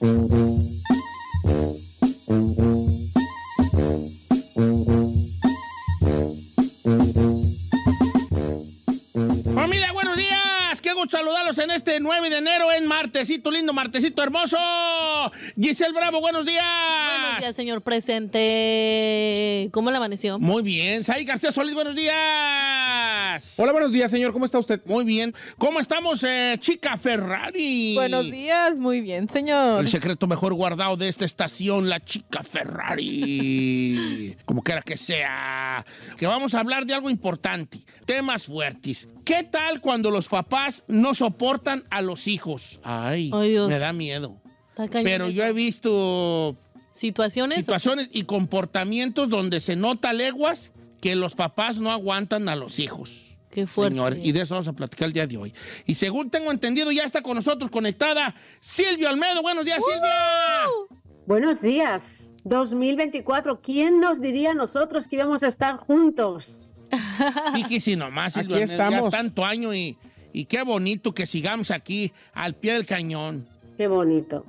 Familia, buenos días, qué gusto saludarlos en este 9 de enero. Martecito lindo, martesito hermoso. Giselle Bravo, buenos días. Buenos días, señor presente. ¿Cómo le amaneció? Muy bien. Say García Solís, buenos días. Hola, buenos días, señor. ¿Cómo está usted? Muy bien. ¿Cómo estamos, eh, chica Ferrari? Buenos días, muy bien, señor. El secreto mejor guardado de esta estación, la chica Ferrari. Como quiera que sea. Que vamos a hablar de algo importante. Temas fuertes ¿Qué tal cuando los papás no soportan a los hijos? Ay, me da miedo. Pero yo he visto situaciones, situaciones y comportamientos donde se nota leguas que los papás no aguantan a los hijos. Qué fuerte. y de eso vamos a platicar el día de hoy. Y según tengo entendido, ya está con nosotros conectada Silvio Almedo. Buenos días, Silvia. Buenos días. 2024. ¿Quién nos diría nosotros que íbamos a estar juntos? y si nomás, aquí estamos. Ya tanto año y, y qué bonito que sigamos aquí al pie del cañón. Qué bonito.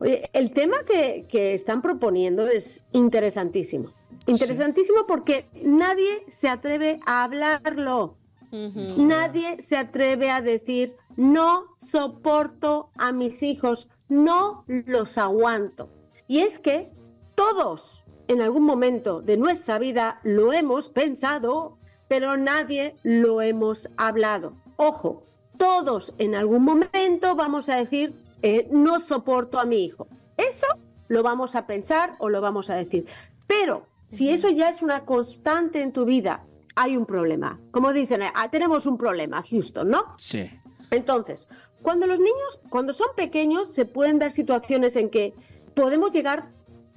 Oye, el tema que, están proponiendo es interesantísimo. Interesantísimo porque nadie se atreve a hablarlo. Nadie se atreve a decir, no soporto a mis hijos, no los aguanto. Y es que todos en algún momento de nuestra vida lo hemos pensado pero nadie lo hemos hablado. Ojo, todos en algún momento vamos a decir, eh, no soporto a mi hijo. Eso lo vamos a pensar o lo vamos a decir. Pero si eso ya es una constante en tu vida, hay un problema. Como dicen, ah, tenemos un problema, Houston, ¿no? Sí. Entonces, cuando los niños, cuando son pequeños, se pueden dar situaciones en que podemos llegar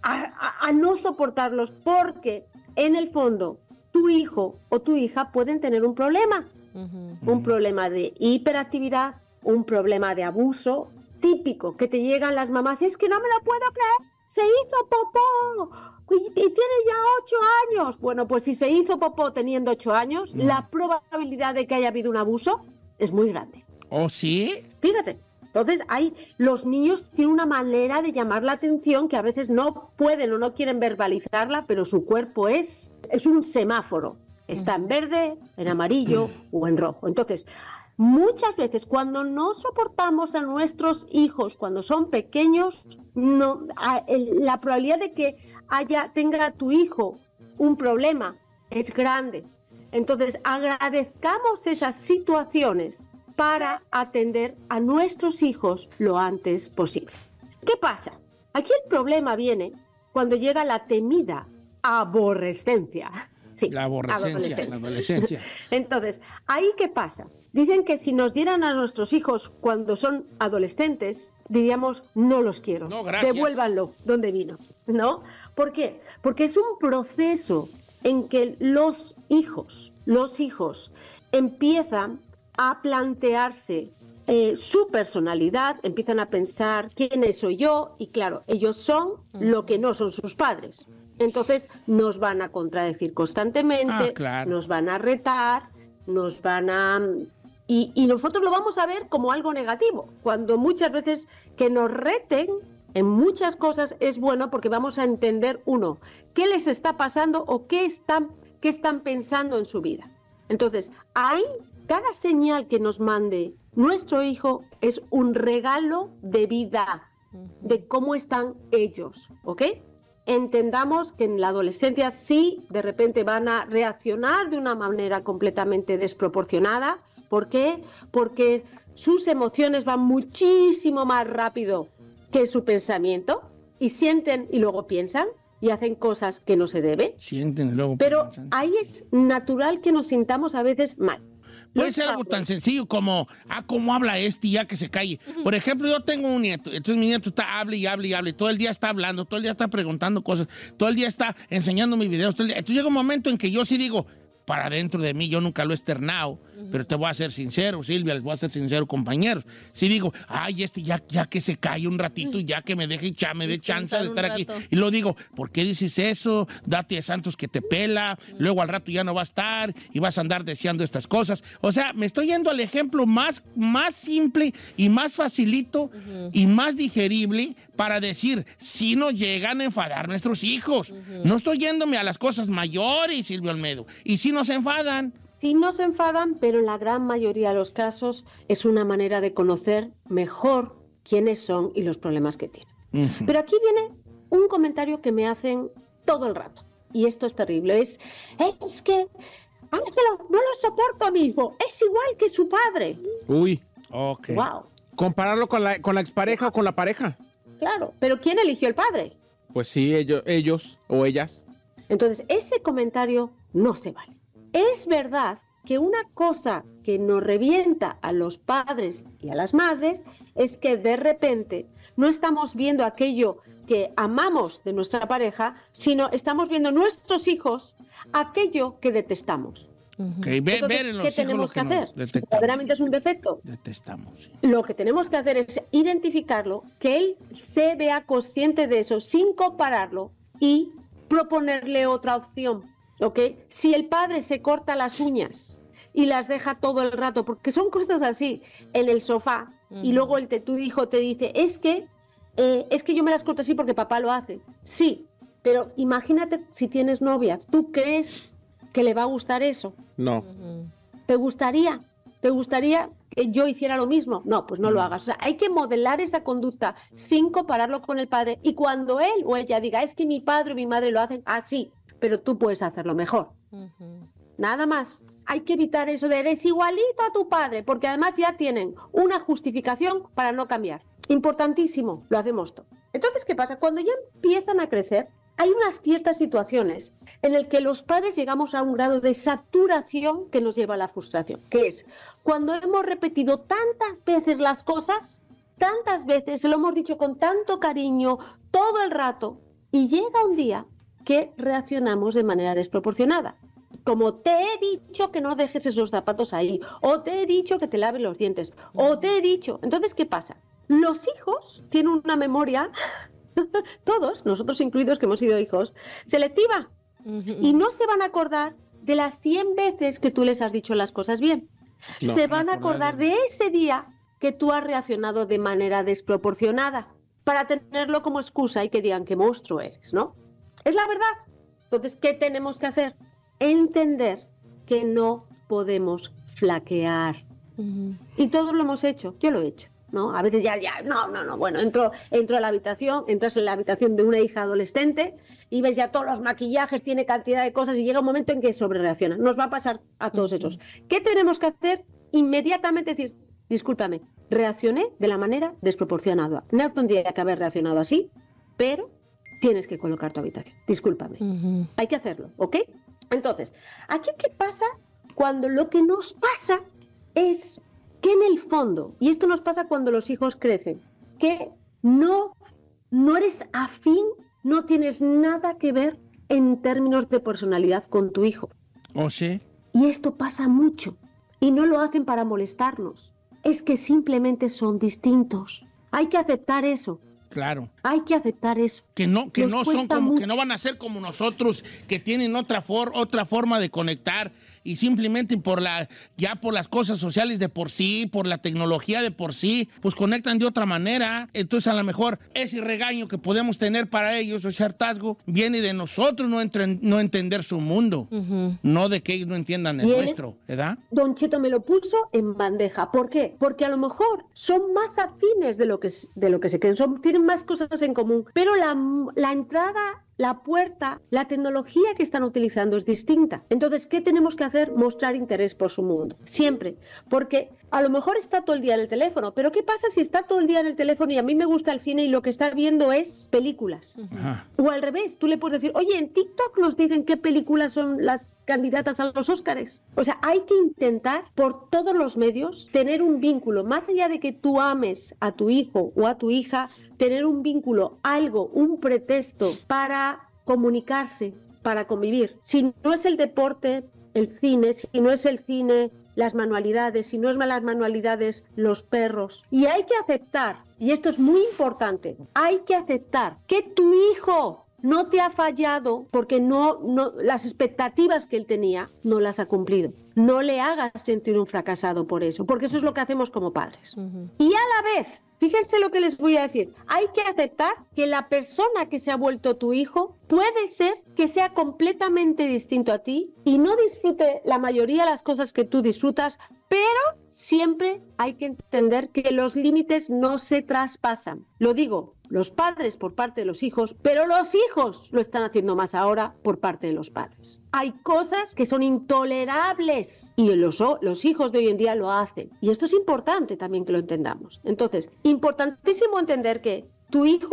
a no soportarlos porque en el fondo tu hijo o tu hija pueden tener un problema. Un problema de hiperactividad, un problema de abuso típico que te llegan las mamás. Es que no me lo puedo creer. Se hizo popó y tiene ya ocho años. Bueno, pues si se hizo popó teniendo ocho años, mm. la probabilidad de que haya habido un abuso es muy grande. ¿Oh, sí? Fíjate. Entonces, hay, los niños tienen una manera de llamar la atención que a veces no pueden o no quieren verbalizarla, pero su cuerpo es es un semáforo. Está en verde, en amarillo o en rojo. Entonces, Muchas veces cuando no soportamos a nuestros hijos cuando son pequeños, la probabilidad de que haya, tenga tu hijo un problema es grande. Entonces agradezcamos esas situaciones para atender a nuestros hijos lo antes posible. ¿Qué pasa? Aquí el problema viene cuando llega la temida aborrescencia. la aborrescencia, Entonces, ¿ahí qué pasa? Dicen que si nos dieran a nuestros hijos cuando son adolescentes, diríamos, no los quiero, devuélvanlo donde vino, ¿no? ¿Por qué? Porque es un proceso en que los hijos, los hijos empiezan a plantearse eh, su personalidad, empiezan a pensar quién soy yo y claro, ellos son lo que no son sus padres. Entonces nos van a contradecir constantemente, ah, nos van a retar, nos van a... Mm, y, y nosotros lo vamos a ver como algo negativo, cuando muchas veces que nos reten en muchas cosas es bueno porque vamos a entender, uno, qué les está pasando o qué están, qué están pensando en su vida. Entonces, ahí cada señal que nos mande nuestro hijo es un regalo de vida, de cómo están ellos, ¿ok? entendamos que en la adolescencia sí de repente van a reaccionar de una manera completamente desproporcionada. ¿Por qué? Porque sus emociones van muchísimo más rápido que su pensamiento y sienten y luego piensan y hacen cosas que no se deben. Sienten luego Pero ahí es natural que nos sintamos a veces mal. Puede ser algo tan sencillo como, ah, cómo habla este ya que se calle. Por ejemplo, yo tengo un nieto, entonces mi nieto está, hable y hable y hable, todo el día está hablando, todo el día está preguntando cosas, todo el día está enseñando mis videos, todo el día. Entonces llega un momento en que yo sí digo, para dentro de mí, yo nunca lo he externado, pero te voy a ser sincero, Silvia, les voy a ser sincero, compañeros. Si digo, ay, este ya, que se cae un ratito, ya que me deje y me dé chance de estar aquí. Y lo digo, ¿por qué dices eso? Date de Santos que te pela, luego al rato ya no va a estar y vas a andar deseando estas cosas. O sea, me estoy yendo al ejemplo más, más simple y más facilito y más digerible para decir, si no llegan a enfadar nuestros hijos. No estoy yéndome a las cosas mayores, Silvio Almedo. Y si nos enfadan, Sí no se enfadan, pero en la gran mayoría de los casos es una manera de conocer mejor quiénes son y los problemas que tienen. Pero aquí viene un comentario que me hacen todo el rato, y esto es terrible, es, es que Ángelo no lo soporto mismo, es igual que su padre. Uy, ok. Wow. Compararlo con la, con la expareja o con la pareja. Claro, pero ¿quién eligió el padre? Pues sí, ellos, ellos o ellas. Entonces, ese comentario no se vale. Es verdad que una cosa que nos revienta a los padres y a las madres es que de repente no estamos viendo aquello que amamos de nuestra pareja, sino estamos viendo nuestros hijos aquello que detestamos. ¿Qué tenemos que, hacer? verdaderamente es un defecto. Detestamos. Lo que tenemos que hacer es identificarlo, que él se vea consciente de eso sin compararlo y proponerle otra opción ¿ok? Si el padre se corta las uñas y las deja todo el rato, porque son cosas así, en el sofá, y luego el te, tu hijo te dice, es que, eh, es que yo me las corto así porque papá lo hace. Sí, pero imagínate si tienes novia, ¿tú crees que le va a gustar eso? No. ¿Te gustaría? ¿Te gustaría que yo hiciera lo mismo? No, pues no lo hagas. hay que modelar esa conducta sin compararlo con el padre. Y cuando él o ella diga, es que mi padre o mi madre lo hacen así, pero tú puedes hacerlo mejor. Nada más. Hay que evitar eso de eres igualito a tu padre, porque además ya tienen una justificación para no cambiar. Importantísimo, lo hacemos todo. Entonces, ¿qué pasa? Cuando ya empiezan a crecer, hay unas ciertas situaciones en las que los padres llegamos a un grado de saturación que nos lleva a la frustración, que es cuando hemos repetido tantas veces las cosas, tantas veces, lo hemos dicho con tanto cariño, todo el rato, y llega un día que reaccionamos de manera desproporcionada. Como te he dicho que no dejes esos zapatos ahí, o te he dicho que te laves los dientes, o te he dicho. Entonces, ¿qué pasa? Los hijos tienen una memoria, todos, nosotros incluidos que hemos sido hijos, selectiva. Y no se van a acordar de las 100 veces que tú les has dicho las cosas bien. se van a acordar de ese día que tú has reaccionado de manera desproporcionada para tenerlo como excusa y que digan que monstruo eres, ¿no? Es la verdad. Entonces, ¿qué tenemos que hacer? Entender que no podemos flaquear. Y todos lo hemos hecho, yo lo he hecho. ¿No? A veces ya, ya, no, no, no, bueno, entro, entro a la habitación, entras en la habitación de una hija adolescente y ves ya todos los maquillajes, tiene cantidad de cosas y llega un momento en que sobre reacciona. Nos va a pasar a todos ellos. esos. ¿Qué tenemos que hacer? Inmediatamente decir, discúlpame, reaccioné de la manera desproporcionada. No tendría que haber reaccionado así, pero tienes que colocar tu habitación. Discúlpame. Hay que hacerlo, ¿ok? Entonces, aquí qué pasa cuando lo que nos pasa es que en el fondo, y esto nos pasa cuando los hijos crecen, que no, no eres afín, no tienes nada que ver en términos de personalidad con tu hijo. O sí? Y esto pasa mucho. Y no lo hacen para molestarnos. Es que simplemente son distintos. Hay que aceptar eso. Claro. Hay que aceptar eso. Que no, que no son como, que no van a ser como nosotros, que tienen otra, for, otra forma de conectar y simplemente por la, ya por las cosas sociales de por sí, por la tecnología de por sí, pues conectan de otra manera. Entonces a lo mejor ese regaño que podemos tener para ellos, ese hartazgo, viene de nosotros no, no entender su mundo, no de que ellos no entiendan el nuestro, ¿verdad? Don Cheto me lo puso en bandeja. ¿Por qué? Porque a lo mejor son más afines de lo que, de lo que se creen, son, tienen más cosas en común, pero la, la entrada la puerta, la tecnología que están utilizando es distinta. Entonces, ¿qué tenemos que hacer? Mostrar interés por su mundo, siempre, porque a lo mejor está todo el día en el teléfono, pero ¿qué pasa si está todo el día en el teléfono y a mí me gusta el cine y lo que está viendo es películas? O al revés, tú le puedes decir, oye, en TikTok nos dicen qué películas son las candidatas a los Óscares. O sea, hay que intentar por todos los medios tener un vínculo, más allá de que tú ames a tu hijo o a tu hija, tener un vínculo, algo, un pretexto para comunicarse, para convivir. Si no es el deporte, el cine, si no es el cine, las manualidades, si no es malas manualidades, los perros. Y hay que aceptar, y esto es muy importante, hay que aceptar que tu hijo no te ha fallado porque no, las expectativas que él tenía no las ha cumplido. No le hagas sentir un fracasado por eso, porque eso es lo que hacemos como padres. Y a la vez, fíjense lo que les voy a decir, hay que aceptar que la persona que se ha vuelto tu hijo puede ser que sea completamente distinto a ti y no disfrute la mayoría de las cosas que tú disfrutas, pero siempre hay que entender que los límites no se traspasan. Lo digo, los padres por parte de los hijos, pero los hijos lo están haciendo más ahora por parte de los padres. Hay cosas que son intolerables y los, los hijos de hoy en día lo hacen. Y esto es importante también que lo entendamos. Entonces, importantísimo entender que tu hijo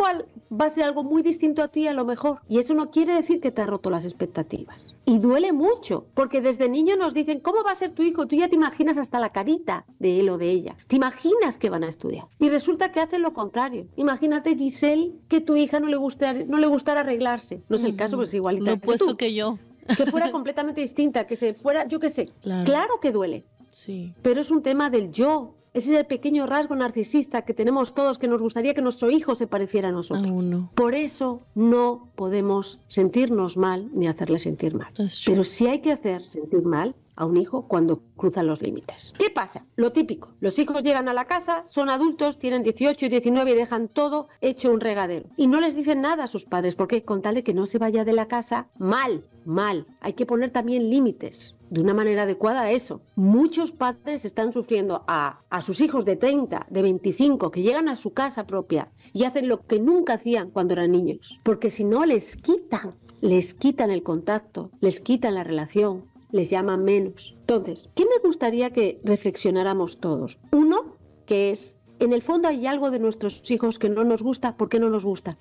va a ser algo muy distinto a ti a lo mejor. Y eso no quiere decir que te ha roto las expectativas. Y duele mucho, porque desde niño nos dicen, ¿cómo va a ser tu hijo? Tú ya te imaginas hasta la carita de él o de ella. Te imaginas que van a estudiar. Y resulta que hacen lo contrario. Imagínate, Giselle, que tu hija no le, gustara, no le gustara arreglarse. No es el caso, pues igualita. Lo opuesto que, que yo. Que fuera completamente distinta, que se fuera, yo qué sé. Claro. claro que duele. Sí. Pero es un tema del yo, ese es el pequeño rasgo narcisista que tenemos todos, que nos gustaría que nuestro hijo se pareciera a nosotros. Por eso no podemos sentirnos mal ni hacerle sentir mal. Pero sí hay que hacer sentir mal a un hijo cuando cruzan los límites. ¿Qué pasa? Lo típico, los hijos llegan a la casa, son adultos, tienen 18 y 19 y dejan todo hecho un regadero. Y no les dicen nada a sus padres, porque con tal de que no se vaya de la casa, mal, mal. Hay que poner también límites de una manera adecuada a eso. Muchos padres están sufriendo a, sus hijos de 30, de 25, que llegan a su casa propia y hacen lo que nunca hacían cuando eran niños. Porque si no, les quitan, les quitan el contacto, les quitan la relación, les llaman menos. Entonces, ¿qué me gustaría que reflexionáramos todos? Uno, que es, en el fondo hay algo de nuestros hijos que no nos gusta. ¿Por qué no nos gusta?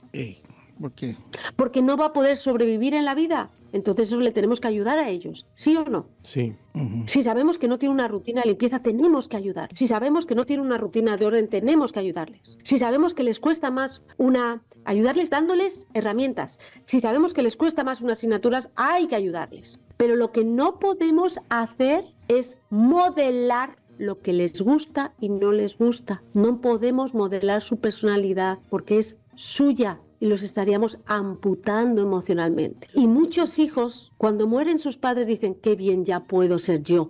¿Por qué? Porque no va a poder sobrevivir en la vida entonces eso le tenemos que ayudar a ellos, ¿sí o no? Sí. Si sabemos que no tiene una rutina de limpieza, tenemos que ayudar. Si sabemos que no tiene una rutina de orden, tenemos que ayudarles. Si sabemos que les cuesta más una ayudarles dándoles herramientas. Si sabemos que les cuesta más unas asignaturas, hay que ayudarles. Pero lo que no podemos hacer es modelar lo que les gusta y no les gusta. No podemos modelar su personalidad porque es suya los estaríamos amputando emocionalmente. Y muchos hijos, cuando mueren sus padres, dicen, qué bien ya puedo ser yo.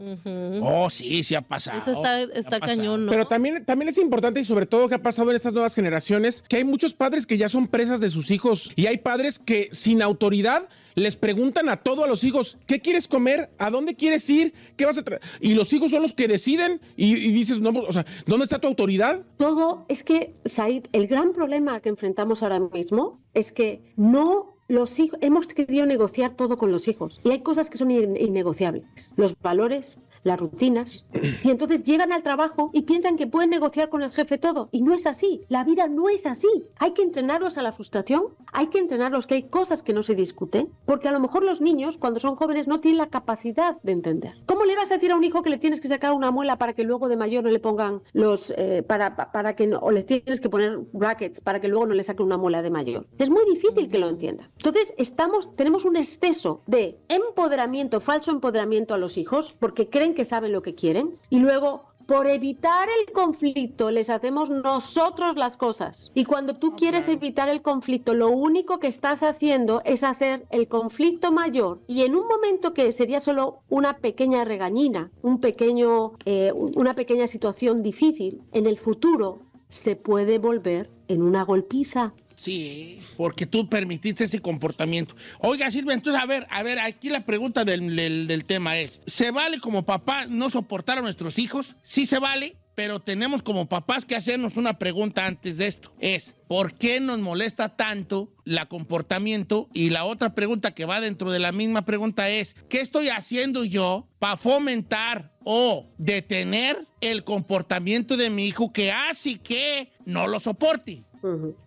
Oh, sí, sí ha pasado. Eso está, cañón, ¿no? Pero también, también es importante y sobre todo que ha pasado en estas nuevas generaciones, que hay muchos padres que ya son presas de sus hijos y hay padres que sin autoridad les preguntan a todos a los hijos, ¿qué quieres comer? ¿A dónde quieres ir? ¿Qué vas a traer? Y los hijos son los que deciden y, dices, no, pues, ¿dónde está tu autoridad? Todo es que, Said, el gran problema que enfrentamos ahora mismo es que no los hijos, hemos querido negociar todo con los hijos y hay cosas que son innegociables. Los valores, las rutinas, y entonces llegan al trabajo y piensan que pueden negociar con el jefe todo, y no es así, la vida no es así. Hay que entrenarlos a la frustración, hay que entrenarlos que hay cosas que no se discuten, porque a lo mejor los niños cuando son jóvenes no tienen la capacidad de entender. ¿Cómo le vas a decir a un hijo que le tienes que sacar una muela para que luego de mayor no le pongan los, eh, para, que no, o les tienes que poner brackets para que luego no le saquen una muela de mayor? Es muy difícil que lo entienda. Entonces, estamos, tenemos un exceso de empoderamiento, falso empoderamiento a los hijos, porque creen que saben lo que quieren y luego por evitar el conflicto les hacemos nosotros las cosas. Y cuando tú ah, quieres evitar el conflicto, lo único que estás haciendo es hacer el conflicto mayor. Y en un momento que sería solo una pequeña regañina, un pequeño, eh, una pequeña situación difícil, en el futuro se puede volver en una golpiza. Sí. Porque tú permitiste ese comportamiento. Oiga, Silvia, entonces, a ver, a ver, aquí la pregunta del, tema es, ¿se vale como papá no soportar a nuestros hijos? Sí se vale, pero tenemos como papás que hacernos una pregunta antes de esto. Es, ¿por qué nos molesta tanto la comportamiento? Y la otra pregunta que va dentro de la misma pregunta es, ¿qué estoy haciendo yo para fomentar o detener el comportamiento de mi hijo que hace que no lo soporte?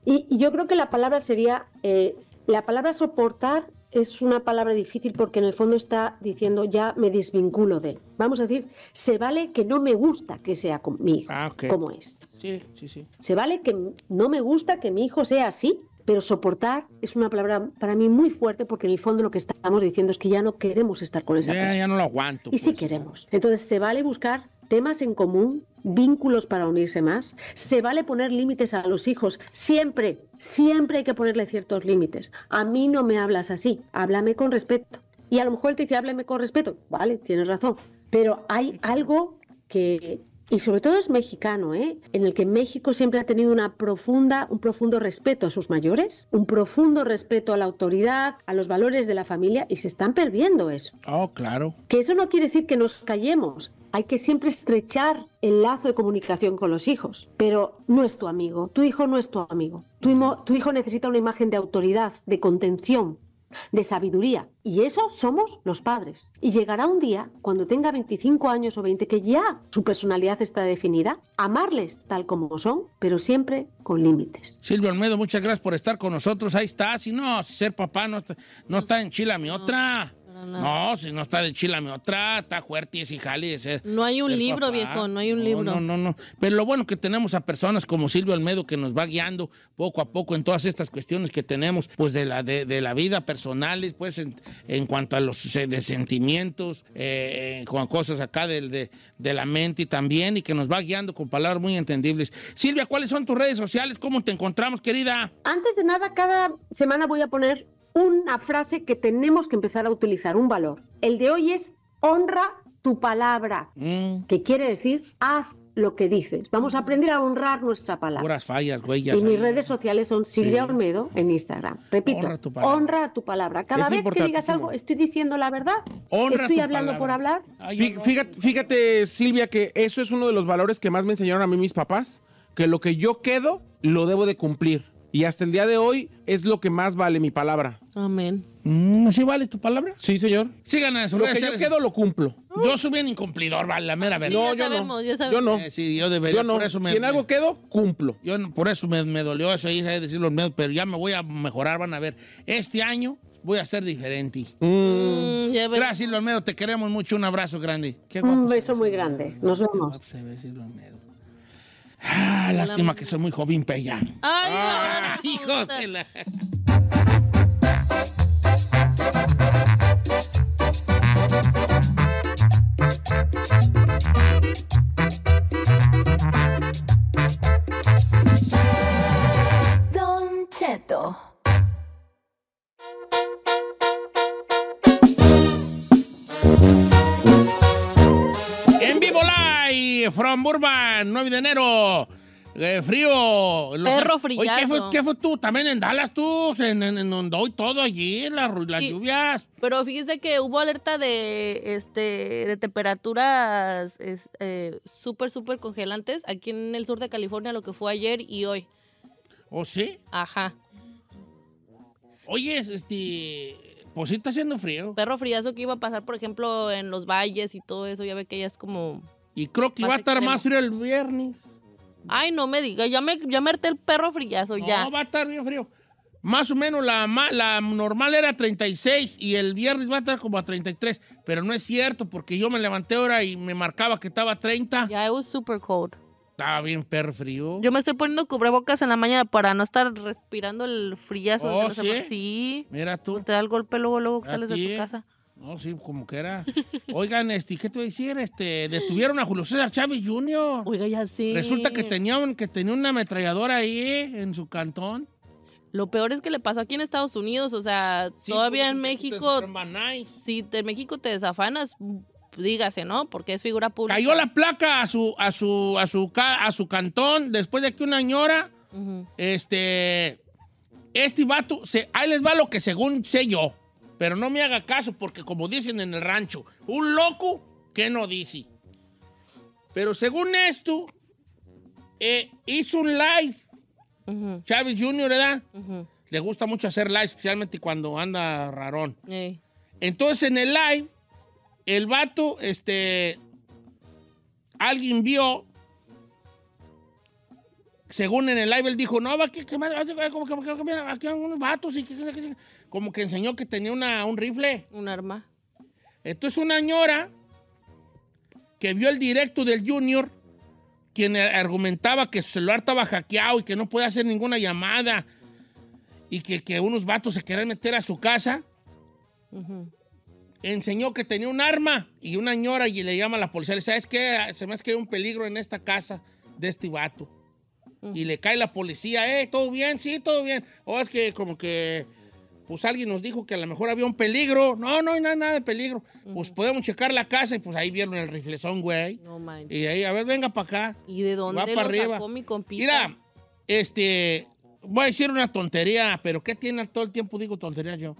y, yo creo que la palabra sería, eh, la palabra soportar es una palabra difícil porque en el fondo está diciendo ya me desvinculo de él. Vamos a decir, se vale que no me gusta que sea conmigo mi ah, como es. Sí, sí, sí. Se vale que no me gusta que mi hijo sea así, pero soportar es una palabra para mí muy fuerte porque en el fondo lo que estamos diciendo es que ya no queremos estar con esa ya, persona. Ya no lo aguanto. Y si sí pues, queremos. Entonces se vale buscar temas en común, vínculos para unirse más. Se vale poner límites a los hijos. Siempre, siempre hay que ponerle ciertos límites. A mí no me hablas así, háblame con respeto. Y a lo mejor él te dice, háblame con respeto. Vale, tienes razón. Pero hay algo que, y sobre todo es mexicano, ¿eh? en el que México siempre ha tenido una profunda, un profundo respeto a sus mayores, un profundo respeto a la autoridad, a los valores de la familia, y se están perdiendo eso. Oh, claro. Que eso no quiere decir que nos callemos, hay que siempre estrechar el lazo de comunicación con los hijos, pero no es tu amigo, tu hijo no es tu amigo, tu, hijo, necesita una imagen de autoridad, de contención, de sabiduría, y eso somos los padres. Y llegará un día, cuando tenga 25 años o 20, que ya su personalidad está definida, amarles tal como son, pero siempre con límites. Silvio Almedo, muchas gracias por estar con nosotros. Ahí está, si no, ser papá no, no está en Chile, mi otra no, si no está de me otra, está fuerte y jale. no hay un libro, viejo, no hay un libro. No, no, no. Pero lo bueno que tenemos a personas como Silvio Almedo que nos va guiando poco a poco en todas estas cuestiones que tenemos, pues de la, de, la vida personal pues en, cuanto a los eh, de sentimientos, eh, con cosas acá del, de, de la mente y también, y que nos va guiando con palabras muy entendibles. Silvia, ¿cuáles son tus redes sociales? ¿Cómo te encontramos, querida? Antes de nada, cada semana voy a poner una frase que tenemos que empezar a utilizar, un valor. El de hoy es honra tu palabra, mm. que quiere decir haz lo que dices. Vamos a aprender a honrar nuestra palabra. Horas, fallas, huellas. Y mis redes sociales son Silvia Olmedo en Instagram. Repito, honra tu palabra. Cada vez que digas algo, estoy diciendo la verdad, estoy hablando por hablar. fíjate, Silvia, que eso es uno de los valores que más me enseñaron a mí mis papás, que lo que yo quedo, lo debo de cumplir y hasta el día de hoy es lo que más vale mi palabra. Amén. Mm, ¿Sí vale tu palabra? Sí, señor. Sí, a eso. Lo yo quedo lo cumplo. Yo soy bien incumplidor, vale, la mera ah, verdad. Sí, yo sabemos, no. Ya sabemos. Yo no. sí, yo debería. Por eso me, si en algo quedo, cumplo. Yo no, por eso me, me dolió eso ahí, decir los medios, pero ya me voy a mejorar, van a ver. Este año voy a ser diferente. Mm. Mm, Gracias, Silvio Te queremos mucho. Un abrazo grande. un beso muy grande. Nos vemos. Ah, lástima que soy muy joven, Peña. Ay, ah, no, de la... Don Cheto. From Burbank, 9 de enero. Eh, frío. Perro em- frío. ¿qué fue, tú? También en Dallas, tú. En, en, en todo allí, las, las lluvias. Pero fíjese que hubo alerta de, este, de temperaturas eh, súper, súper congelantes aquí en el sur de California, lo que fue ayer y hoy. ¿O ¿Oh, sí? Ajá. Oye, este. Pues sí está haciendo frío. Perro friazo que iba a pasar, por ejemplo, en los valles y todo eso. Ya ve que ya es como y creo que va a estar más frío el viernes. Ay, no me diga, ya me, harté el perro frillazo, ya. No, va a estar bien frío. Más o menos la, la normal era 36 y el viernes va a estar como a 33. Pero no es cierto porque yo me levanté ahora y me marcaba que estaba 30. Ya, it was super cold. Estaba bien perro frío. Yo me estoy poniendo cubrebocas en la mañana para no estar respirando el frillazo. Oh, ¿sí? ¿sí? Mira tú. Te da el golpe luego, luego que sales de tu casa. No, sí, como que era. Oigan, este, ¿qué te voy a decir? Este, detuvieron a Julio César Chávez Jr. Oiga, ya sí. Resulta que que tenía una ametralladora ahí eh, en su cantón. Lo peor es que le pasó aquí en Estados Unidos, o sea, todavía en México. Si en México te desafanas, dígase, ¿no? Porque es figura pública. Cayó la placa a su, a su, a su, cantón después de que una ñora, este, este vato, se, ahí les va lo que según sé yo. Pero no me haga caso porque como dicen en el rancho, un loco que no dice. Pero según esto, hizo un live. Chávez Jr., ¿verdad? Le gusta mucho hacer live, especialmente cuando anda rarón. Entonces en el live, el vato, este, alguien vio, según en el live, él dijo, no, aquí, que, que, que, que, como que enseñó que tenía un rifle. Un arma. Esto es una ñora que vio el directo del Junior, quien argumentaba que su celular estaba hackeado y que no puede hacer ninguna llamada y que, unos vatos se querían meter a su casa. Enseñó que tenía un arma y una ñora y le llama a la policía. ¿Sabes qué? Se me hace que hay un peligro en esta casa de este vato. Y le cae la policía, eh, todo bien, sí, todo bien. O es que como que pues alguien nos dijo que a lo mejor había un peligro. No, no hay nada, de peligro. Pues podemos checar la casa y pues ahí vieron el riflezón, güey. No mames. Y ahí, a ver, venga para acá. ¿Y de dónde Va para arriba. mi Mira, este, voy a decir una tontería, pero ¿qué tiene todo el tiempo? Digo tonterías yo.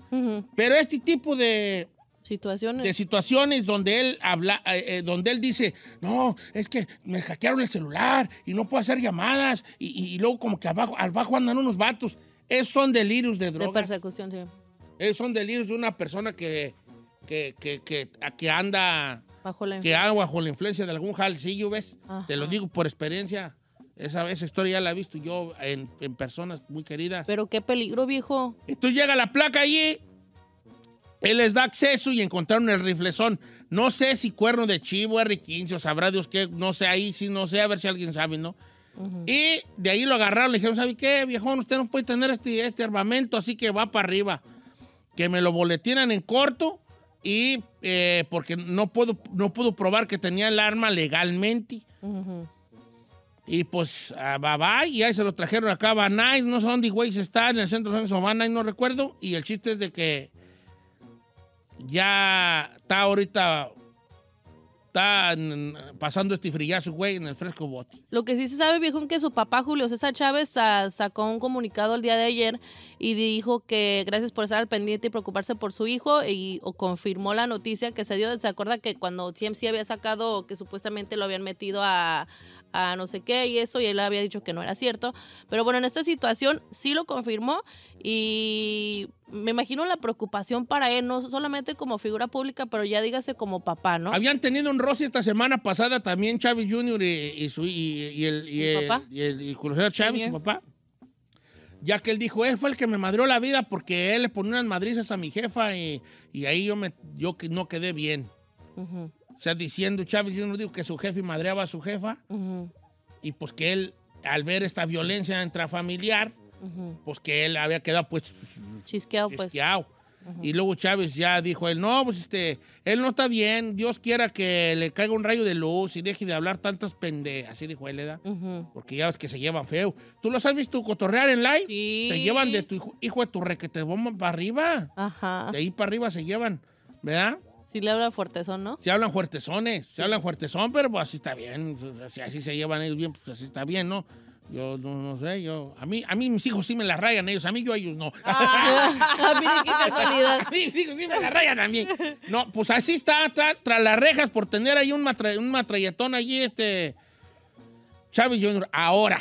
Pero este tipo de... Situaciones. De situaciones donde él habla, eh, eh, donde él dice, no, es que me hackearon el celular y no puedo hacer llamadas. Y, luego como que abajo, abajo andan unos vatos. Es, son delirios de drogas. De persecución, sí. Es, son delirios de una persona que, que, que, anda... Bajo la que influencia de algún jalcillo, ¿ves? Te lo digo por experiencia. Esa, esa, historia la he visto yo en, personas muy queridas. Pero qué peligro, viejo. Y tú llega la placa allí, él les da acceso y encontraron el riflezón. No sé si cuerno de chivo, R15, o sabrá Dios qué, no sé ahí, si no sé, a ver si alguien sabe, ¿no? Y de ahí lo agarraron, le dijeron, ¿sabe qué, viejo? Usted no puede tener este, este armamento, así que va para arriba. Que me lo boletinan en corto y eh, porque no puedo, no pudo probar que tenía el arma legalmente. Y pues, ah, va va y ahí se lo trajeron acá a Nuys. no sé dónde güey se está, en el centro de San Banay, no recuerdo. Y el chiste es de que ya está ahorita está mm, pasando este frillazo, güey, en el fresco bote. Lo que sí se sabe, viejo, es que su papá Julio César Chávez sacó un comunicado el día de ayer y dijo que gracias por estar al pendiente y preocuparse por su hijo y confirmó la noticia que se dio. ¿Se acuerda que cuando CMC había sacado que supuestamente lo habían metido a, a no sé qué y eso, y él había dicho que no era cierto. Pero bueno, en esta situación sí lo confirmó y me imagino la preocupación para él, no solamente como figura pública, pero ya dígase como papá, ¿no? Habían tenido un roce esta semana pasada también Chávez Jr. y, y su, y, el, y el, Y el, Chávez, su papá. Ya que él dijo, él fue el que me madrió la vida porque él le ponía unas madrizas a mi jefa y, ahí yo, me, yo no quedé bien. O sea, diciendo, Chávez yo no digo que su jefe madreaba a su jefa. Y pues que él, al ver esta violencia intrafamiliar, pues que él había quedado pues... Chisqueado, pues. Y luego Chávez ya dijo él, no, pues este, él no está bien, Dios quiera que le caiga un rayo de luz y deje de hablar tantas pendejas, así dijo él, ¿verdad? Porque ya ves que se llevan feo. ¿Tú los has visto cotorrear en live? Se llevan de tu hijo, de tu te bomba para arriba. Ajá. De ahí para arriba se llevan, ¿verdad? Si le hablan fuertezón, ¿no? Si hablan fuertezones, se hablan fuertezón, pero pues así está bien, si pues, así se llevan ellos bien, pues así está bien, ¿no? Yo no, sé, yo. A mí, a mí mis hijos sí me la rayan ellos, a mí yo a ellos no. Ah, qué A mí mis hijos sí me la rayan a mí. No, pues así está, tras las rejas por tener ahí un, matra allí, este. Chávez Jr. Ahora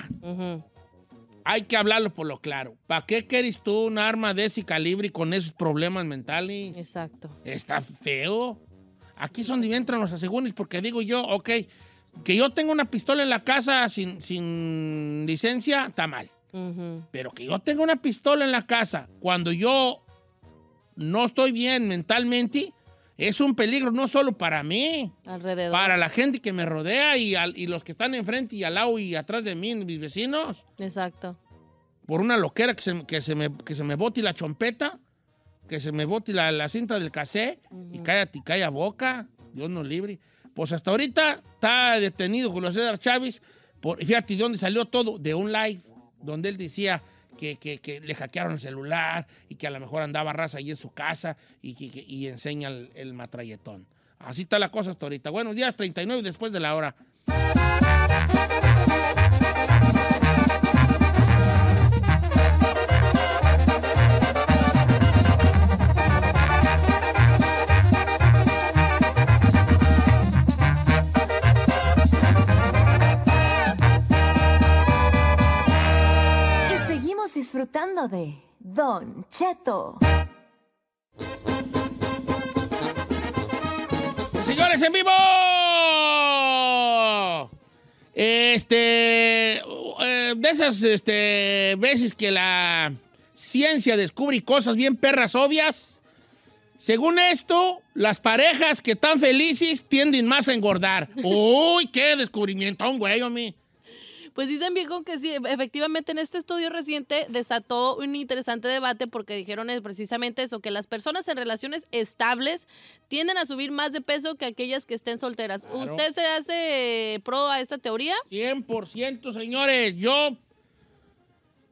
hay que hablarlo por lo claro. ¿Para qué querés tú un arma de ese calibre con esos problemas mentales? Exacto. Está feo. Aquí son donde entran los asegúnes, porque digo yo, ok, que yo tenga una pistola en la casa sin, sin licencia, está mal. Pero que yo tenga una pistola en la casa cuando yo no estoy bien mentalmente, es un peligro no solo para mí, para la gente que me rodea y, los que están enfrente y al lado y atrás de mí, mis vecinos. Exacto. Por una loquera que se, me, bote la chompeta, que se me bote la, cinta del casé y cállate y calla boca, Dios nos libre. Pues hasta ahorita está detenido Julio César Chávez, por, fíjate de dónde salió todo, de un live, donde él decía que, que, le hackearon el celular y que a lo mejor andaba raza ahí en su casa y, que, enseña el, el, matralletón. Así está la cosa hasta ahorita. Buenos días, 39 después de la hora. disfrutando de Don Cheto. Señores, en vivo. Este, eh, de esas este, veces que la ciencia descubre cosas bien perras obvias, según esto, las parejas que están felices tienden más a engordar. Uy, qué descubrimiento, güey, mí! Pues dicen viejo que sí, efectivamente en este estudio reciente desató un interesante debate porque dijeron precisamente eso, que las personas en relaciones estables tienden a subir más de peso que aquellas que estén solteras. ¿Usted se hace eh, pro a esta teoría? 100%, señores. Yo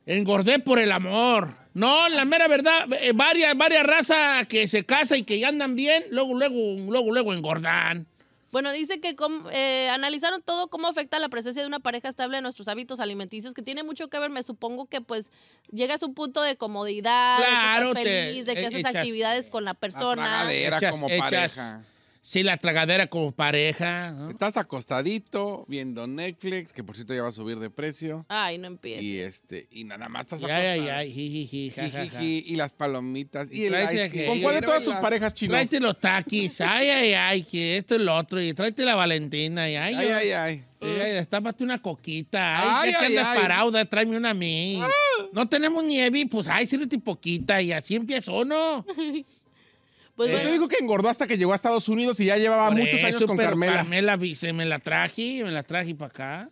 engordé por el amor. No, la mera verdad, eh, varias, varias razas que se casan y que ya andan bien, luego, luego, luego, luego engordan. Bueno, dice que eh, analizaron todo cómo afecta la presencia de una pareja estable en nuestros hábitos alimenticios, que tiene mucho que ver, me supongo que pues llegas a un punto de comodidad, de que estás feliz, de que e haces actividades con la persona. La como pareja. Sí, la tragadera como pareja. Estás acostadito viendo Netflix, que por cierto ya va a subir de precio. Ay, no empieza. Y este, y nada más estás acostado. Ay, ay, ay, jajaja. Y las palomitas. Y, y ¿Con todas tus parejas chinas? Tráete los taquis. Ay, ay, ay, que esto es lo otro. Y tráete la Valentina. Y, ay, ay, ay. ay. ay. estápate una coquita. Ay, ay es que andas parado. tráeme una a mí. Ah. No tenemos nieve, pues ay, sírvete poquita y así empiezo, ¿no? Pues Yo digo que engordó hasta que llegó a Estados Unidos y ya llevaba muchos años con Carmela. Carmela se me la traje, me la traje para acá.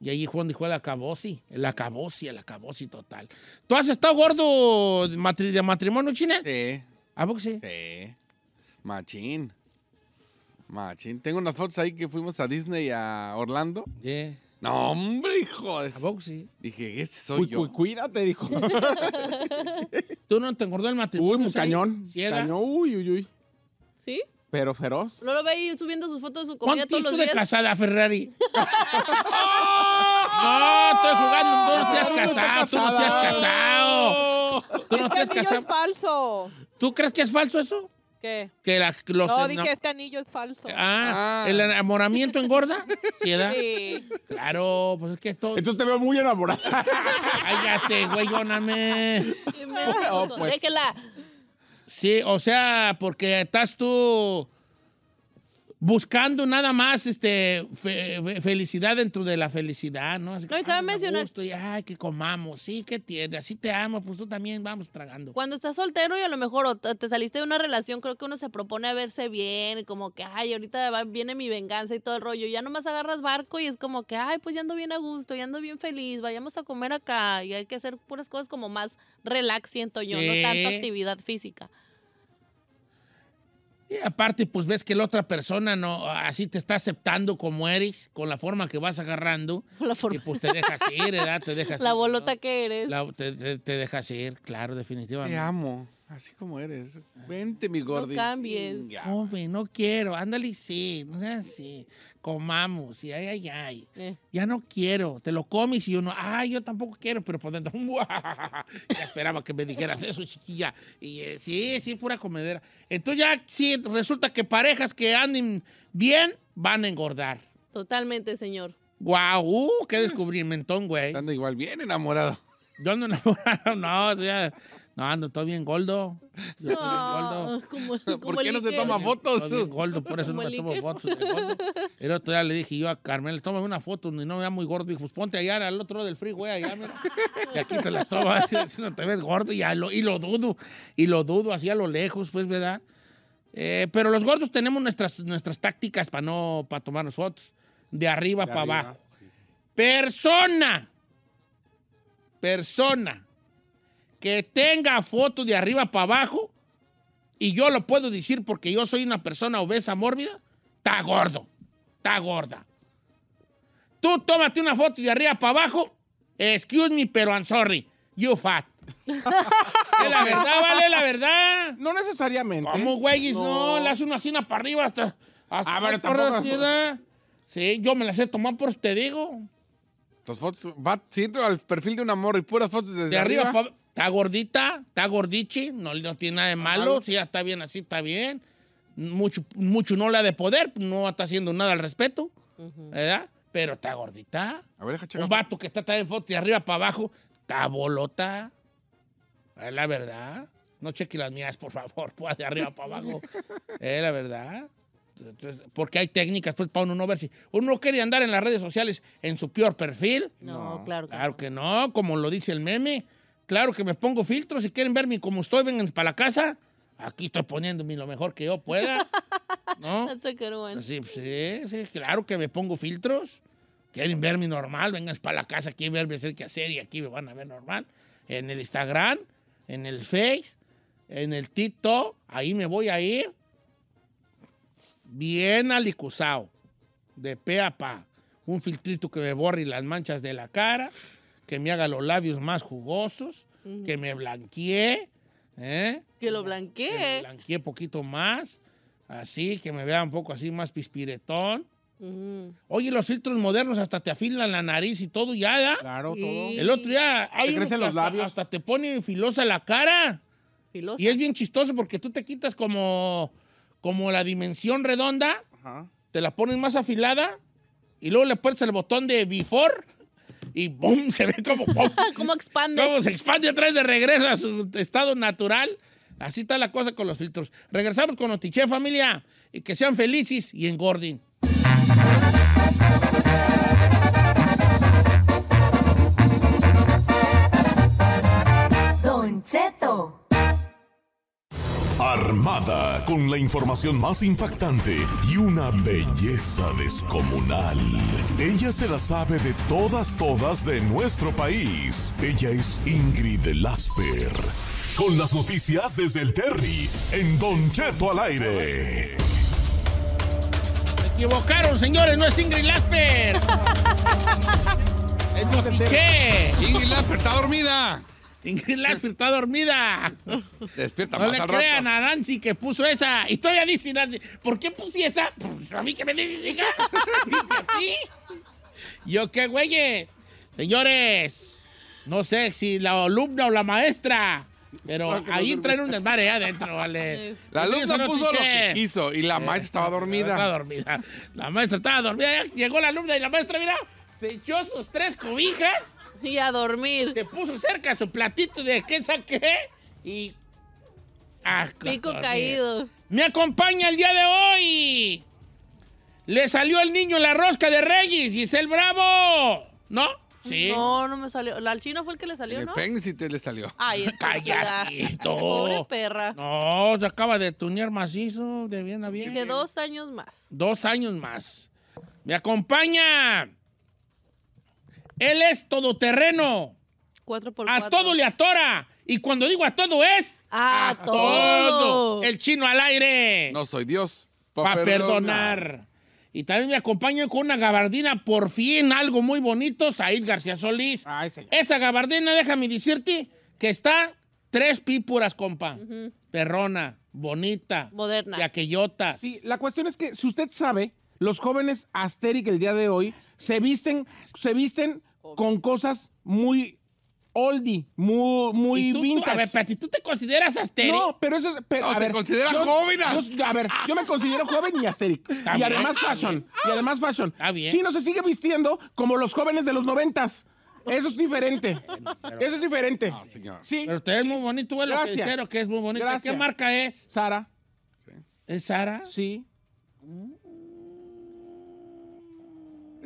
Y allí Juan dijo el acabosi, el acabosi, el acabosi total. ¿Tú has estado gordo de, de matrimonio china? Sí. ¿A sí? Sí. Machín. Machín. Tengo unas fotos ahí que fuimos a Disney a Orlando. Sí. No, hombre, hijo. ¿A A sí? Dije, ese soy yo. Uy, cuídate, dijo. ¿Tú no te engordó el matrimonio? Uy, un cañón. Cañón, uy, uy, uy. ¿Sí? Pero feroz. No lo veis subiendo sus fotos de su comida todos los días. de casada, Ferrari? no, estoy jugando. Tú no te has casado. Tú no te has casado. Tú no te has casado. Es falso. ¿Tú crees que es falso eso? ¿Qué? Que los no, dije, este anillo es falso. Ah, ah. ¿el enamoramiento engorda? ¿Sí, Claro, pues es que esto... Entonces te veo muy enamorada. Cállate, güey, Oh, pues. Déjela. Sí, o sea, porque estás tú buscando nada más este, felicidad dentro de la felicidad, ¿no? Así que ay, que comamos, sí, que tiene, así te amo, pues tú también vamos tragando. Cuando estás soltero y a lo mejor te saliste de una relación, creo que uno se propone a verse bien, como que, ay, ahorita viene mi venganza y todo el rollo. Ya nomás agarras barco y es como que, ay, pues ya ando bien a gusto, ya ando bien feliz, vayamos a comer acá y hay que hacer puras cosas como más relax, siento yo, no tanto actividad física. Y aparte, pues ves que la otra persona no así te está aceptando como eres, con la forma que vas agarrando. Y pues te dejas ir, ¿verdad? Te dejas la bolota que eres. te, te, dejas ir, claro, definitivamente. Te amo. Así como eres. Ah. Vente, mi gordito. No cambies. Hombre, no quiero. Ándale, sí. No sea así. Comamos. Y ay, ay, ay. Ya no quiero. Te lo comes y uno, ay, yo tampoco quiero. Pero por pues dentro, ya esperaba que me dijeras eso, chiquilla. Y eh, sí, sí, pura comedera. Entonces ya sí, resulta que parejas que anden bien van a engordar. Totalmente, señor. Guau, uh, qué descubrimiento, güey. Anda igual bien enamorado. Yo ando enamorado, no, o sea... No, ando todo bien gordo. ¿Por qué no se toma fotos? Goldo, por eso no me tomo fotos. Pero otro día le dije yo a Carmel, tómame una foto, y no me vea muy gordo. Dijo, pues ponte allá al otro del freeway, allá, mira. Y aquí te la tomas, si no te ves gordo, y, lo, y lo dudo, y lo dudo, así a lo lejos, pues, ¿verdad? Eh, pero los gordos tenemos nuestras, nuestras tácticas para no, para tomarnos fotos. De arriba para abajo. Persona. Persona que tenga foto de arriba para abajo, y yo lo puedo decir porque yo soy una persona obesa mórbida, está gordo, está gorda. Tú tómate una foto de arriba para abajo, excuse me, pero I'm sorry, you fat. es la verdad, vale, la verdad. No necesariamente. Como güeyes? No. le hace una cena para arriba hasta... a ver, ah, tampoco... Sí, yo me las he tomado, por te digo. Tus fotos, va, si al perfil de una amor y puras fotos desde de arriba. Está gordita, está gordichi, no, tiene nada de malo, si ya está bien así, está bien. Mucho, mucho no la de poder, no está haciendo nada al respeto, ¿verdad? Pero está gordita. A ver, Un vato que está en foto de arriba para abajo, está bolota. Es la verdad. No cheque las mías, por favor, pues de arriba para abajo. Es la verdad. porque hay técnicas pues, para uno no ver si... Uno no quiere andar en las redes sociales en su peor perfil. No, claro que claro que no, como lo dice el meme. Claro que me pongo filtros. Si quieren verme como estoy, vengan para la casa. Aquí estoy poniéndome lo mejor que yo pueda. ¿No? Sí, sí, claro que me pongo filtros. Quieren verme normal, vengan para la casa aquí verme hacer qué hacer y aquí me van a ver normal. En el Instagram, en el Face, en el TikTok, ahí me voy a ir. Bien alicuzado, de pe a pa. Un filtrito que me borre las manchas de la cara que me haga los labios más jugosos, que me blanquee. ¿eh? Que lo blanquee. Que blanquee poquito más, así, que me vea un poco así más pispiretón. Oye, los filtros modernos hasta te afilan la nariz y todo ya, Claro, todo. El otro día hay los hasta, labios. Hasta te pone filosa la cara. Filosa. Y es bien chistoso porque tú te quitas como, como la dimensión redonda, te la pones más afilada y luego le pones el botón de before y boom, se ve como como expande? Cómo se expande atrás de regreso a su estado natural. Así está la cosa con los filtros. Regresamos con Notiche, familia. Y que sean felices y engorden. Armada con la información más impactante y una belleza descomunal. Ella se la sabe de todas, todas de nuestro país. Ella es Ingrid Lasper. Con las noticias desde el Terry, en Don Cheto al aire. Se equivocaron, señores, no es Ingrid Lasper. ¿Qué? Ingrid Lasper está dormida. Ingrid la está dormida. Despierta no le crean a Nancy que puso esa. Y todavía dice Nancy, ¿por qué puse esa? Pues a mí que me dice. hija. Yo qué güey. Señores, no sé si la alumna o la maestra. Pero ahí entra traen un desmadre ¿eh? adentro, vale. La alumna puso lo que quiso y la eh, maestra estaba dormida. Estaba dormida. La maestra estaba dormida. Llegó la alumna y la maestra, mira, se echó sus tres cobijas y a dormir. Se puso cerca su platito de qué saqué y... Ah, Pico caído. Me acompaña el día de hoy. Le salió al niño la rosca de Reyes, el Bravo. ¿No? Sí. No, no me salió. Al chino fue el que le salió, el ¿no? El te le salió. Ay, es Calladito. Pobre perra. No, se acaba de tunear macizo, de bien a bien. Dije dos años más. Dos años más. Me acompaña él es todoterreno. Cuatro por a todo le atora. Y cuando digo a todo es. A, todo. El chino al aire. No soy Dios. Para perdonar. Y también me acompaño con una gabardina, por fin, algo muy bonito, Said García Solís. Esa gabardina, déjame decirte, que está tres pípuras, compa. Perrona, bonita. Moderna. Y aquellotas. Sí, la cuestión es que, si usted sabe, los jóvenes Asterix el día de hoy se visten, se visten con cosas muy oldie, muy, muy ¿Y tú, vintage. a ver, ¿tú te consideras astérico? No, pero eso es... Pero, a ver, considera joven. a ver, yo me considero joven y astérico. Y además fashion. Y además fashion. Ah, bien. Chino se sigue vistiendo como los jóvenes de los noventas. Eso es diferente. eso es diferente. Ah, señor. Sí. Pero usted es muy bonito, el que, que es muy bonito. Gracias. ¿Qué marca es? Sara. ¿Es Sara? Sí. Mm.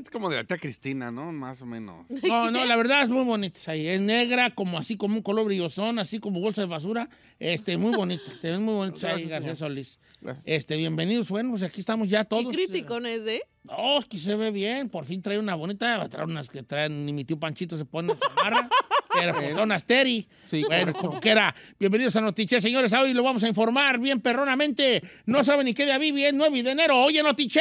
Es como de la tía Cristina, ¿no? Más o menos. No, no, la verdad es muy bonita Es negra, como así como un color brillosón, así como bolsa de basura. Este, muy bonita, Te ves muy bonito ahí, García Solís. Este, bienvenidos. Bueno, pues aquí estamos ya todos. ¿Qué crítico no es, eh? No, oh, es que se ve bien. Por fin trae una bonita. Trae unas que traen, ni mi tío Panchito se pone en su barra. Pero pues son Asteri. Sí, bueno, como que era. Bienvenidos a Notiche, señores. Hoy lo vamos a informar bien perronamente. No saben ni qué día vive, es ¿eh? 9 de enero. Oye, Notiche.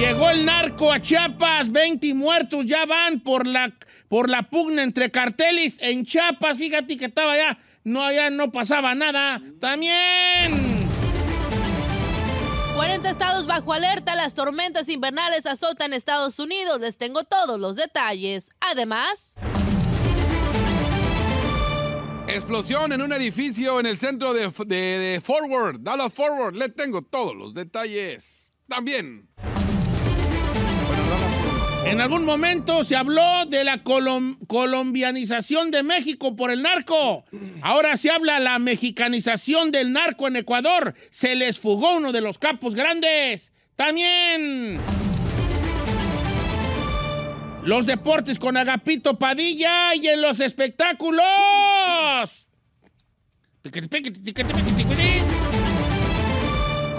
Llegó el narco a Chiapas, 20 muertos ya van por la, por la pugna entre carteles en Chiapas. Fíjate que estaba ya no, allá no pasaba nada. También. 40 estados bajo alerta, las tormentas invernales azotan Estados Unidos. Les tengo todos los detalles. Además. Explosión en un edificio en el centro de, de Forward, Dallas Forward. Les tengo todos los detalles. También. En algún momento se habló de la colombianización de México por el narco. Ahora se habla de la mexicanización del narco en Ecuador. Se les fugó uno de los capos grandes. También. Los deportes con Agapito Padilla y en los espectáculos.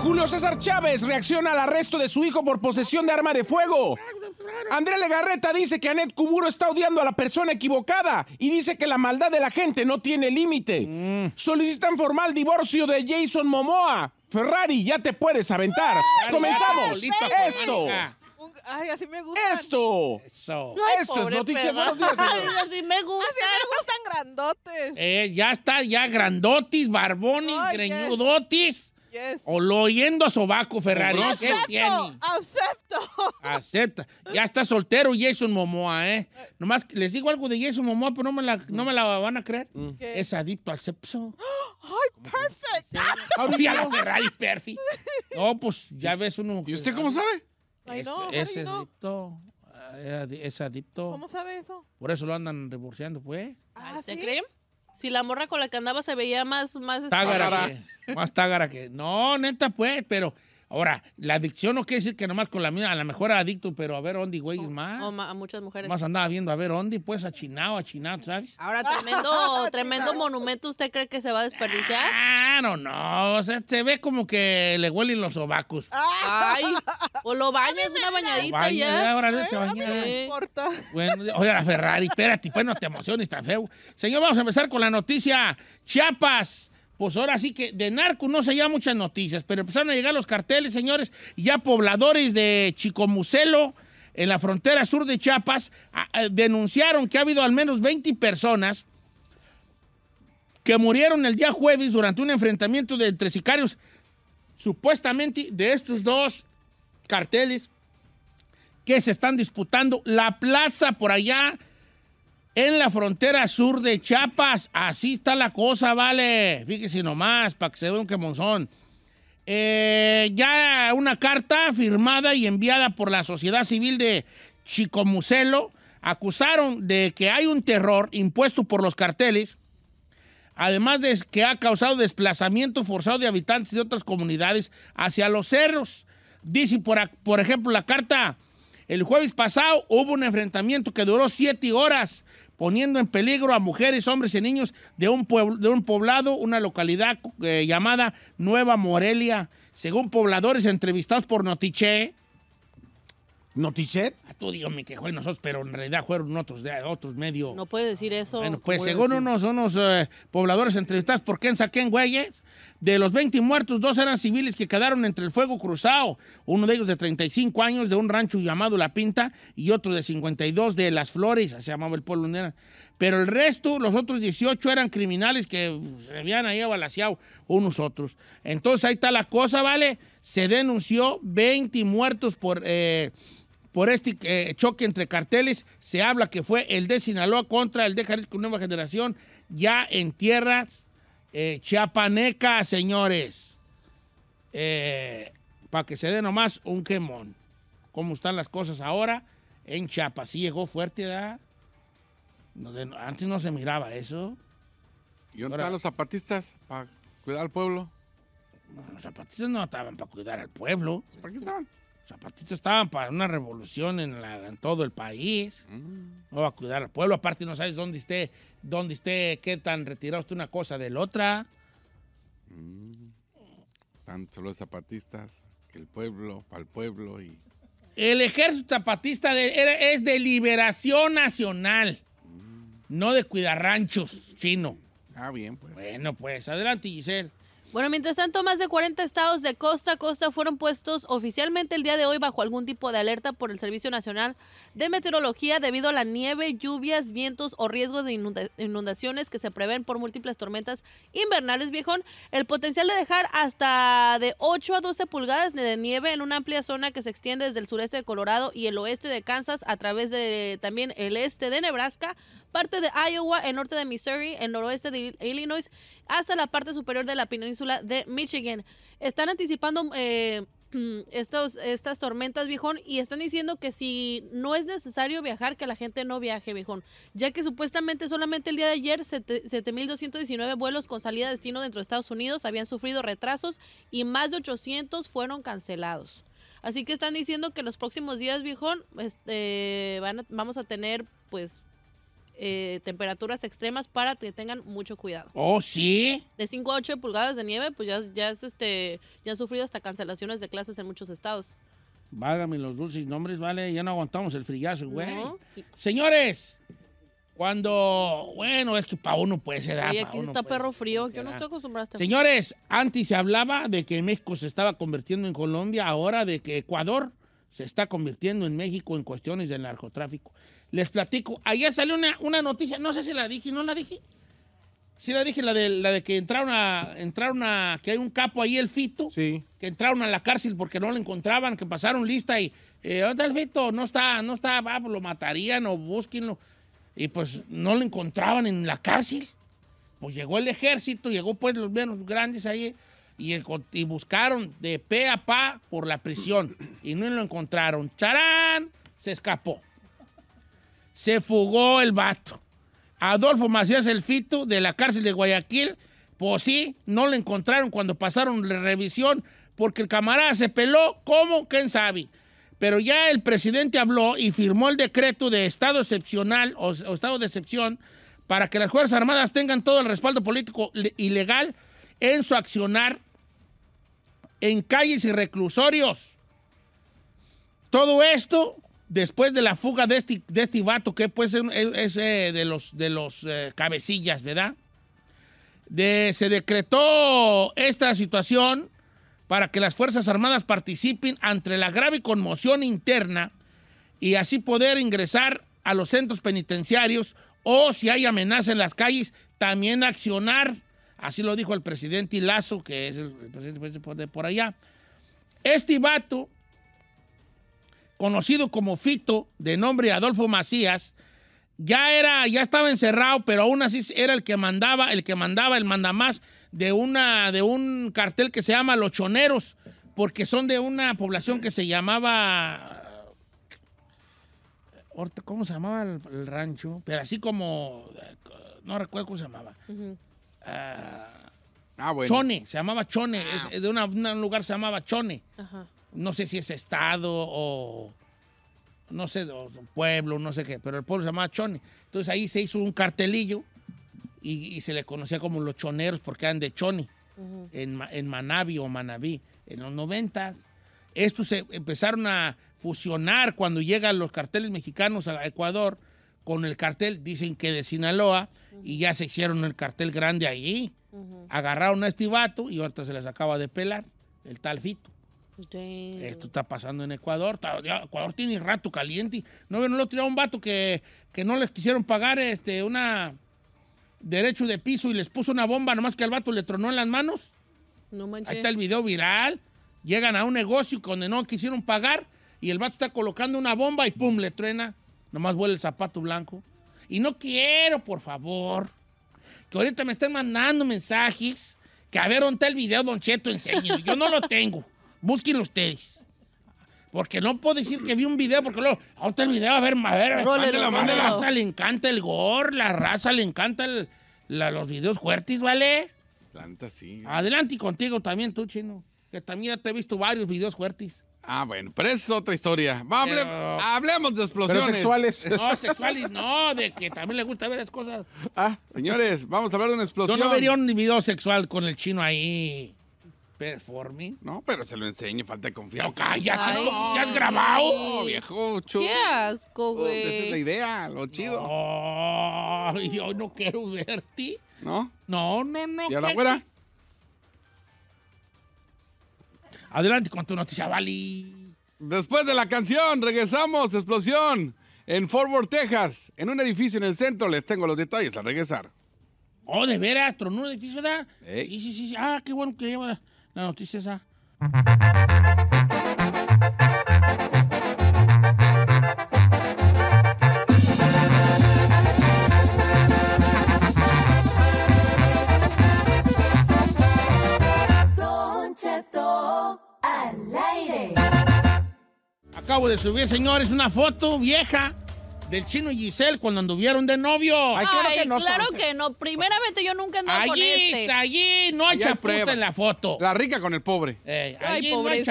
Julio César Chávez reacciona al arresto de su hijo por posesión de arma de fuego. Andrea Legarreta dice que Anet Cuburo está odiando a la persona equivocada y dice que la maldad de la gente no tiene límite. Mm. Solicitan formal divorcio de Jason Momoa. Ferrari, ya te puedes aventar. ¡Comenzamos! Pues, ¡Esto! Ay, así me gusta. Esto. Esto es noticia. Buenos Ay, así me gusta. Así me gustan grandotes. Eh, ya está, ya grandotis, barbonis, greñudotis. O lo oyendo a sobaco, Ferrari. ¿Qué acepto, tiene? acepto. Acepta. Ya está soltero Jason Momoa, ¿eh? Nomás les digo algo de Jason Momoa, pero no me la, no me la van a creer. Mm. Es adicto al sexo. ¡Ay, perfect! Ahorita la Ferrari, perfect. No, pues ya ves uno. ¿Y usted cómo sabe? no, es, ah, es adicto. Es adicto. ¿Cómo sabe eso? Por eso lo andan divorciando, pues. ¿Ah, ¿Se ¿sí? creen? Si la morra con la que andaba se veía más... Más tágara, este, más tágara que... No, neta, pues, pero Ahora, la adicción no quiere decir que nomás con la mía, a lo mejor era adicto, pero a ver dónde, güey, es más. a muchas mujeres. Más andaba viendo a ver dónde, pues achinado, achinado, ¿sabes? Ahora, tremendo, tremendo monumento, ¿usted cree que se va a desperdiciar? Ah, no, no. O sea, se ve como que le huelen los ovacos. Ay, o lo bañas, una bañadita ya. no, se baña. importa. Bueno, oye, la Ferrari, espérate, pues no te emociones tan feo. Señor, vamos a empezar con la noticia. Chiapas pues ahora sí que de narco no se llama muchas noticias, pero empezaron a llegar los carteles, señores, ya pobladores de Chicomucelo, en la frontera sur de Chiapas, denunciaron que ha habido al menos 20 personas que murieron el día jueves durante un enfrentamiento de entre sicarios, supuestamente de estos dos carteles que se están disputando la plaza por allá en la frontera sur de Chiapas. Así está la cosa, vale. Fíjese nomás, para que se vean que monzón. Eh, ya una carta firmada y enviada por la sociedad civil de Chicomucelo acusaron de que hay un terror impuesto por los carteles, además de que ha causado desplazamiento forzado de habitantes de otras comunidades hacia los cerros. Dice, por ejemplo, la carta, el jueves pasado hubo un enfrentamiento que duró siete horas poniendo en peligro a mujeres, hombres y niños de un, pueblo, de un poblado, una localidad eh, llamada Nueva Morelia. Según pobladores entrevistados por Notiche. A ah, tu tú dígame que juegan nosotros, pero en realidad fueron otros, otros medios. No puede decir eso. Bueno, pues según unos, eh, pobladores entrevistados por Ken en güeyes, de los 20 muertos, dos eran civiles que quedaron entre el fuego cruzado. Uno de ellos de 35 años, de un rancho llamado La Pinta, y otro de 52 de Las Flores, se llamaba el pueblo Pero el resto, los otros 18 eran criminales que pues, se habían ahí abalaseado unos otros. Entonces ahí está la cosa, ¿vale? Se denunció 20 muertos por... Eh, por este eh, choque entre carteles. Se habla que fue el de Sinaloa contra el de Jalisco Nueva Generación, ya en tierras eh, chiapaneca, señores. Eh, para que se dé nomás un quemón. ¿Cómo están las cosas ahora? En Chiapas sí llegó fuerte, ¿verdad? antes no se miraba eso. ¿Y dónde están los zapatistas para cuidar al pueblo? los zapatistas no estaban para cuidar al pueblo. ¿Para qué estaban? Los zapatistas estaban para una revolución en, todo el país. No mm. oh, va a cuidar al pueblo. Aparte, no sabes dónde esté, dónde esté, qué tan retirado está una cosa de la otra. Mm. Tanto los zapatistas que el pueblo, para el pueblo y. El ejército zapatista es de liberación nacional, mm. no de cuidar ranchos chino. Ah, bien, pues. Bueno, pues, adelante, Giselle. Bueno, mientras tanto, más de 40 estados de costa a costa fueron puestos oficialmente el día de hoy bajo algún tipo de alerta por el Servicio Nacional de Meteorología debido a la nieve, lluvias, vientos o riesgos de inundaciones que se prevén por múltiples tormentas invernales, viejón. El potencial de dejar hasta de 8 a 12 pulgadas de nieve en una amplia zona que se extiende desde el sureste de Colorado y el oeste de Kansas a través de también el este de Nebraska, parte de Iowa, el norte de Missouri, el noroeste de Illinois hasta la parte superior de la península de Michigan. Están anticipando eh, estos, estas tormentas, viejón, y están diciendo que si no es necesario viajar, que la gente no viaje, viejón, ya que supuestamente solamente el día de ayer 7.219 vuelos con salida a destino dentro de Estados Unidos habían sufrido retrasos y más de 800 fueron cancelados. Así que están diciendo que los próximos días, viejón, este, vamos a tener pues eh, temperaturas extremas para que tengan mucho cuidado. ¿Oh, sí? De 5 a 8 pulgadas de nieve, pues ya, ya, es este, ya han sufrido hasta cancelaciones de clases en muchos estados. Válgame los dulces nombres, vale, ya no aguantamos el frillazo, güey. Señores, cuando, bueno, es que para uno puede ser. Ah, y aquí está perro frío, que yo no estoy acostumbrado a este Señores, antes se hablaba de que México se estaba convirtiendo en Colombia, ahora de que Ecuador se está convirtiendo en México en cuestiones del narcotráfico. Les platico, ayer salió una, una noticia, no sé si la dije, ¿no la dije? Sí la dije, la de, la de que entraron a, entraron a, que hay un capo ahí, el Fito, que entraron a la cárcel porque no lo encontraban, que pasaron lista y, ¿dónde eh, está el Fito? No está, no está, lo matarían o búsquenlo. Y pues no lo encontraban en la cárcel. Pues llegó el ejército, llegó pues los menos grandes ahí, y, buscaron de pe a pa por la prisión y no lo encontraron. ¡Charán! Se escapó. Se fugó el vato. Adolfo Macías El Fito de la cárcel de Guayaquil, pues sí, no lo encontraron cuando pasaron la revisión porque el camarada se peló, ¿cómo? ¿Quién sabe? Pero ya el presidente habló y firmó el decreto de estado excepcional o estado de excepción para que las Fuerzas Armadas tengan todo el respaldo político y legal en su accionar en calles y reclusorios. Todo esto después de la fuga de este, este vato que pues, es, eh, de los, de los eh, cabecillas, ¿verdad? De, se decretó esta situación para que las Fuerzas Armadas participen ante la grave conmoción interna y así poder ingresar a los centros penitenciarios o si hay amenaza en las calles, también accionar Así lo dijo el presidente Ilazo, que es el presidente de por allá. Este vato, conocido como Fito, de nombre Adolfo Macías, ya era, ya estaba encerrado, pero aún así era el que mandaba, el que mandaba, el mandamás de una, de un cartel que se llama Los Choneros, porque son de una población que se llamaba. ¿Cómo se llamaba el, rancho? Pero así como. No recuerdo cómo se llamaba. Ah, ah, Chone, se llamaba Chone, ah. de un lugar se llamaba Chone. No sé si es estado o no sé, pueblo, no sé qué, pero el pueblo se llamaba Chone. Entonces ahí se hizo un cartelillo y, se le conocía como los choneros porque eran de Chone, en, en o Manabí, en los noventas. Estos empezaron a fusionar cuando llegan los carteles mexicanos a Ecuador con el cartel, dicen que de Sinaloa, y ya se hicieron el cartel grande ahí. Agarraron a este vato y ahorita se les acaba de pelar el tal Fito. Esto está pasando en Ecuador. Ecuador tiene rato caliente. No, no lo tiraron un vato que, que no les quisieron pagar este, una derecho de piso y les puso una bomba, nomás que al vato le tronó en las manos. No Ahí está el video viral. Llegan a un negocio donde no quisieron pagar y el vato está colocando una bomba y pum, le truena Nomás huele el zapato blanco. Y no quiero, por favor, que ahorita me estén mandando mensajes que a ver dónde el video, Don Cheto, enséñenlo. Yo no lo tengo. Búsquenlo ustedes. Porque no puedo decir que vi un video, porque luego, ahorita está el video, a ver, a ver, a la raza le encanta el gore, la raza le encanta los videos fuertes, ¿vale? Planta, sí. Adelante contigo también tú, Chino, que también te he visto varios videos fuertes. Ah, bueno, pero esa es otra historia. hablemos de explosiones. Pero sexuales. No, sexuales, no, de que también le gusta ver esas cosas. Ah, señores, vamos a hablar de una explosión. Yo no vería un video sexual con el chino ahí. Performing. No, pero se lo enseño, falta de confianza. cállate, ¿ya has grabado? viejo, chulo. Qué asco, oh, güey. Esa es la idea, lo chido. No, yo no quiero verte. ¿No? No, no, no. ¿Y ahora fuera? Adelante con tu noticia, Bali. Después de la canción, regresamos, explosión, en Fort Worth, Texas, en un edificio en el centro. Les tengo los detalles al regresar. Oh, de veras, tronó un edificio, ¿verdad? sí, sí, sí. Ah, qué bueno que lleva la noticia esa. acabo de subir, señores, una foto vieja del chino y Giselle cuando anduvieron de novio. Ay, claro, que, no, claro ¿eh? que no. Primeramente yo nunca andaba con este. Allí no hay chapuza en la foto. La rica con el pobre. Eh, Ay, allí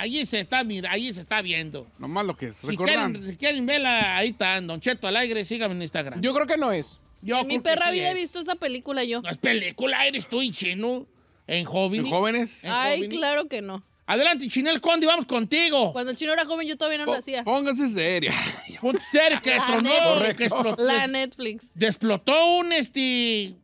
Allí se está, mira, allí se está viendo. Nomás lo que es. Si quieren, si quieren verla, ahí está. Don Cheto al aire, síganme en Instagram. Yo creo que no es. Yo en mi perra había visto esa película yo. No es película, eres tú y chino. En jóvenes. ¿En jóvenes? Ay, claro que no. Adelante, Chinel Conde, vamos contigo. Cuando Chinel chino era joven, yo todavía no lo hacía. Póngase seria. Un ser que tronó, que explotó. La Netflix. Desplotó un este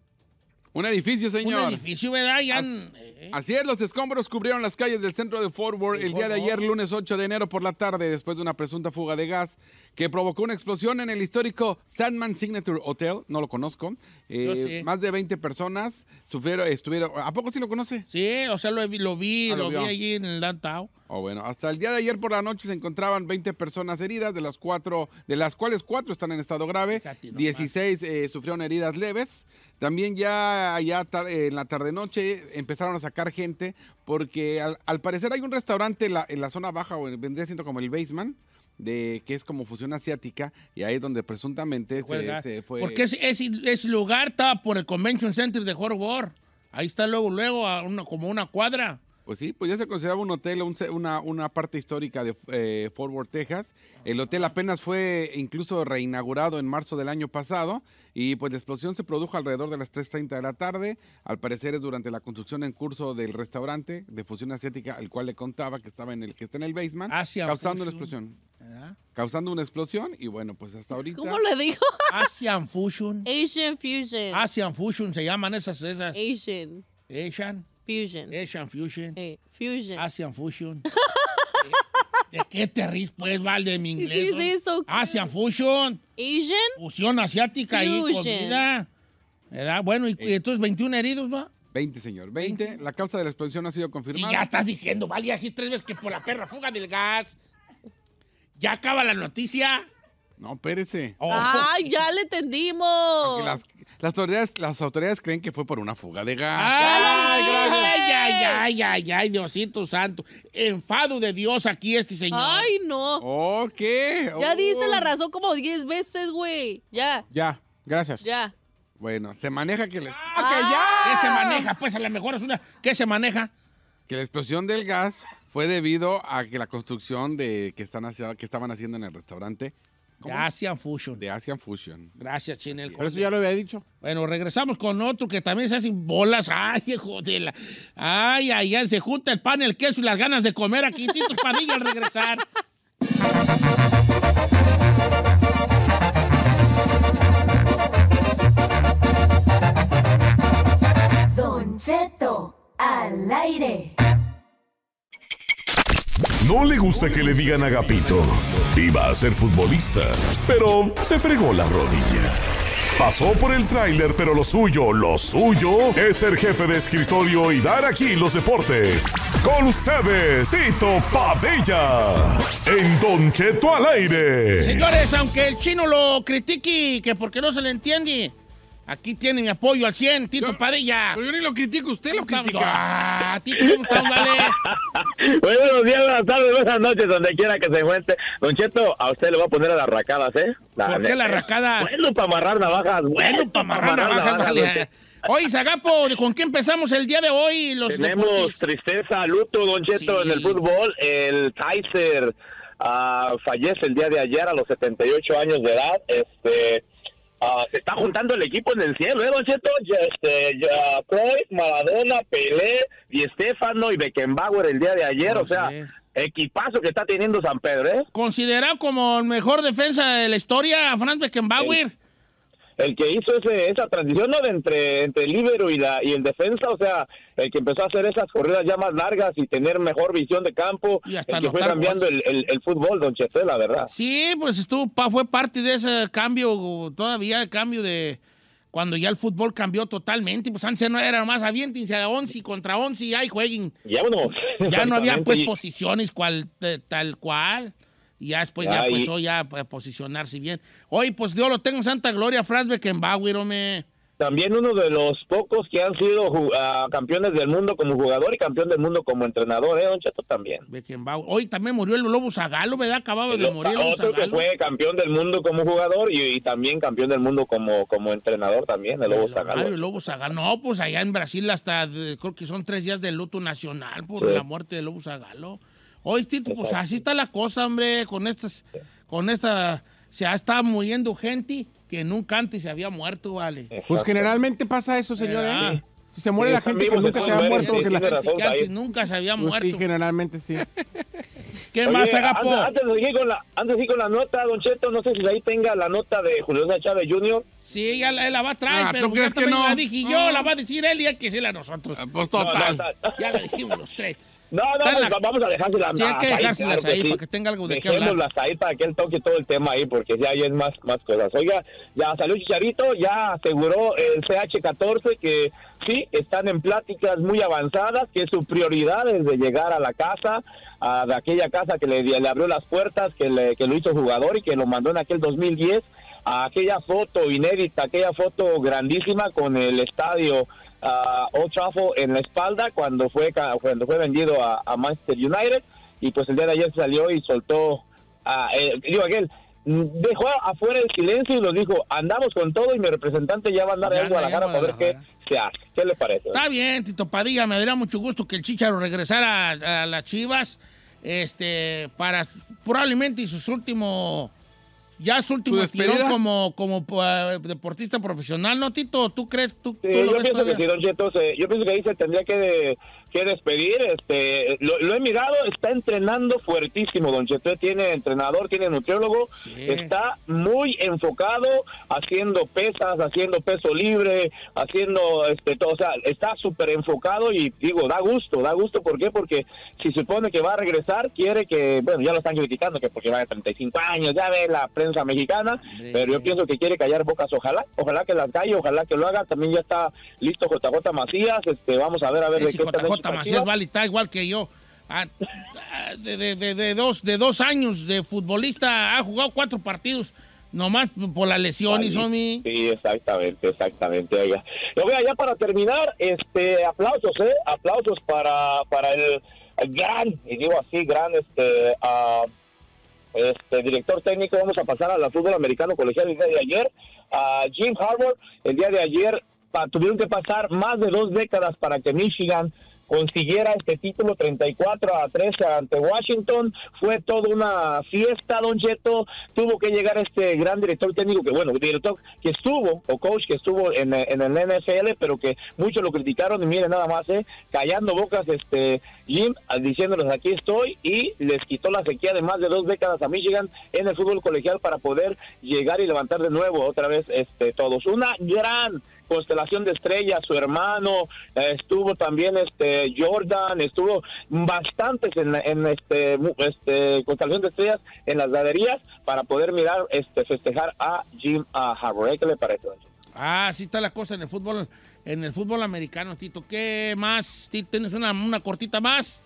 un edificio, señor. Un edificio, ¿verdad? Ya... Eh. así es, los escombros cubrieron las calles del centro de Fort Worth el día de ayer, lunes 8 de enero por la tarde, después de una presunta fuga de gas que provocó una explosión en el histórico Sandman Signature Hotel. No lo conozco. Eh, más de 20 personas sufrieron, estuvieron... ¿A poco sí lo conoce? Sí, o sea, lo, lo vi, lo, vi ah, allí en el downtown. Oh, bueno, hasta el día de ayer por la noche se encontraban 20 personas heridas, de las, cuatro, de las cuales 4 están en estado grave, 16 eh, sufrieron heridas leves. También ya allá en la tarde-noche empezaron a sacar gente porque al, parecer hay un restaurante en la, zona baja, o vendría siendo como el basement, de que es como fusión asiática y ahí es donde presuntamente se, fue. Porque es, es lugar estaba por el Convention Center de Horror. Ahí está luego, luego, a una, como una cuadra. Pues sí, pues ya se consideraba un hotel, una, parte histórica de eh, Fort Worth, Texas. El hotel apenas fue incluso reinaugurado en marzo del año pasado y pues la explosión se produjo alrededor de las 3.30 de la tarde. Al parecer es durante la construcción en curso del restaurante de fusión asiática, al cual le contaba que estaba en el que está en el basement, ah, causando una explosión. Ah. Causando una explosión y bueno, pues hasta ahorita... ¿Cómo le digo? Asian Fusion. Asian Fusion. Asian Fusion se llaman esas, esas. Asian. Asian. Fusion. Asian Fusion. fusion. Asian Fusion. ¿De qué te ríes, pues, Valde, mi inglés? Asian Fusion. Asian. Fusión asiática fusion. y comida. Bueno, y, entonces 21 heridos, ¿no? 20, señor. 20. La causa de la explosión ha sido confirmada. Y ya estás diciendo, vale, aquí tres veces que por la perra fuga del gas. Ya acaba la noticia. No, espérese. Oh. ¡Ay, ya le entendimos! Las, las autoridades, creen que fue por una fuga de gas. ¡Ay, ay, ay, ay, ay, Diosito santo! Enfado de Dios aquí este señor. ¡Ay, no! ¡Oh, qué? Ya diste la oh. razón como 10 veces, güey. Ya. Ya, gracias. Ya. Bueno, se maneja que le... ¡Ah, ya! Ah. ¿Qué se maneja? Pues a lo mejor es una... ¿Qué se maneja? Que la explosión del gas fue debido a que la construcción de que, están haciendo, que estaban haciendo en el restaurante Gracias De Asian Fusion. De Fusion. Gracias, Chinel. Por eso ya lo había dicho. Bueno, regresamos con otro que también se hacen bolas. Ay, hijo Ay, ay, ay, se junta el pan, el queso y las ganas de comer aquí. Tito Padilla al regresar. Don Cheto, al aire. No le gusta que le digan agapito. Iba a ser futbolista, pero se fregó la rodilla. Pasó por el tráiler, pero lo suyo, lo suyo, es ser jefe de escritorio y dar aquí los deportes. Con ustedes, Tito Padilla, en Don Cheto al aire. Señores, aunque el chino lo critique, que porque no se le entiende, Aquí tienen apoyo al 100, Tito Padilla. Pero yo ni lo critico, usted lo critica. Ah, Tito, ¿cómo está? Dale. buenos días, buenas tardes, buenas noches, donde quiera que se encuentre. Don Cheto, a usted le voy a poner a las racadas, ¿eh? ¿Por qué las racadas? Bueno, para amarrar navajas. Bueno, para amarrar, navajas, Oye, Zagapo, ¿con qué empezamos el día de hoy? Los Tenemos tristeza, luto, Don Cheto, en el fútbol. El Kaiser ah, fallece el día de ayer a los 78 años de edad. Este Ah, se está juntando el equipo en el cielo, ¿eh, Don Cheto? Este, Maradona, Pelé, y Estefano y Beckenbauer el día de ayer, o sea, equipazo que está teniendo San Pedro, ¿eh? Considerado como el mejor defensa de la historia, Franz Beckenbauer. Sí el que hizo esa transición ¿no? entre, entre el líbero y, la, y el defensa, o sea, el que empezó a hacer esas corridas ya más largas y tener mejor visión de campo, y que fue cambiando el, fútbol, don Chete, la verdad. Sí, pues estuvo, fue parte de ese cambio, todavía el cambio de cuando ya el fútbol cambió totalmente, pues antes no era más aviéntense a 11 contra 11 y ahí jueguen. Ya, no, ya no había pues posiciones cual, tal cual. Y ya después ya, pues ya a posicionarse bien. Hoy, pues yo lo tengo Santa Gloria, Franz Beckenbauer, hombre. También uno de los pocos que han sido ah, campeones del mundo como jugador y campeón del mundo como entrenador, ¿eh, Don También. Hoy también murió el Lobo Zagalo, ¿verdad? Acababa de morir. El otro Zagalo. que fue campeón del mundo como jugador y, también campeón del mundo como, como entrenador también, el Lobo Zagalo. el Lobo Zagalo. No, pues allá en Brasil hasta eh, creo que son tres días de luto nacional por la muerte del Lobo Zagalo. Tito, oh, pues así está la cosa, hombre, con estas, con esta, se está muriendo gente que nunca antes se había muerto, vale. Pues generalmente pasa eso, señor. ¿eh? si se muere la gente que nunca se había pues muerto, la que antes nunca se había muerto. sí, generalmente sí. ¿Qué más, haga por? antes, de con la, antes de con la nota, Don Cheto, no sé si ahí tenga la nota de Julio Chávez Jr. Sí, ya la, va a traer, ah, pero pues, ya que no? la dije yo, la va a decir él y hay que decirla a nosotros. Ah, pues total. ya la dijimos los tres. No, no, pues, vamos a dejárselas. Sí, hay que dejárselas ahí, para que tenga algo de qué hablar. ahí para que él toque todo el tema ahí, porque ya hay más, más cosas. Oiga, ya salió Chicharito, ya aseguró el CH14 que sí, están en pláticas muy avanzadas, que su prioridad es de llegar a la casa, a aquella casa que le, le abrió las puertas, que, le, que lo hizo jugador y que lo mandó en aquel 2010, a aquella foto inédita, aquella foto grandísima con el estadio a uh, Old en la espalda cuando fue, cuando fue vendido a, Manchester United y pues el día de ayer salió y soltó a, eh, aquel mm, dejó afuera el silencio y nos dijo, andamos con todo y mi representante ya va a andar a la cara para ver qué se hace. ¿Qué le parece? Está bien, Tito Padilla, me daría mucho gusto que el Chicharo regresara a, a, las Chivas este para probablemente sus últimos ya es último tirón como, como eh, deportista profesional, ¿no, Tito? ¿Tú crees? ¿Tú, yo, pienso que yo pienso que ahí se tendría que que despedir. Este, lo, he mirado, está entrenando fuertísimo. Don Chester tiene entrenador, tiene nutriólogo, está muy enfocado, haciendo pesas, haciendo peso libre, haciendo este, todo, o sea, está súper enfocado y digo, da gusto, da gusto. ¿Por qué? Porque si supone que va a regresar, quiere que, bueno, ya lo están criticando, que porque va de 35 años, ya ve la prensa mexicana, pero yo pienso que quiere callar bocas. Ojalá, ojalá que la calle, ojalá que lo haga. También ya está listo JJ Macías. Este, vamos a ver a ver de qué J. está igual que yo. Ah, ah, de, de, de, dos, de dos años de futbolista ha jugado cuatro partidos. Nomás por la lesión y Omi. Sí, exactamente, exactamente. Allá. ya para terminar, este, aplausos, ¿eh? Aplausos para, para el, gran, y digo así, gran este, ah, este director técnico. Vamos a pasar a la fútbol americano colegial el día de ayer. A Jim Harbour, el día de ayer tuvieron que pasar más de dos décadas para que Michigan consiguiera este título 34 a 13 ante Washington. Fue toda una fiesta, Don jeto Tuvo que llegar este gran director técnico, que bueno, director que estuvo, o coach que estuvo en, en el NFL, pero que muchos lo criticaron. Y miren, nada más, eh, callando bocas, este Jim, diciéndoles aquí estoy, y les quitó la sequía de más de dos décadas a Michigan en el fútbol colegial para poder llegar y levantar de nuevo otra vez este todos. Una gran Constelación de Estrellas, su hermano, eh, estuvo también este Jordan, estuvo bastantes en, este, este, Constelación de Estrellas en las galerías para poder mirar, este festejar a Jim a ¿Qué le parece? Ah, sí está la cosa en el fútbol, en el fútbol americano, Tito. ¿Qué más? ¿Tienes una, una cortita más?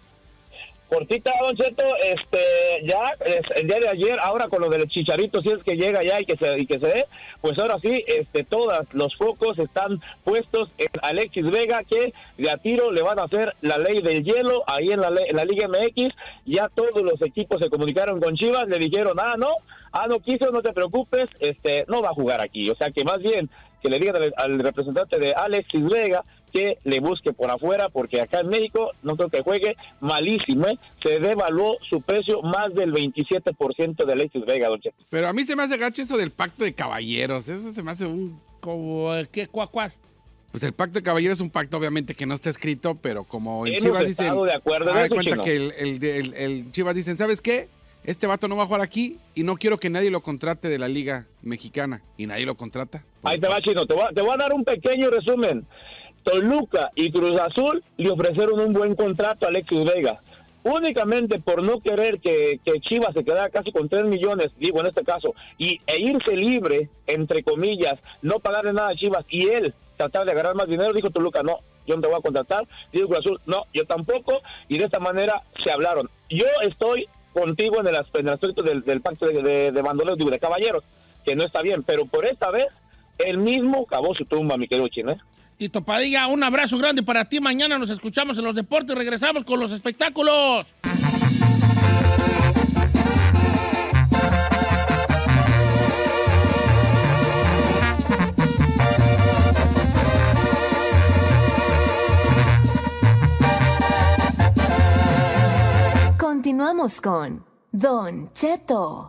cortita, don este, ya el día de ayer, ahora con lo del chicharito, si es que llega ya y que se, y que se dé, pues ahora sí, este, todos los focos están puestos en Alexis Vega, que de a tiro le van a hacer la ley del hielo ahí en la, Liga MX. Ya todos los equipos se comunicaron con Chivas, le dijeron, ah, no, ah, no quiso, no te preocupes, este, no va a jugar aquí. O sea que más bien que le digan al representante de Alexis Vega que le busque por afuera, porque acá en México no creo que juegue malísimo. ¿eh? Se devaluó su precio más del 27% de Alexis Vega, don Pero a mí se me hace gacho eso del pacto de caballeros. Eso se me hace un. Como, ¿qué, cuál, cuál? Pues el pacto de caballeros es un pacto, obviamente, que no está escrito, pero como el Chivas dice de acuerdo ah, cuenta que el, Chivas dicen, ¿sabes qué? este vato no va a jugar aquí y no quiero que nadie lo contrate de la Liga Mexicana. Y nadie lo contrata. Ahí te va, Chino. voy, te voy a dar un pequeño resumen. Toluca y Cruz Azul le ofrecieron un buen contrato a Alexis Vega. Únicamente por no querer que, Chivas se quedara casi con 3 millones, digo en este caso, y, e irse libre, entre comillas, no pagarle nada a Chivas y él tratar de agarrar más dinero, dijo Toluca, no, yo no te voy a contratar. Dijo Cruz Azul, no, yo tampoco. Y de esta manera se hablaron. Yo estoy contigo en el, aspecto del, pacto de, de, de bandoleros, de caballeros, que no está bien, pero por esta vez, el mismo acabó su tumba, mi querido ¿eh? Tito Padilla, un abrazo grande para ti. Mañana nos escuchamos en los deportes. Regresamos con los espectáculos. Continuamos con Don Cheto.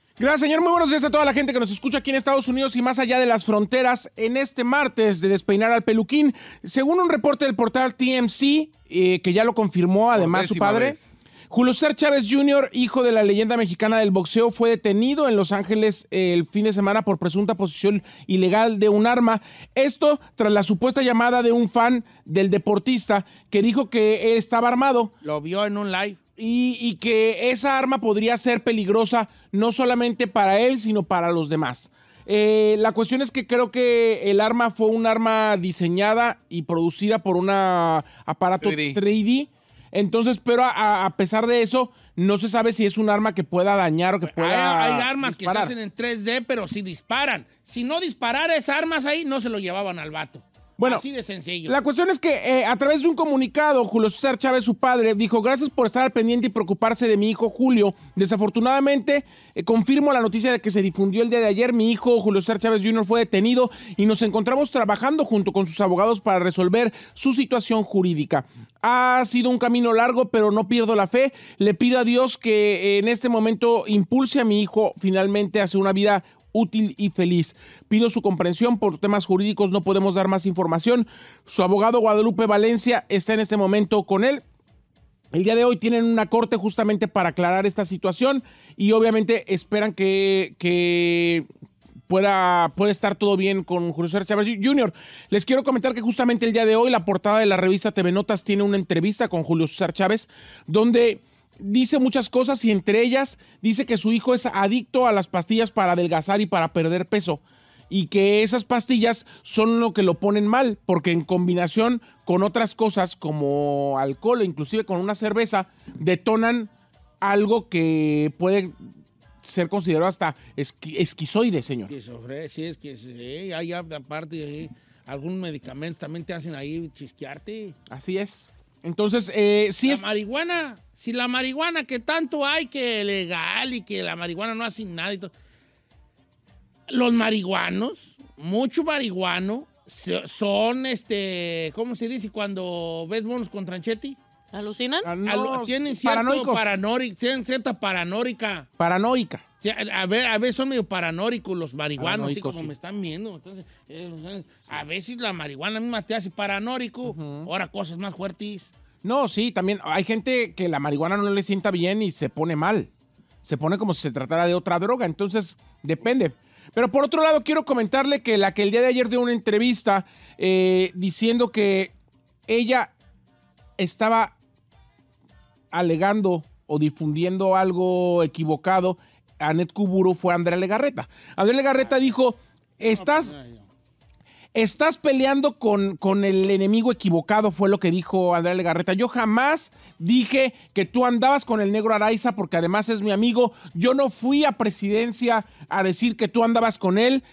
Gracias, señor. Muy buenos días a toda la gente que nos escucha aquí en Estados Unidos y más allá de las fronteras en este martes de Despeinar al Peluquín. Según un reporte del portal TMC, eh, que ya lo confirmó además su padre, Julio Ser Chávez Jr., hijo de la leyenda mexicana del boxeo, fue detenido en Los Ángeles eh, el fin de semana por presunta posesión ilegal de un arma. Esto tras la supuesta llamada de un fan del deportista que dijo que estaba armado. Lo vio en un live y, que esa arma podría ser peligrosa no solamente para él, sino para los demás. Eh, la cuestión es que creo que el arma fue un arma diseñada y producida por un aparato 3D. Entonces, pero a, pesar de eso, no se sabe si es un arma que pueda dañar o que pueda. Hay, hay armas que se hacen en 3D, pero si disparan. Si no disparara esas armas ahí, no se lo llevaban al vato. Bueno, La cuestión es que eh, a través de un comunicado, Julio César Chávez, su padre, dijo: Gracias por estar al pendiente y preocuparse de mi hijo Julio. Desafortunadamente, eh, confirmo la noticia de que se difundió el día de ayer. Mi hijo Julio César Chávez Jr. fue detenido y nos encontramos trabajando junto con sus abogados para resolver su situación jurídica. Ha sido un camino largo, pero no pierdo la fe. Le pido a Dios que eh, en este momento impulse a mi hijo finalmente hacia una vida útil y feliz. Pido su comprensión, por temas jurídicos no podemos dar más información. Su abogado Guadalupe Valencia está en este momento con él. El día de hoy tienen una corte justamente para aclarar esta situación y obviamente esperan que, pueda, puede estar todo bien con Julio Chávez Jr. Les quiero comentar que justamente el día de hoy la portada de la revista TV Notas tiene una entrevista con Julio César Chávez donde dice muchas cosas y entre ellas dice que su hijo es adicto a las pastillas para adelgazar y para perder peso y que esas pastillas son lo que lo ponen mal, porque en combinación con otras cosas como alcohol, inclusive con una cerveza, detonan algo que puede ser considerado hasta esquizoide, señor. sí es que hay aparte, eh, algún medicamento también te hacen ahí chisquearte. Así es. Entonces, eh, si es... marihuana, si la marihuana que tanto hay que legal y que la marihuana no hace nada y todo. Los marihuanos, mucho marihuano, son este, ¿cómo se dice cuando ves monos con tranchetti? ¿Alucinan? Ah, tienen paranoicos. tienen cierta paranórica. Paranoica. A veces, son medio paranóricos los marihuanos, así como me están viendo. Eh, a veces la marihuana misma te hace paranórico, ahora cosas más fuertes. No, sí, también hay gente que la marihuana no le sienta bien y se pone mal. Se pone como si se tratara de otra droga, entonces depende. Pero por otro lado, quiero comentarle que la que el día de ayer dio una entrevista eh, diciendo que ella estaba alegando o difundiendo algo equivocado net Kuburu fue Andrea Legarreta. Andrea Legarreta ah, dijo, estás, estás peleando con, con, el enemigo equivocado, fue lo que dijo Andrea Legarreta. Yo jamás dije que tú andabas con el negro Araiza porque además es mi amigo. Yo no fui a presidencia a decir que tú andabas con él.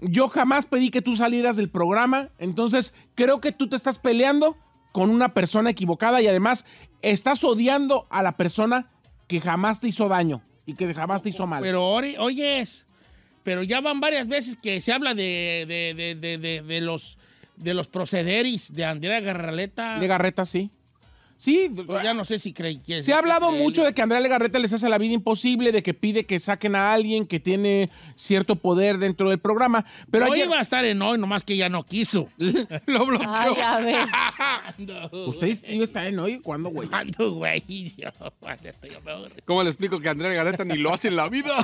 Yo jamás pedí que tú salieras del programa. Entonces creo que tú te estás peleando con una persona equivocada y además estás odiando a la persona que jamás te hizo daño y que jamás te hizo mal. Pero oyes, pero ya van varias veces que se habla de, de, de, de los de los procederis de Andrea Garraleta. De Garreta, sí. Sí, pues, pues, ya no sé si creen que Se ha hablado mucho de que Andrea Legarreta les hace la vida imposible, de que pide que saquen a alguien que tiene cierto poder dentro del programa. Pero hoy iba a estar en hoy, nomás que ya no quiso. Lo bloqueó. ¿Usted iba a estar en hoy? ¿Cuándo, güey? ¿Cuándo, güey? Yo, ¿Cómo le explico que Andrea Legarreta ni lo hace en la vida?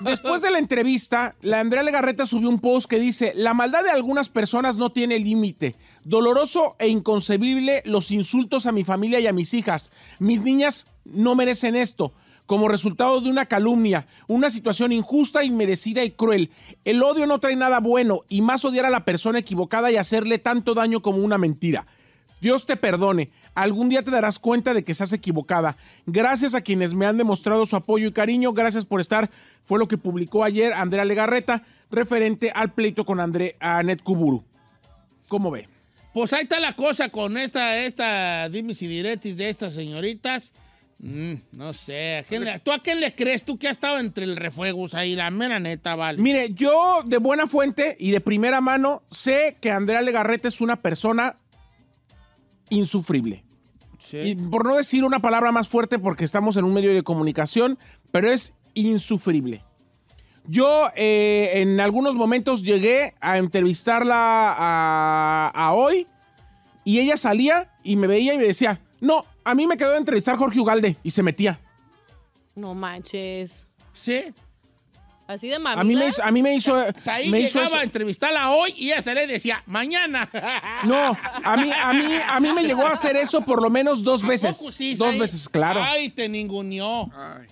Después de la entrevista, la Andrea Legarreta subió un post que dice, la maldad de algunas personas no tiene límite. Doloroso e inconcebible los insultos a mi familia y a mis hijas. Mis niñas no merecen esto. Como resultado de una calumnia, una situación injusta, inmerecida y cruel. El odio no trae nada bueno y más odiar a la persona equivocada y hacerle tanto daño como una mentira. Dios te perdone. Algún día te darás cuenta de que estás equivocada. Gracias a quienes me han demostrado su apoyo y cariño. Gracias por estar. Fue lo que publicó ayer Andrea Legarreta referente al pleito con André, Anet Kuburu. ¿Cómo ve? Pues ahí está la cosa con esta, esta dimis y diretis de estas señoritas. Mm, no sé. ¿Tú a quién le crees tú que ha estado entre el refuegos ahí? La mera neta, vale. Mire, yo de buena fuente y de primera mano sé que Andrea Legarrete es una persona insufrible. Sí. Y por no decir una palabra más fuerte porque estamos en un medio de comunicación, pero es insufrible. Yo eh, en algunos momentos llegué a entrevistarla a, a, hoy y ella salía y me veía y me decía, no, a mí me quedó de entrevistar Jorge Ugalde y se metía. No manches. Sí. Así de mami A mí me hizo. A mí me hizo, me llegaba a entrevistarla hoy y ella se le decía, mañana. No, a mí, a mí, a mí me llegó a hacer eso por lo menos dos veces. dos veces, claro. Ay, te ninguneó. Ay.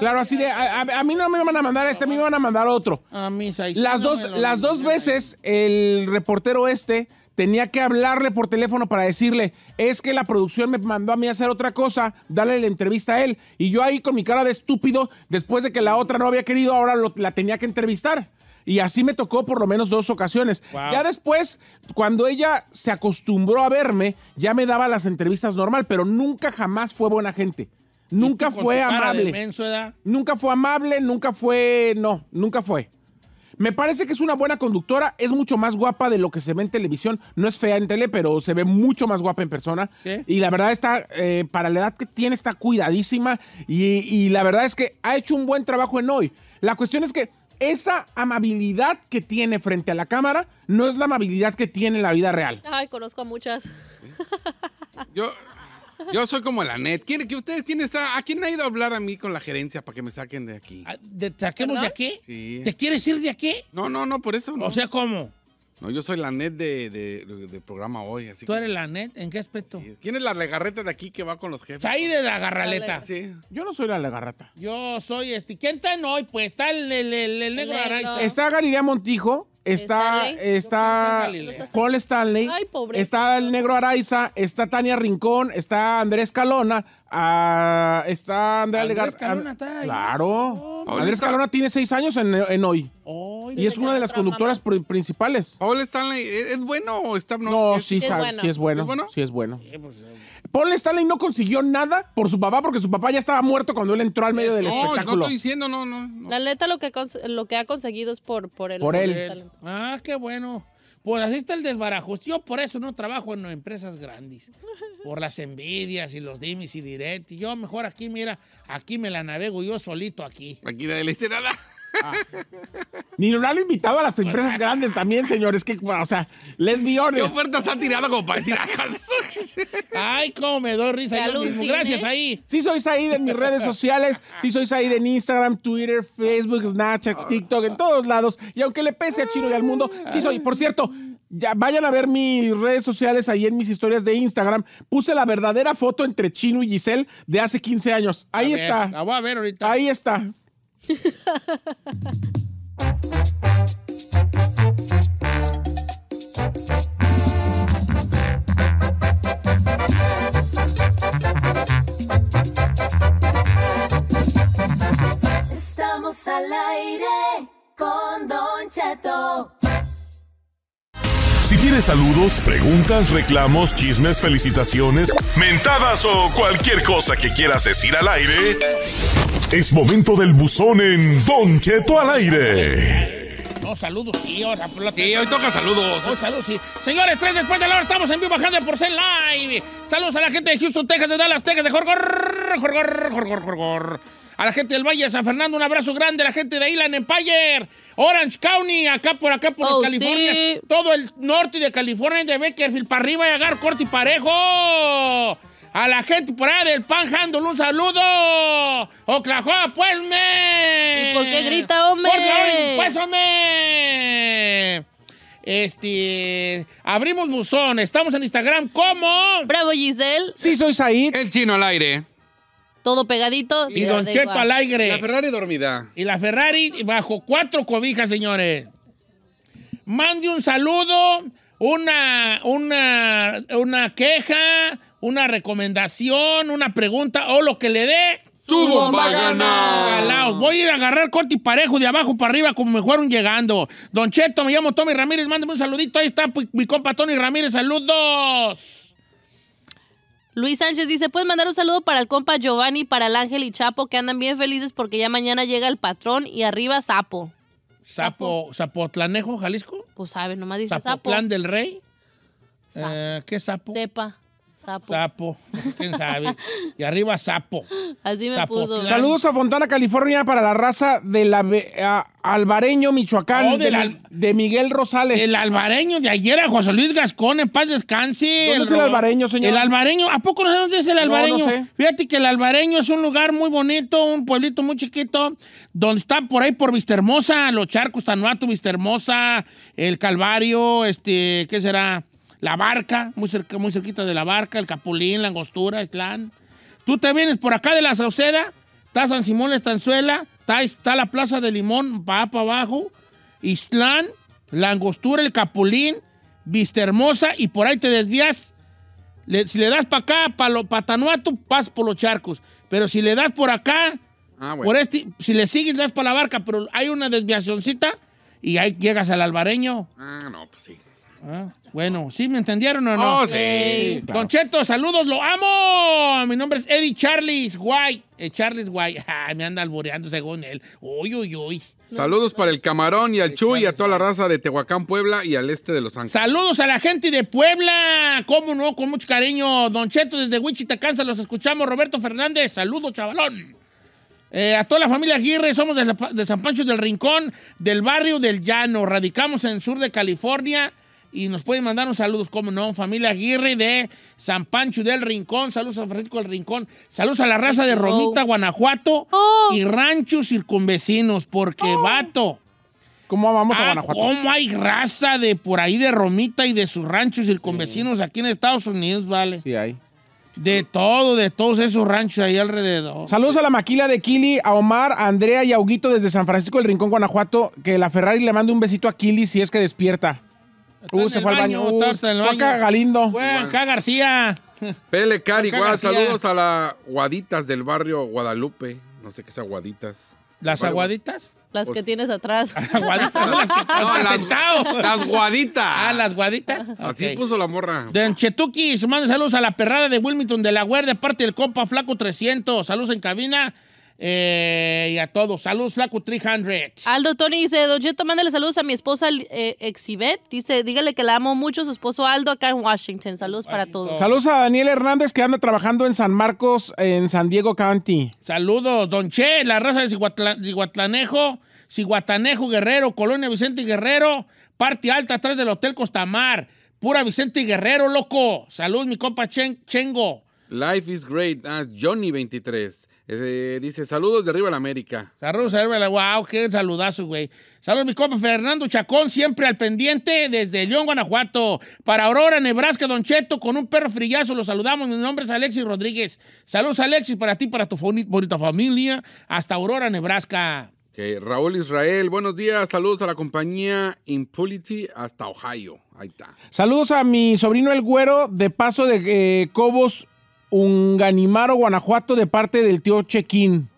claro, así de. A, mí no me van a mandar este, a mí me van a mandar otro. A mí, Saí, Las dos, las dos veces, el reportero este tenía que hablarle por teléfono para decirle, es que la producción me mandó a mí a hacer otra cosa, darle la entrevista a él. Y yo ahí con mi cara de estúpido, después de que la otra no había querido, ahora la tenía que entrevistar. Y así me tocó por lo menos dos ocasiones. Ya después, cuando ella se acostumbró a verme, ya me daba las entrevistas normal, pero nunca jamás fue buena gente. Nunca fue amable. nunca fue amable, nunca fue... No, nunca fue. Me parece que es una buena conductora, es mucho más guapa de lo que se ve en televisión. No es fea en tele, pero se ve mucho más guapa en persona. Y la verdad está, eh, para la edad que tiene, está cuidadísima. Y, y la verdad es que ha hecho un buen trabajo en hoy. La cuestión es que esa amabilidad que tiene frente a la cámara no es la amabilidad que tiene en la vida real. Ay, conozco a muchas. Yo, yo soy como la net. ¿Quién, que ustedes, quién está, ¿A quién ha ido a hablar a mí con la gerencia para que me saquen de aquí? Ah, ¿Te saquemos de aquí? ¿Te quieres ir de aquí? No, no, no, por eso no. O sea, ¿cómo? No, yo soy la net de, programa hoy. Así ¿Tú eres la net? ¿En qué aspecto? ¿Quién es la legarreta de aquí que va con los jefes? Ahí de la garraleta. Sí. Yo no soy la legarreta. Yo soy este. ¿Quién está en hoy? Pues está el, negro Está Galilea Montijo, Está, está Paul Stanley, está el negro Araiza, está Tania Rincón, está Andrés Calona, ah, está Andrés Calona Claro. Oh, Andrés Calona tiene seis años en, hoy. y es una de las conductoras principales. Paul Stanley, ¿es, bueno o está.? No, sí, es bueno. sí es bueno. Sí es pues, bueno. Paul Stanley no consiguió nada por su papá porque su papá ya estaba muerto cuando él entró al medio del no, espectáculo. No, estoy diciendo, no, no. La neta lo que, lo que ha conseguido es por, por él. Por él. Ah, qué bueno. Pues así está el desbarajo. Yo por eso no trabajo en empresas grandes. Por las envidias y los dimis y direct. Yo mejor aquí, mira, aquí me la navego yo solito aquí. Aquí nadie le dice nada. Ni lo han invitado a las empresas grandes también, señores. Que, o sea, les ¿Qué ofertas han tirado como para decir? Ah, Ay, cómo me doy risa. Gracias, ahí. Sí, sois ahí en mis redes sociales. Sí, sois ahí en Instagram, Twitter, Facebook, Snapchat, TikTok, en todos lados. Y aunque le pese a Chino y al mundo, sí soy. Por cierto, vayan a ver mis redes sociales ahí en mis historias de Instagram. Puse la verdadera foto entre Chino y Giselle de hace 15 años. Ahí está. La voy a ver ahorita. Ahí está. Estamos al aire con Don Cheto tienes saludos, preguntas, reclamos, chismes, felicitaciones, mentadas o cualquier cosa que quieras decir al aire, es momento del buzón en Don Cheto al aire. No, saludos, sí, ahora Sí, hoy toca saludos. Hoy saludos, sí. Señores, tres después de la hora estamos en vivo bajando por ser live. Saludos a la gente de Houston, Texas, de Dallas, Texas, de Jorgor, Jorgor, Jorgor, Jorgor. A la gente del Valle de San Fernando, un abrazo grande. A la gente de Island Empire, Orange County, acá por acá por oh, California. Todo el norte de California, de Beckerfield para arriba y agar corto y parejo. A la gente por allá del Panhandle, un saludo. Oklahoma, pues, me. ¿Y por qué grita, hombre? Por favor, pues, hombre. Este, abrimos buzón, estamos en Instagram, como... Bravo Giselle. Sí, soy Said. El chino al aire todo pegadito. Y Don Cheto al aire. La Ferrari dormida. Y la Ferrari bajo cuatro cobijas, señores. Mande un saludo, una, una, una queja, una recomendación, una pregunta o lo que le dé. ¡Tu bomba ganar. Voy a ir a agarrar corte y parejo de abajo para arriba como me fueron llegando. Don Cheto, me llamo Tommy Ramírez, Mándeme un saludito. Ahí está pues, mi compa Tony Ramírez, saludos. Luis Sánchez dice, puedes mandar un saludo para el compa Giovanni, para el Ángel y Chapo, que andan bien felices porque ya mañana llega el patrón y arriba Sapo. ¿Sapo, Zapotlanejo, Jalisco? Pues sabe, nomás dice Zapotlán del Rey? Eh, ¿Qué sapo? Sepa. Sapo. Sapo. ¿Quién sabe? y arriba sapo. Así me Saludos a Fontana, California, para la raza del eh, albareño Michoacán. Oh, de, Miguel Rosales. El albareño de ayer a José Luis Gascón, en paz descanse. ¿Dónde el... es el albareño, señor? El albareño. ¿A poco no sé dónde es el albareño? No, sé. Fíjate que el albareño es un lugar muy bonito, un pueblito muy chiquito, donde está por ahí por Vistermosa, los charcos, Tanuato, Hermosa, el Calvario, este, ¿qué será? La Barca, muy, cerca, muy cerquita de La Barca, el Capulín, la Angostura, Islán. Tú te vienes por acá de la Sauceda, está San Simón Estanzuela, está, está la Plaza de Limón, va para abajo, Islán, la Angostura, el Capulín, Vista Hermosa y por ahí te desvías. si le das para acá, para Tanuatu, pas por los charcos. Pero si le das por acá, ah, por este, si le sigues, das para la barca, pero hay una desviacioncita y ahí llegas al albareño. Ah, no, pues sí. ¿Ah? bueno, ¿sí me entendieron o no? Oh, sí. Don Cheto, saludos, lo amo. Mi nombre es Eddie Charles White. Eh, Charles White. me anda alboreando según él. Uy, uy, uy. Saludos para el Camarón y al Chuy y a toda la raza de Tehuacán, Puebla y al este de Los Ángeles. Saludos a la gente de Puebla. Como no? Con mucho cariño. Don Cheto desde Wichita, Kansas. Los escuchamos. Roberto Fernández. Saludos, chavalón. Eh, a toda la familia Aguirre, somos de, de San Pancho del Rincón, del barrio del Llano. Radicamos en el sur de California y nos pueden mandar un saludos, como no, familia Aguirre de San Pancho del Rincón, saludos a Francisco del Rincón, saludos a la raza de oh. Romita, Guanajuato oh. y ranchos circunvecinos, porque oh. vato. ¿Cómo vamos a ah, Guanajuato? ¿Cómo hay raza de por ahí de Romita y de sus ranchos circunvecinos aquí en Estados Unidos, vale? Sí, hay. De todo, de todos esos ranchos ahí alrededor. Saludos a la maquila de Kili, a Omar, a Andrea y a desde San Francisco del Rincón, Guanajuato. Que la Ferrari le mande un besito a Kili si es que despierta. Uh, se fue al baño. fue acá Galindo. acá García. Pele igual, saludos a las guaditas del barrio Guadalupe. No sé qué es aguaditas. ¿Las aguaditas? Las que pues, tienes atrás. Las aguaditas las no, las, Las guaditas. Ah, las guaditas. Así puso la morra. De Chetuki, se manda saludos a la perrada de Wilmington de la Guerra de parte del copa Flaco 300. Saludos en cabina. Eh, y a todos. Saludos, Flaco 300. Aldo Tony dice, Don Cheto, mándale saludos a mi esposa eh, Exibet. Dice, dígale que la amo mucho, su esposo Aldo, acá en Washington. Saludos para todos. Saludos a Daniel Hernández, que anda trabajando en San Marcos, en San Diego County. Saludos, Don Che, la raza de Siguatlanejo Ciguatlanejo, Guerrero, Colonia Vicente Guerrero, parte alta atrás del Hotel Costamar. Pura Vicente Guerrero, loco. Salud, mi compa Chengo. Life is great. Ah, Johnny 23 dice, saludos de arriba de la América. Saludos de arriba a la wow, qué saludazo, güey. Saludos mi compa Fernando Chacón, siempre al pendiente desde León, Guanajuato. Para Aurora, Nebraska, Don Cheto, con un perro frillazo, los saludamos. Mi nombre es Alexis Rodríguez. Saludos, Alexis, para ti, para tu bonita familia. Hasta Aurora, Nebraska. Raúl Israel, buenos días, saludos a la compañía Impolity hasta Ohio. Ahí está. Saludos a mi sobrino El Güero, de paso de eh, Cobos, un ganimaro Guanajuato, de parte del tío Chequín.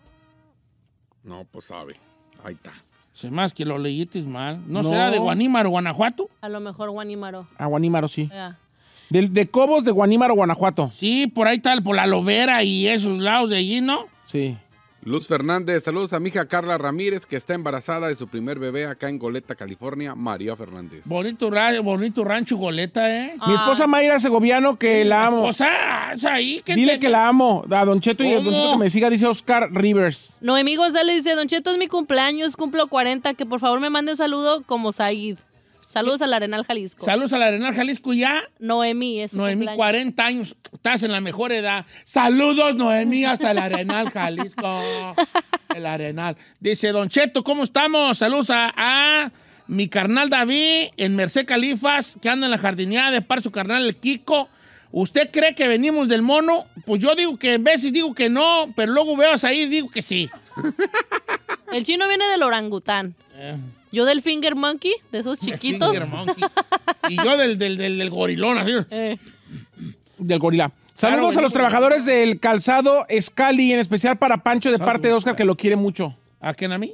No, pues sabe. Ahí está. Se más que lo leíste mal. ¿No, será de Guanímaro, Guanajuato? A lo mejor Guanímaro. Ah, Guanímaro, sí. De, de, Cobos de Guanímaro, Guanajuato. Sí, por ahí tal, por la Lobera y esos lados de allí, ¿no? Sí. Luz Fernández, saludos a mi hija Carla Ramírez, que está embarazada de su primer bebé acá en Goleta, California, María Fernández. Bonito, bonito rancho Goleta, ¿eh? Mi ah. esposa Mayra Segoviano, que la amo. O sea, ahí que Dile que la amo. A Don Cheto y a Don Cheto que me siga, dice Oscar Rivers. No, amigo le dice, Don Cheto, es mi cumpleaños, cumplo 40, que por favor me mande un saludo como Said. Saludos al Arenal Jalisco. Saludos al Arenal Jalisco ya. Noemí, es Noemí, 40 años. Estás en la mejor edad. Saludos, Noemí, hasta el Arenal Jalisco. El Arenal. Dice Don Cheto, ¿cómo estamos? Saludos a, mi carnal David en Merced Califas, que anda en la jardinera de par su carnal el Kiko. ¿Usted cree que venimos del mono? Pues yo digo que en veces digo que no, pero luego a ahí y digo que sí. El chino viene del orangután. Eh. Yo del Finger Monkey, de esos chiquitos. Finger monkey. y yo del, del, gorilón, así. Eh. Del gorila. Saludos a los trabajadores del calzado Scali, en especial para Pancho de parte de Oscar, que lo quiere mucho. ¿A quién a mí?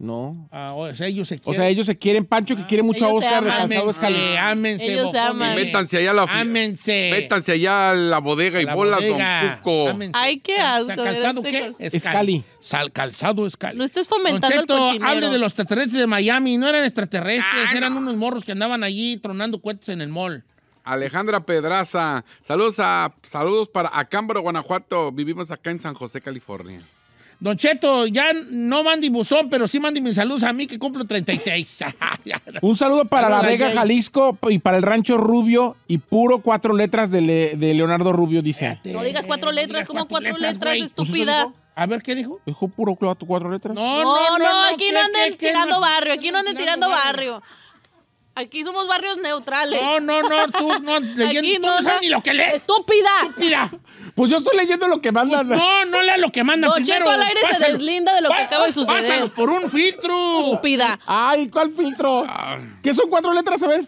No. Ah, o sea, ellos se quieren. O sea, ellos se quieren. Pancho que ah, quiere mucho a Oscar. se ámense. Ellos aman. Métanse allá a la Ámense. Métanse allá a la bodega y bolas, don Cuco. Ay, qué asco. ¿Salcalzado qué? Escali. Sal, calzado Escali. No estés fomentando el cochinero. hable de los extraterrestres de Miami. No eran extraterrestres, ah, eran unos morros que andaban allí tronando cohetes en el mall. Alejandra Pedraza. Saludos a saludos para Acámbaro, Guanajuato. Vivimos acá en San José, California. Don Cheto, ya no mandi buzón, pero sí mandi mis saludos a mí que cumplo 36. Un saludo para La Vega, Jalisco y para el Rancho Rubio y puro cuatro letras de, Leonardo Rubio, dice. no digas cuatro letras, ¿cómo como cuatro, letras, ¿Pues estúpida. A ver, ¿qué dijo? Dijo puro cuatro, letras. No, no, aquí no anden tirando barrio, aquí no anden tirando barrio. Aquí somos barrios neutrales. No, no, no, tú no, leyendo, sabes ni lo que lees. ¡Estúpida! ¡Estúpida! Pues yo estoy leyendo lo que mandan. Pues no, no lea lo que mandan. Primero, Cheto al aire se deslinda de lo que acaba de suceder. Pásalo por un filtro. Estúpida. Ay, ¿cuál filtro? Ah. ¿Qué son cuatro letras? A ver.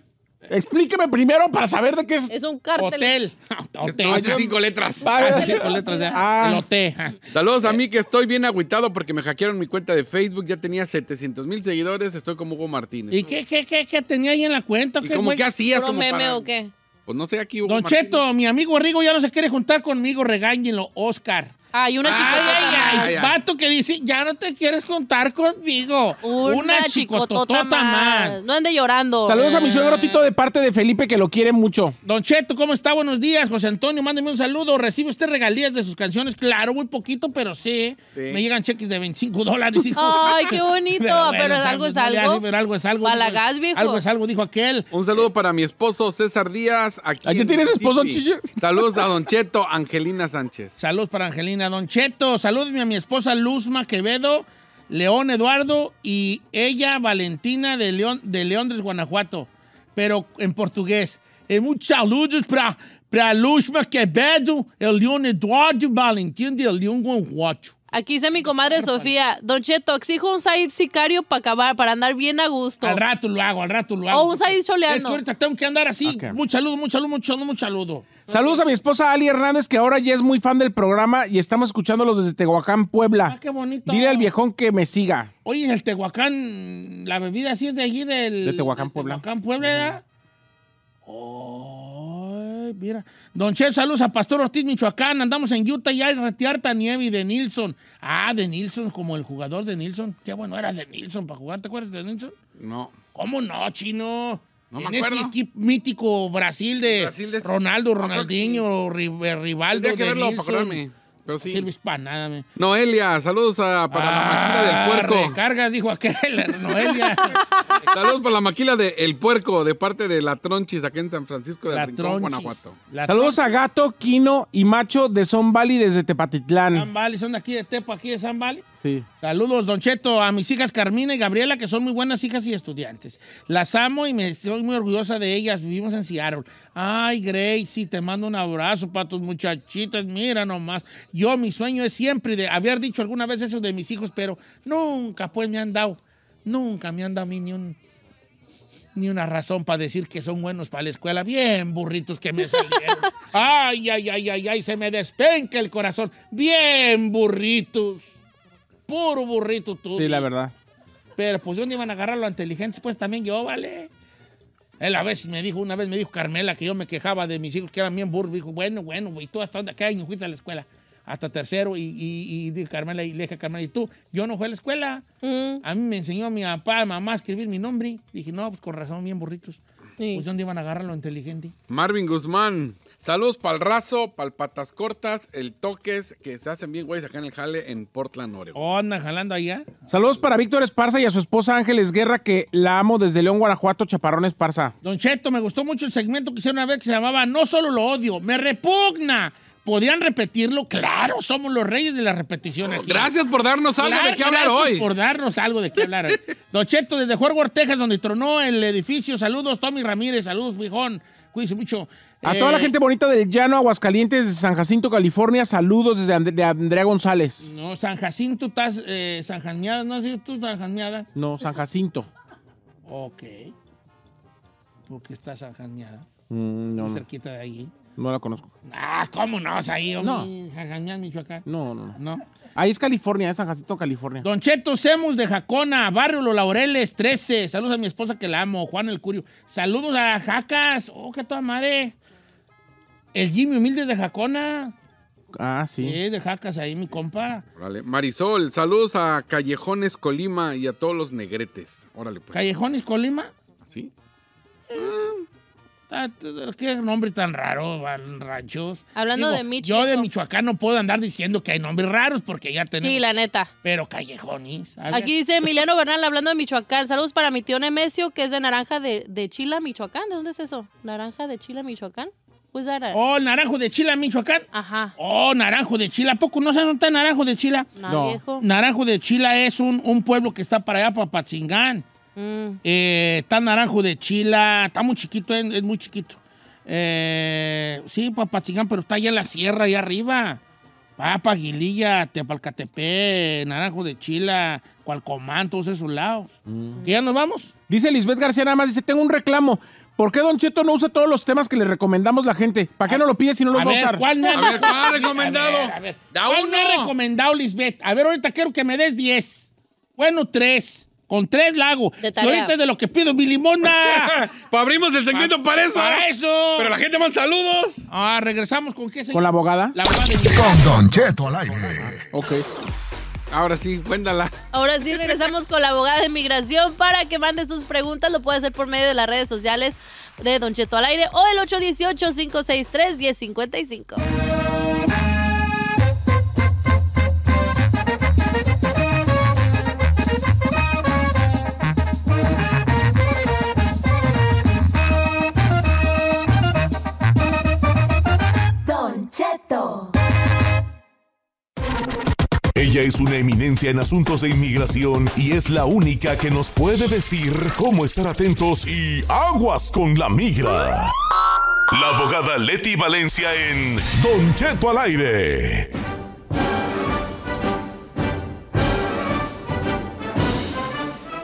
Explíqueme primero para saber de qué es. Es un cartel Hotel. Hotel. No, cinco letras. Hace cinco letras. Ya. Ah. El hotel. Saludos a mí que estoy bien agüitado porque me hackearon mi cuenta de Facebook. Ya tenía 700 mil seguidores. Estoy como Hugo Martínez. ¿Y qué, qué, qué, tenía ahí en la cuenta? ¿Cómo ¿Qué, como, qué hacías? ¿Un meme o qué? Pues no sé aquí Hugo Don Cheto, mi amigo Rigo ya no se quiere juntar conmigo. Regáñenlo, Oscar. Hay una chico. ay, ay, ay, que dice, ya no te quieres contar conmigo. Una, una más. No ande llorando. Saludos a mi suegro Tito de parte de Felipe, que lo quiere mucho. Don Cheto, ¿cómo está? Buenos días. José Antonio, mándeme un saludo. ¿Recibe usted regalías de sus canciones? Claro, muy poquito, pero sí. Me llegan cheques de 25 dólares. Ay, qué bonito. Pero, algo es algo. algo. pero algo es algo. viejo. Algo es algo, dijo aquel. Un saludo para mi esposo César Díaz. Aquí, tienes esposo, Saludos a Don Cheto, Angelina Sánchez. Saludos para Angelina. Don Cheto. a mi esposa Luzma Quevedo, León Eduardo y ella, Valentina de León, de Leondres, Guanajuato, pero en portugués. y eh, muchos saludos para, para Luzma Quevedo, el León Eduardo Valentín de León Guanajuato. Aquí dice mi comadre Sofía, Don Cheto, exijo un side sicario para acabar, para andar bien a gusto. Al rato lo hago, al rato lo hago. O un side choleando. Es que ahorita tengo que andar así. Mucho saludo, mucho saludo, mucho mucha Saludos a mi esposa Ali Hernández, que ahora ya es muy fan del programa y estamos escuchándolos desde Tehuacán, Puebla. Ah, qué bonito. Dile al viejón que me siga. Oye, el Tehuacán, la bebida sí es de allí del... De Tehuacán, Puebla. Tehuacán, Puebla, Oh... Don Che, saludos a Pastor Ortiz, Michoacán. Andamos en Utah y hay retiarta nieve de Nilsson. Ah, de Nilsson, como el jugador de Nilsson. Qué bueno eras de Nilsson para jugar. ¿Te acuerdas de Nilsson? No. ¿Cómo no, chino? No en ese equipo mítico Brasil de, Ronaldo, ah, Ronaldinho, eh, Rivaldo. de pero sí. Noelia, saludos para la maquila del puerco. dijo aquel, Noelia. saludos para la maquila del El puerco, de parte de La Tronchis, aquí en San Francisco de Rincón, Guanajuato. saludos a Gato, Kino y Macho de Son Valley desde Tepatitlán. son aquí de Tepo, aquí de San Valley. Saludos, Don Cheto, a mis hijas Carmina y Gabriela, que son muy buenas hijas y estudiantes. Las amo y me estoy muy orgullosa de ellas. Vivimos en Seattle. Ay, Gracie, te mando un abrazo para tus muchachitas. Mira nomás. Yo, mi sueño es siempre de haber dicho alguna vez eso de mis hijos, pero nunca, pues, me han dado, nunca me han dado a mí ni un ni una razón para decir que son buenos para la escuela. Bien, burritos que me salieron. Ay, ay, ay, ay, ay, se me despenca el corazón. Bien, burritos puro burrito tú. Sí, la verdad. Pero pues dónde iban a agarrar lo inteligente, pues también yo, vale. Él a veces me dijo, una vez me dijo Carmela que yo me quejaba de mis hijos que eran bien burros. Dijo, bueno, bueno, y tú hasta dónde, qué año fuiste a la escuela? Hasta tercero. Y, Carmela, y le dije Carmela, ¿y tú? Yo no fui a la escuela. Mm. A mí me enseñó mi papá, mamá a escribir mi nombre. Dije, no, pues con razón, bien burritos. Pues dónde iban a agarrar lo inteligente. Marvin Guzmán. Saludos para el raso, para patas cortas, el toques, que se hacen bien güeyes acá en el jale en Portland, Oregon. Onda oh, jalando allá. Saludos para Víctor Esparza y a su esposa Ángeles Guerra, que la amo desde León, Guanajuato, Chaparrón Esparza. Don Cheto, me gustó mucho el segmento que hicieron una vez que se llamaba No solo lo odio, me repugna. ¿Podrían repetirlo? Claro, somos los reyes de la repetición oh, aquí. Gracias por darnos algo de qué hablar gracias hoy. por darnos algo de qué hablar. Don Cheto, desde juego Texas, donde tronó el edificio. Saludos, Tommy Ramírez. Saludos, Bijón. Cuídense mucho. A toda la eh. gente bonita del Llano Aguascalientes de San Jacinto, California, saludos desde Andrea González. No, San Jacinto, estás eh, ¿no has tú San No, San Jacinto. ok. Porque estás mm, estás no. cerquita de allí. No la conozco. Ah, ¿cómo no? O ahí, no. Michoacán. No, no, no. Ahí es California, es San Jacinto, California. Don Cheto Semus de Jacona, Barrio Los Laureles, 13. Saludos a mi esposa que la amo, Juan El Curio. Saludos a Jacas. Oh, qué toda madre. El Jimmy Humilde de Jacona. Ah, sí. Sí, de Jacas ahí, mi compa. Órale. Marisol, saludos a Callejones Colima y a todos los negretes. Órale, pues. ¿Callejones Colima? Sí. Eh. Ah, ¿Qué nombre tan raro, ranchos? Hablando de Michoacán. Yo de Michoacán no puedo andar diciendo que hay nombres raros porque ya tenemos. Sí, la neta. Pero callejones. Aquí dice Emiliano Bernal hablando de Michoacán. Saludos para mi tío Nemesio, que es de Naranja de, Chila, Michoacán. ¿De dónde es eso? ¿Naranja de Chila, Michoacán? Pues ahora. Oh, naranjo de Chila, Michoacán. Ajá. Oh, naranjo de Chila. poco no se nota naranjo de Chila? No. Naranjo de Chila es un, pueblo que está para allá, para Mm. Eh, está naranjo de chila, está muy chiquito, eh, es, muy chiquito. Eh, sí, Papachigán, pero está allá en la sierra, allá arriba. Papa, Guililla, Tepalcatepe Naranjo de Chila, Cualcomán, todos esos lados. Mm. ya nos vamos? Dice Lisbeth García nada más, dice, tengo un reclamo. ¿Por qué Don Cheto no usa todos los temas que le recomendamos la gente? ¿Para qué no lo pide si no lo a va a usar? ¿Cuál ha, ha recomendado? A ver, a ver. ¿Cuál me ha recomendado, Lisbeth? A ver, ahorita quiero que me des 10. Bueno, 3. Con tres lagos. De Ahorita es de lo que pido mi limona. pues abrimos el segmento para eso. Para eso. Pero la gente manda saludos. Ah, regresamos con qué señor? Con la abogada. Con Don Cheto al aire. Ok. Ahora sí, cuéntala. Ahora sí, regresamos con la abogada de migración para que mande sus preguntas. Lo puede hacer por medio de las redes sociales de Don Cheto al aire o el 818-563-1055. Ella es una eminencia en asuntos de inmigración y es la única que nos puede decir cómo estar atentos y aguas con la migra. La abogada Leti Valencia en Don Cheto al aire.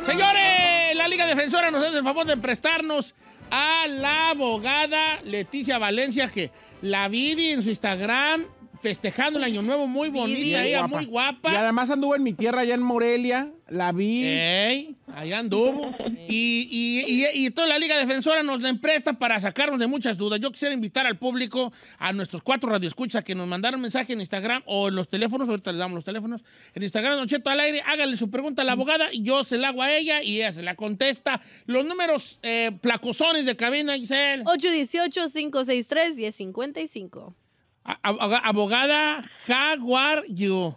Señores, la Liga Defensora nos hace el favor de prestarnos a la abogada Leticia Valencia que la Vivi en su Instagram festejando el año nuevo muy bonita, muy guapa. Y además anduvo en mi tierra allá en Morelia, la vi. Ey, allá anduvo. y, toda la Liga Defensora nos la empresta para sacarnos de muchas dudas. Yo quisiera invitar al público, a nuestros cuatro radioescuchas que nos mandaron mensaje en Instagram o en los teléfonos, ahorita les damos los teléfonos, en Instagram, Cheto al aire, hágale su pregunta a la abogada y yo se la hago a ella y ella se la contesta. Los números eh, placosones de cabina, Giselle. 818-563-1055. Abogada Jaguar You.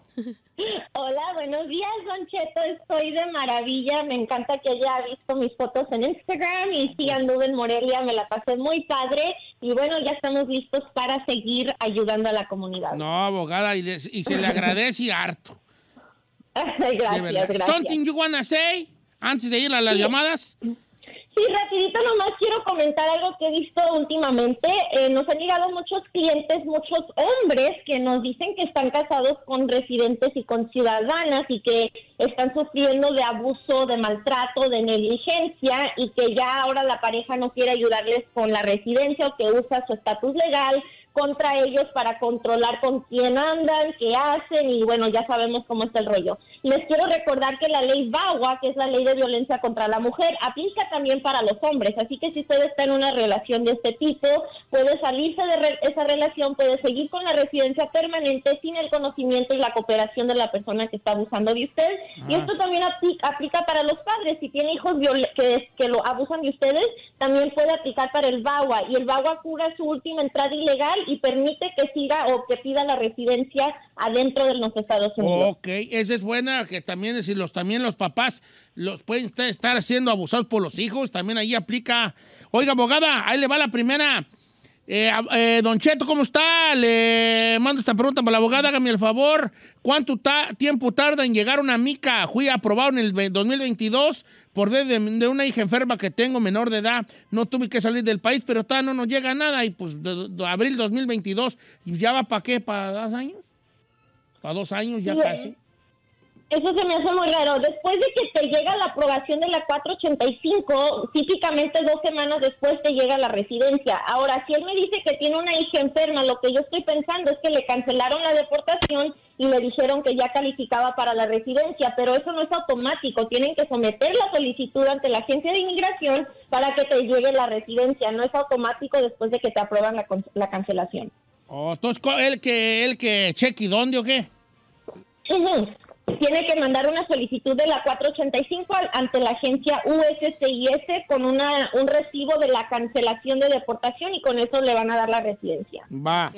Hola, buenos días, Don Cheto. Estoy de maravilla. Me encanta que haya visto mis fotos en Instagram y sí anduve en Morelia. Me la pasé muy padre. Y bueno, ya estamos listos para seguir ayudando a la comunidad. No, abogada, y, se le agradece y harto. gracias, gracias. ¿Something you wanna say antes de ir a las llamadas? Sí, rapidito nomás quiero comentar algo que he visto últimamente. Eh, nos han llegado muchos clientes, muchos hombres que nos dicen que están casados con residentes y con ciudadanas y que están sufriendo de abuso, de maltrato, de negligencia y que ya ahora la pareja no quiere ayudarles con la residencia o que usa su estatus legal contra ellos para controlar con quién andan, qué hacen y bueno, ya sabemos cómo está el rollo. Les quiero recordar que la ley VAWA, que es la ley de violencia contra la mujer, aplica también para los hombres, así que si usted está en una relación de este tipo, puede salirse de esa relación, puede seguir con la residencia permanente sin el conocimiento y la cooperación de la persona que está abusando de usted. Y ah. esto también aplica, para los padres, si tiene hijos que, que lo abusan de ustedes, también puede aplicar para el VAWA y el VAWA cura su última entrada ilegal y permite que siga o que pida la residencia adentro de los Estados Unidos. Ok, esa es buena, que también si los también los papás los pueden estar siendo abusados por los hijos, también ahí aplica. Oiga, abogada, ahí le va la primera. Eh, eh don Cheto, ¿cómo está? Le mando esta pregunta para la abogada, hágame el favor. ¿Cuánto tiempo tarda en llegar una mica? Fui aprobado en el 2022 por de, una hija enferma que tengo menor de edad, no tuve que salir del país, pero está, no nos llega nada. Y pues de, abril 2022, ¿ya va para qué? ¿Para dos años? ¿Para dos años ya casi? Eso se me hace muy raro. Después de que te llega la aprobación de la 485, típicamente dos semanas después te llega la residencia. Ahora, si él me dice que tiene una hija enferma, lo que yo estoy pensando es que le cancelaron la deportación y le dijeron que ya calificaba para la residencia, pero eso no es automático. Tienen que someter la solicitud ante la agencia de inmigración para que te llegue la residencia. No es automático después de que te aprueban la, cancelación. Oh, entonces, ¿el que, el que dónde o qué? tiene que mandar una solicitud de la 485 ante la agencia USCIS con una, un recibo de la cancelación de deportación y con eso le van a dar la residencia. Va.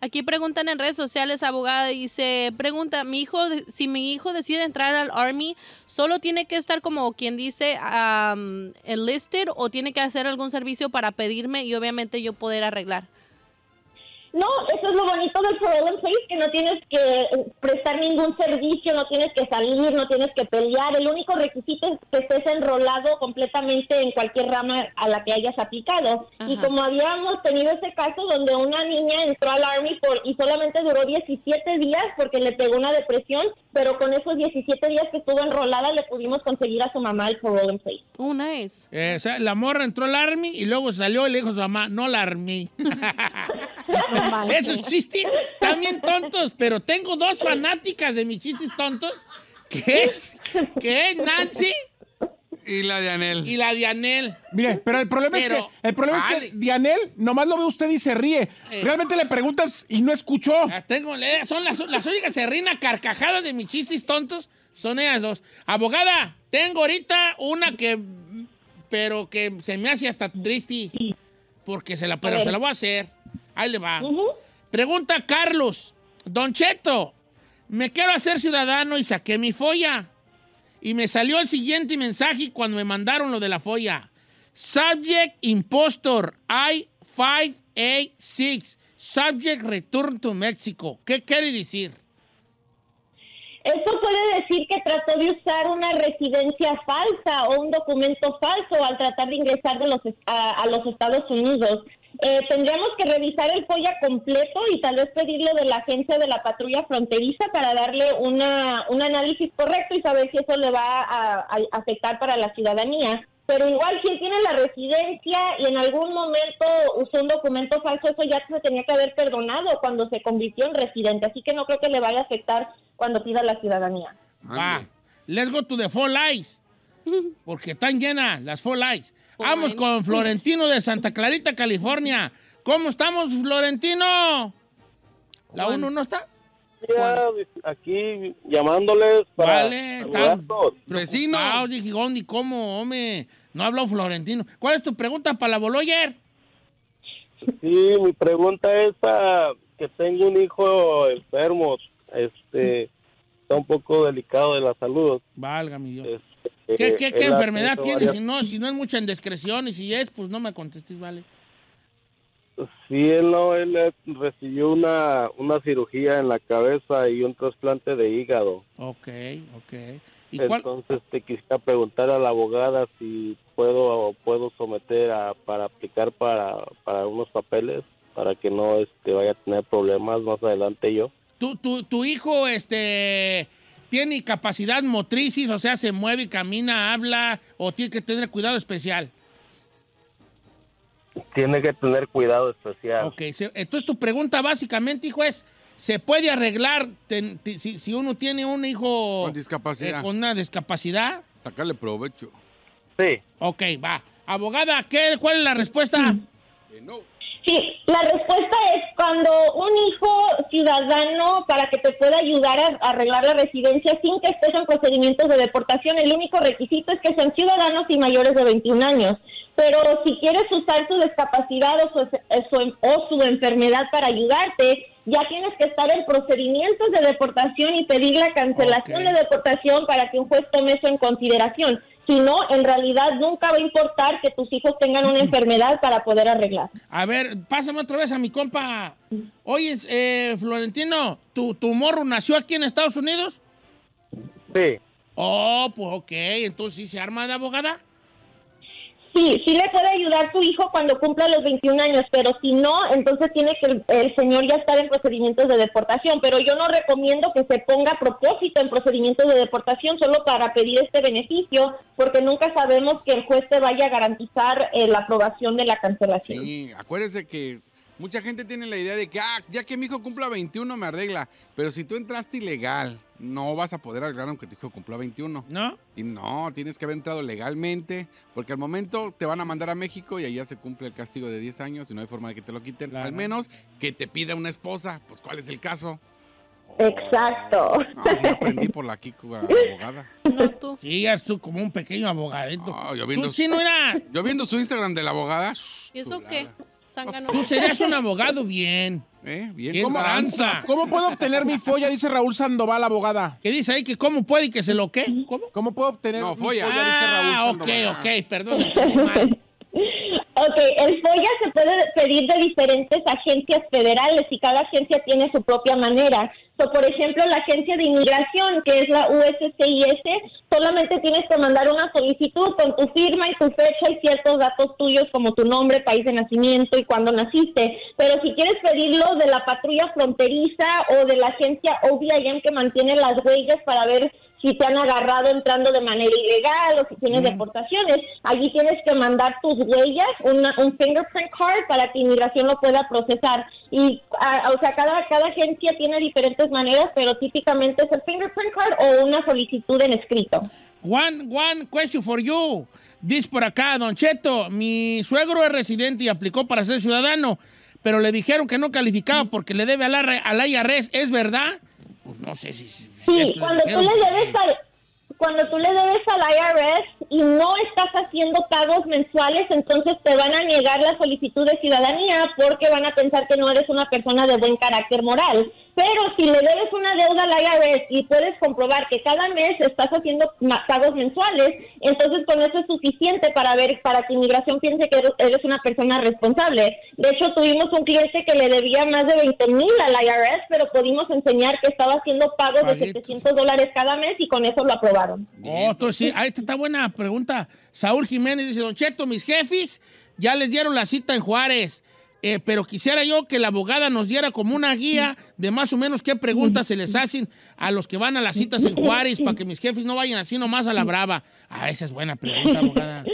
Aquí preguntan en redes sociales, abogada, y se pregunta, mi hijo, si mi hijo decide entrar al Army, ¿solo tiene que estar como quien dice um, enlisted o tiene que hacer algún servicio para pedirme y obviamente yo poder arreglar? No, eso es lo bonito del in Place, que no tienes que prestar ningún servicio, no tienes que salir, no tienes que pelear. El único requisito es que estés enrolado completamente en cualquier rama a la que hayas aplicado. Y como habíamos tenido ese caso donde una niña entró al Army y solamente duró 17 días porque le pegó una depresión, pero con esos 17 días que estuvo enrolada le pudimos conseguir a su mamá el All Place. Una es. Eh, o sea, la morra entró al Army y luego salió y le dijo a su mamá, no la Army. Esos chistes también tontos, pero tengo dos fanáticas de mis chistes tontos, que es, que Nancy. Y la de Anel. Y la de Anel. Mire, pero el problema es que, el problema es que Dianel nomás lo ve usted y se ríe. Eh. Realmente le preguntas y no escuchó. tengo, son las, las únicas se ríen a carcajadas de mis chistes tontos. Son ellas dos. Abogada, tengo ahorita una que, pero que se me hace hasta triste. Porque se la, pero se la voy a hacer. Ahí le va. Pregunta Carlos. Don Cheto, me quiero hacer ciudadano y saqué mi folla. Y me salió el siguiente mensaje cuando me mandaron lo de la folla. Subject impostor I-586. Subject return to Mexico. ¿Qué quiere decir? Eso puede decir que trató de usar una residencia falsa o un documento falso al tratar de ingresar de los, a los Estados Unidos. Eh, que revisar el polla completo y tal vez pedirlo de la agencia de la patrulla fronteriza para darle una, un análisis correcto y saber si eso le va a, afectar para la ciudadanía. Pero igual, si tiene la residencia y en algún momento usó un documento falso, eso ya se tenía que haber perdonado cuando se convirtió en residente. Así que no creo que le vaya a afectar cuando pida la ciudadanía. Ah, let's go to the four lies. Porque están llenas las four lies. Vamos con Florentino de Santa Clarita, California. ¿Cómo estamos, Florentino? ¿La uno no está? aquí llamándoles para vale, vecino. Dije, y cómo, hombre? No hablo Florentino. ¿Cuál es tu pregunta para la Boloyer? Sí, mi pregunta es a que tengo un hijo enfermo. Este, está un poco delicado de la salud. Valga, mi Dios. Este, eh, ¿Qué, enfermedad tiene? Si, no, si no es mucha indiscreción y si es, pues no me contestes, vale. Sí, él, no, él recibió una, cirugía en la cabeza y un trasplante de hígado. Ok, ok. Entonces te quisiera preguntar a la abogada si puedo puedo someter a, para aplicar para, para unos papeles para que no este, vaya a tener problemas más adelante yo. ¿Tu, tu, tu hijo este tiene capacidad motricis, o sea, se mueve, y camina, habla, o tiene que tener cuidado especial. Tiene que tener cuidado especial. Ok, entonces tu pregunta básicamente, hijo, es, ¿se puede arreglar si, uno tiene un hijo con discapacidad? Eh, con una discapacidad. Sacarle provecho. Sí. Ok, va. Abogada, ¿qué, ¿cuál es la respuesta? no. Sí, la respuesta es cuando un hijo ciudadano, para que te pueda ayudar a arreglar la residencia sin que estés en procedimientos de deportación, el único requisito es que sean ciudadanos y mayores de 21 años. Pero si quieres usar su discapacidad eh, o su, enfermedad para ayudarte, ya tienes que estar en procedimientos de deportación y pedir la cancelación de deportación para que un juez tome eso en consideración. Si no, en realidad nunca va a importar que tus hijos tengan una enfermedad para poder arreglar. A ver, pásame otra vez a mi compa. Oye, eh, Florentino, ¿tu, ¿tu morro nació aquí en Estados Unidos? Sí. Oh, pues ok, entonces sí se arma de abogada sí, sí le puede ayudar su hijo cuando cumpla los 21 años, pero si no, entonces tiene que el, señor ya estar en procedimientos de deportación, pero yo no recomiendo que se ponga a propósito en procedimientos de deportación solo para pedir este beneficio, porque nunca sabemos que el juez te vaya a garantizar eh, la aprobación de la cancelación. Sí, acuérdese que Mucha gente tiene la idea de que, ah, ya que mi hijo cumpla 21 me arregla. Pero si tú entraste ilegal, no vas a poder arreglar aunque tu hijo cumpla 21. ¿No? Y no, tienes que haber entrado legalmente, porque al momento te van a mandar a México y allá se cumple el castigo de 10 años y no hay forma de que te lo quiten. Al menos que te pida una esposa. Pues, ¿cuál es el caso? Exacto. No, ah, aprendí por la Kiko, abogada. No, tú. Sí, eres tú como un pequeño abogadito. Ah, yo viendo, era. Yo viendo su Instagram de la abogada. ¿Y eso qué? Pues tú serías un abogado bien. ¿Eh? Bien, ¿Cómo, ¿Cómo puedo obtener mi folla? Dice Raúl Sandoval, abogada. ¿Qué dice ahí? que ¿Cómo puede y que se lo qué? ¿Cómo? puedo obtener mi folla? dice Raúl ah, ok, ok, perdón. Ok, el folla se puede pedir de diferentes agencias federales y cada agencia tiene su propia manera por ejemplo, la agencia de inmigración, que es la USCIS, solamente tienes que mandar una solicitud con tu firma y tu fecha y ciertos datos tuyos como tu nombre, país de nacimiento y cuándo naciste. Pero si quieres pedirlo de la patrulla fronteriza o de la agencia OBIM que mantiene las huellas para ver si te han agarrado entrando de manera ilegal o si tienes mm. deportaciones. Allí tienes que mandar tus huellas, un fingerprint card para que inmigración lo pueda procesar. Y, o sea, cada, cada agencia tiene diferentes maneras, pero típicamente es el fingerprint card o una solicitud en escrito. One, one question for you. Dice por acá, Don Cheto, mi suegro es residente y aplicó para ser ciudadano, pero le dijeron que no calificaba mm. porque le debe al, al IRS. ¿Es verdad? Pues, no sé si... sí, cuando tú, le pues, debes al, cuando tú le debes al IRS y no estás haciendo pagos mensuales, entonces te van a negar la solicitud de ciudadanía porque van a pensar que no eres una persona de buen carácter moral. Pero si le debes una deuda al IRS y puedes comprobar que cada mes estás haciendo pagos mensuales, entonces con eso es suficiente para ver, para que inmigración piense que eres una persona responsable. De hecho, tuvimos un cliente que le debía más de 20 mil al IRS, pero pudimos enseñar que estaba haciendo pagos de 700 dólares cada mes y con eso lo aprobaron. Oh, sí, ahí está buena pregunta. Saúl Jiménez dice, Don Cheto, mis jefes ya les dieron la cita en Juárez eh, pero quisiera yo que la abogada nos diera como una guía de más o menos qué preguntas se les hacen a los que van a las citas en Juárez para que mis jefes no vayan así nomás a la brava. Ah, esa es buena pregunta, abogada.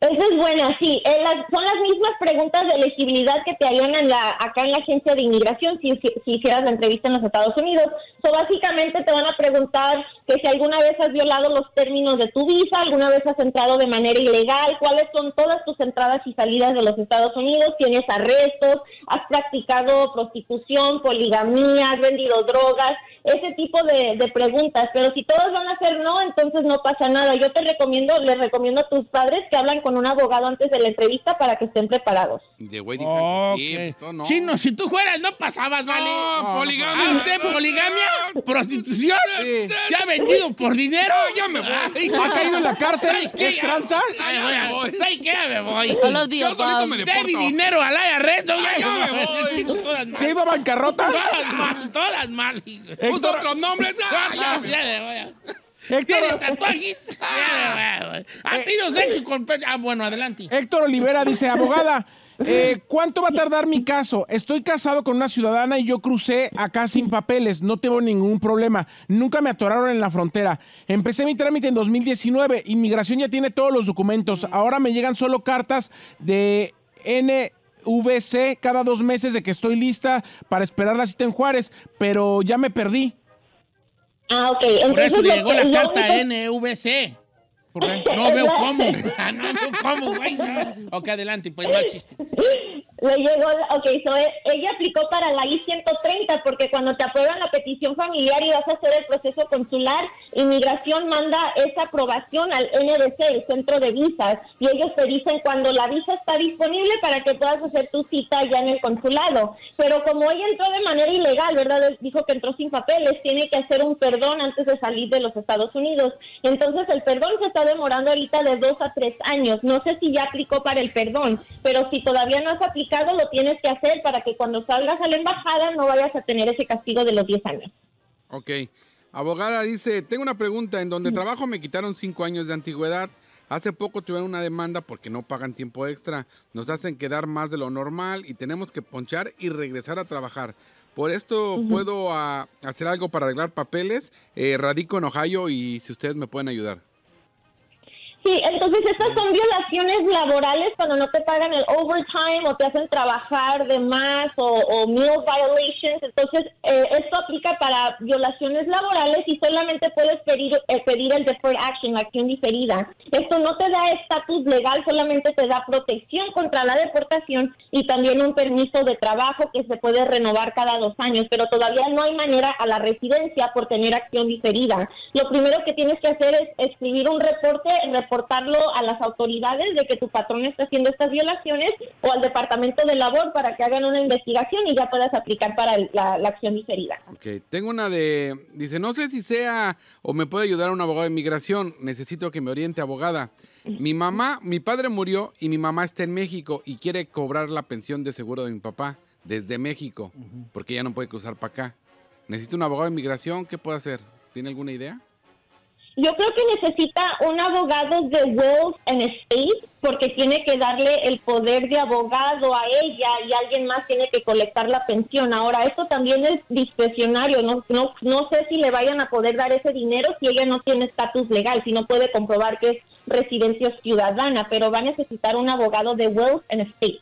Esa es buena, sí. Eh, son las mismas preguntas de elegibilidad que te harían en la, acá en la agencia de inmigración si, hicieras la entrevista en los Estados Unidos. So, básicamente te van a preguntar que si alguna vez has violado los términos de tu visa, alguna vez has entrado de manera ilegal, cuáles son todas tus entradas y salidas de los Estados Unidos, tienes arrestos, has practicado prostitución, poligamía, has vendido drogas, ese tipo de, preguntas. Pero si todos van a hacer no, entonces no pasa nada. Yo te recomiendo, les recomiendo a tus padres que hablan con un abogado antes de la entrevista para que estén preparados. De güey pues, sí, no. si tú fueras no pasabas, ¿vale? poligamia. poligamia? ¿Prostitución? ya vendido por dinero, me voy. ¿Ha caído en la cárcel? ¿Es tranza? ir Me voy. mi dinero al me voy. ¿Se a bancarrota? Todas mal, todas otros nombres. Ah, ya, me voy. Héctor... ¿Tiene tatuajes? bueno, adelante. Héctor Olivera dice, abogada... Eh, ¿Cuánto va a tardar mi caso? Estoy casado con una ciudadana y yo crucé acá sin papeles, no tengo ningún problema. Nunca me atoraron en la frontera. Empecé mi trámite en 2019, inmigración ya tiene todos los documentos. Ahora me llegan solo cartas de NVC cada dos meses de que estoy lista para esperar la cita en Juárez, pero ya me perdí. Ah, ok. Por eso llegó la carta NVC. No veo cómo. Ah, no veo cómo, güey. Ok, adelante, pues mal chiste. Le llegó, ok, eh, ella aplicó para la I-130 porque cuando te aprueban la petición familiar y vas a hacer el proceso consular, inmigración manda esa aprobación al NDC, el centro de visas, y ellos te dicen cuando la visa está disponible para que puedas hacer tu cita ya en el consulado. Pero como ella entró de manera ilegal, ¿verdad? Dijo que entró sin papeles, tiene que hacer un perdón antes de salir de los Estados Unidos. Entonces el perdón se está demorando ahorita de dos a tres años. No sé si ya aplicó para el perdón, pero si todavía no has aplicado, lo tienes que hacer para que cuando salgas a la embajada no vayas a tener ese castigo de los 10 años. Ok. Abogada dice, tengo una pregunta, en donde trabajo me quitaron 5 años de antigüedad, hace poco tuvieron una demanda porque no pagan tiempo extra, nos hacen quedar más de lo normal y tenemos que ponchar y regresar a trabajar. Por esto puedo ah, hacer algo para arreglar papeles, eh, radico en Ohio y si ustedes me pueden ayudar. Sí, entonces estas son violaciones laborales cuando no te pagan el overtime o te hacen trabajar de más o, o meal violations. Entonces eh, esto aplica para violaciones laborales y solamente puedes pedir, eh, pedir el deferred action, la acción diferida. Esto no te da estatus legal, solamente te da protección contra la deportación y también un permiso de trabajo que se puede renovar cada dos años, pero todavía no hay manera a la residencia por tener acción diferida. Lo primero que tienes que hacer es escribir un reporte, reporte reportarlo a las autoridades de que tu patrón está haciendo estas violaciones o al Departamento de Labor para que hagan una investigación y ya puedas aplicar para la, acción diferida. Ok, tengo una de, dice, no sé si sea o me puede ayudar un abogado de inmigración, necesito que me oriente abogada. Mi mamá, mi padre murió y mi mamá está en México y quiere cobrar la pensión de seguro de mi papá desde México, porque ya no puede cruzar para acá. Necesito un abogado de inmigración, ¿qué puedo hacer? ¿Tiene alguna idea? Yo creo que necesita un abogado de wealth and estate porque tiene que darle el poder de abogado a ella y alguien más tiene que colectar la pensión. Ahora, esto también es discrecionario. No, no, no sé si le vayan a poder dar ese dinero si ella no tiene estatus legal, si no puede comprobar que es residencia ciudadana, pero va a necesitar un abogado de wealth and estate.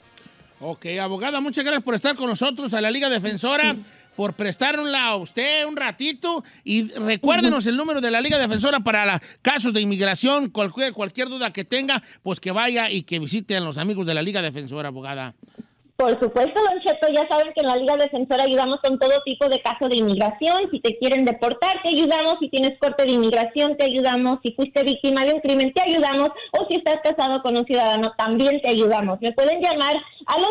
Ok, abogada, muchas gracias por estar con nosotros, a la Liga Defensora, por prestarnosla a usted un ratito y recuérdenos el número de la Liga Defensora para casos de inmigración, cualquier, cualquier duda que tenga, pues que vaya y que visite a los amigos de la Liga Defensora, abogada. Por supuesto, Don Cheto, ya saben que en la Liga Defensora ayudamos con todo tipo de casos de inmigración. Si te quieren deportar, te ayudamos. Si tienes corte de inmigración, te ayudamos. Si fuiste víctima de un crimen, te ayudamos. O si estás casado con un ciudadano, también te ayudamos. Me pueden llamar al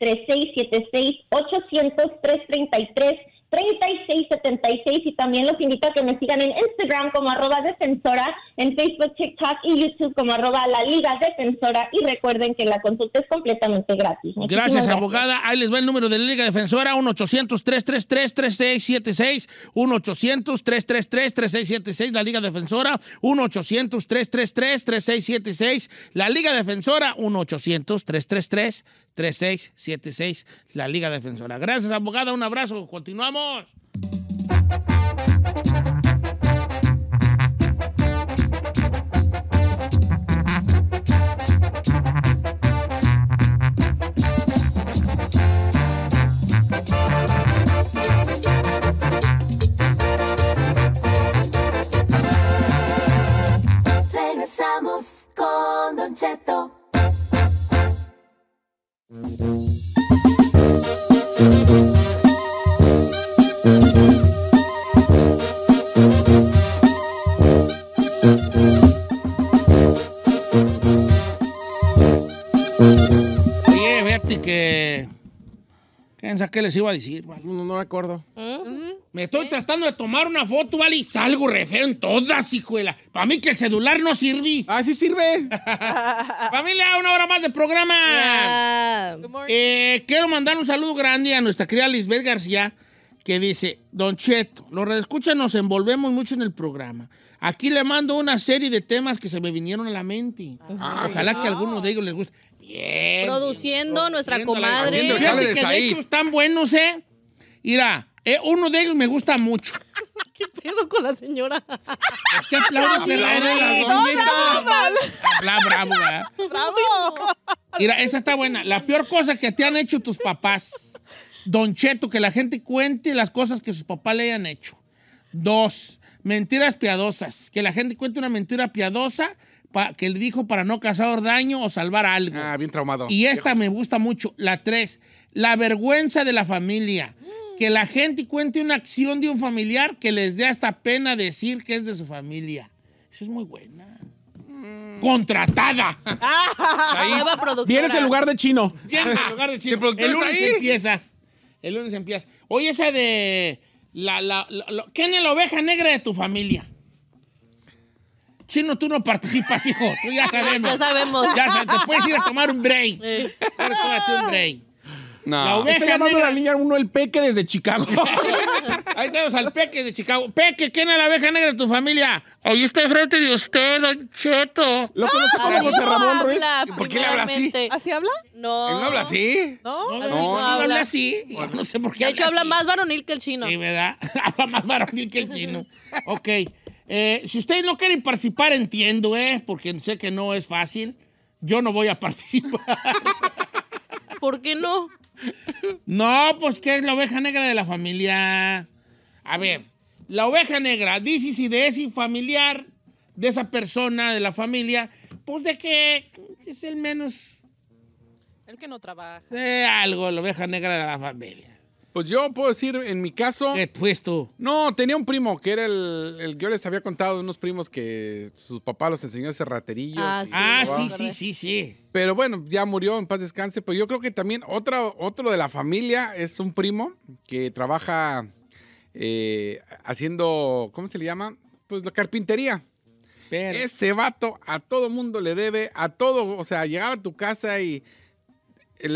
800-333-3676, 800-333. 3676 y también los invito a que me sigan en Instagram como arroba defensora, en Facebook, TikTok y YouTube como arroba la liga defensora y recuerden que la consulta es completamente gratis. gracias, abogada. Ahí les va el número de la liga defensora, 1-800-333-3676, 1-800-333-3676, la liga defensora, 1-800-333-3676, la liga defensora, 1 800 333 3676, la Liga Defensora. Gracias, abogada. Un abrazo. Continuamos. Regresamos con Don Cheto. Thank you. Piensa qué les iba a decir, pues, no, me acuerdo. Me estoy tratando de tomar una foto, vale, y salgo re feo en todas, hijuela. Para mí que el celular no sirve. Ah, sí sirve. Familia, una hora más de programa. Eh, quiero mandar un saludo grande a nuestra querida Lisbeth García, que dice, Don Cheto, los redescuchas nos envolvemos mucho en el programa. Aquí le mando una serie de temas que se me vinieron a la mente. Ah, ojalá que alguno de ellos les guste. Bien. Produciendo nuestra comadre. Fíjate que de están buenos, ¿eh? Mira, eh, uno de ellos me gusta mucho. ¿Qué pedo con la señora? ¿Qué aplausos de la de la bravo, bravo. Mira, esta está buena. La peor cosa que te han hecho tus papás. Don Cheto, que la gente cuente las cosas que sus papás le hayan hecho. Dos, Mentiras piadosas. Que la gente cuente una mentira piadosa que él dijo para no causar daño o salvar algo. Ah, bien traumado. Y esta me gusta mucho. La tres, la vergüenza de la familia. Que la gente cuente una acción de un familiar que les dé hasta pena decir que es de su familia. Eso es muy buena. Mm. Contratada. ahí. Vienes al lugar de chino. Vienes el lugar de chino. El lunes empiezas. El lunes empiezas. Oye, esa de la, ¿Quién es la oveja negra de tu familia? Chino, tú no participas, hijo. Tú ya sabemos. ya sabemos. Ya sabes, te puedes ir a tomar un break. Sí. un break. No. La oveja Está llamando a la línea 1 el peque desde Chicago. Ahí tenemos al peque de Chicago. Peque, ¿quién es la abeja negra de tu familia? Ahí está enfrente de usted, don Cheto. ¿Lo conoce Ramón Ruiz? ¿Por qué le habla así? ¿Así habla? No. ¿Él no habla así? No. No, no, habla. habla así. no sé por qué De hecho, habla, más varonil que el chino. Sí, ¿verdad? habla más varonil que el chino. ok. Eh, si ustedes no quieren participar, entiendo, ¿eh? Porque sé que no es fácil. Yo no voy a participar. ¿Por qué no? No, pues ¿qué es la oveja negra de la familia? A ver, la oveja negra, Dice si de ese familiar, de esa persona, de la familia, pues de que es el menos... El que no trabaja. De eh, algo, la oveja negra de la familia. Pues yo puedo decir, en mi caso. ¿Qué puesto? No, tenía un primo que era el, el, Yo les había contado de unos primos que su papá los enseñó a hacer Ah, ah sí, sí, sí, sí, Pero bueno, ya murió, en paz descanse. Pues yo creo que también otra, otro de la familia es un primo que trabaja eh, haciendo. ¿Cómo se le llama? Pues la carpintería. Ese vato a todo mundo le debe, a todo. O sea, llegaba a tu casa y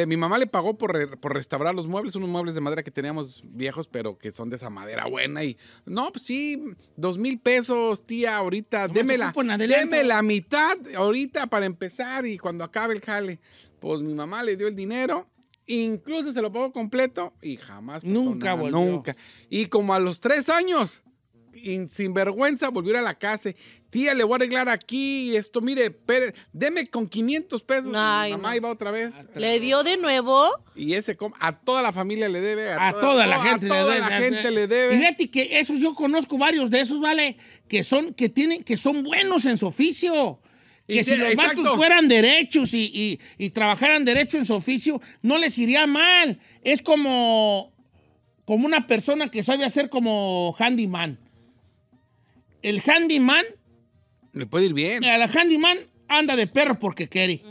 mi mamá le pagó por, restaurar los muebles, unos muebles de madera que teníamos viejos, pero que son de esa madera buena. Y no, pues sí, dos mil pesos, tía, ahorita, démela. Deme la mitad ahorita para empezar y cuando acabe el jale. Pues mi mamá le dio el dinero incluso se lo pagó completo y jamás nunca volvió. nunca y como a los tres años sin vergüenza volvió a la casa tía, le voy a arreglar aquí esto, mire, deme con 500 pesos. Ay, mamá iba otra vez. Ah, le dio de nuevo. Y ese, a toda la familia le debe. A, toda, la gente, le, debe, la gente le debe. Fíjate que esos, yo conozco varios de esos, ¿vale? Que son, que tienen, que son buenos en su oficio. Que si los fueran derechos y, trabajaran derecho en su oficio, no les iría mal. Es como, como una persona que sabe hacer como handyman. El handyman le puede ir bien. Mira, el handyman anda de perro porque quiere.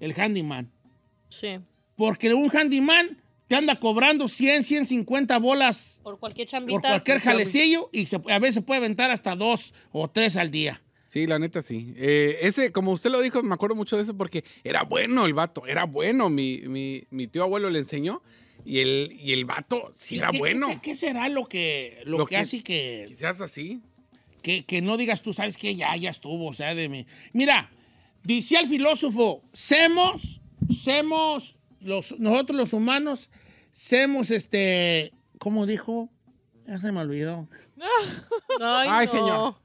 El handyman. Sí. Porque un handyman te anda cobrando 100, 150 bolas. Por cualquier chambita. Por cualquier jalecillo y a veces puede aventar hasta dos o tres al día. Sí, la neta sí. Eh, ese, como usted lo dijo, me acuerdo mucho de eso porque era bueno el vato, era bueno. Mi, tío abuelo le enseñó y el, y el vato sí, era bueno. Qué, será lo que, lo, que, que, hace que... Quizás así que, no digas tú, sabes que ya, ya estuvo, o sea, de mí. Mira, dice el filósofo, semos, semos, los, nosotros los humanos, semos, este, ¿cómo dijo? Ya se me olvidó. Ay, señor.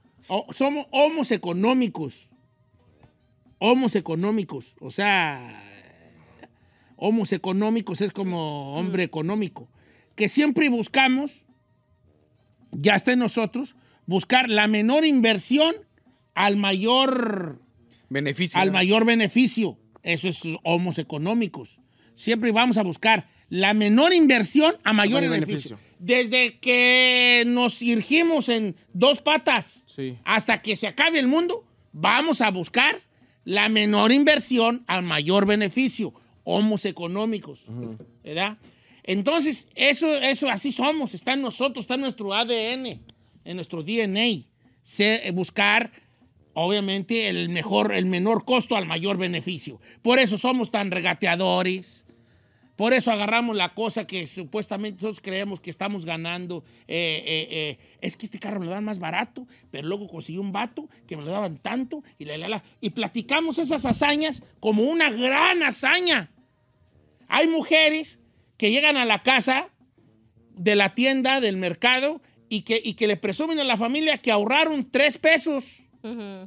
somos homos económicos. Homos económicos. O sea, homos económicos es como hombre económico. Que siempre buscamos, ya está en nosotros, buscar la menor inversión al mayor beneficio. Al mayor beneficio. Eso es homos económicos. Siempre vamos a buscar la menor inversión a mayor, beneficio. Desde que nos irgimos en dos patas hasta que se acabe el mundo, vamos a buscar la menor inversión al mayor beneficio. Homos económicos. ¿Verdad? Entonces, eso, eso así somos, está en nosotros, está en nuestro ADN en nuestro DNA, buscar obviamente el mejor, el menor costo al mayor beneficio. Por eso somos tan regateadores. Por eso agarramos la cosa que supuestamente nosotros creemos que estamos ganando. Eh, eh, eh, es que este carro me lo dan más barato, pero luego conseguí un vato que me lo daban tanto y Y platicamos esas hazañas como una gran hazaña. Hay mujeres que llegan a la casa de la tienda, del mercado, y que, le presumen a la familia que ahorraron tres pesos.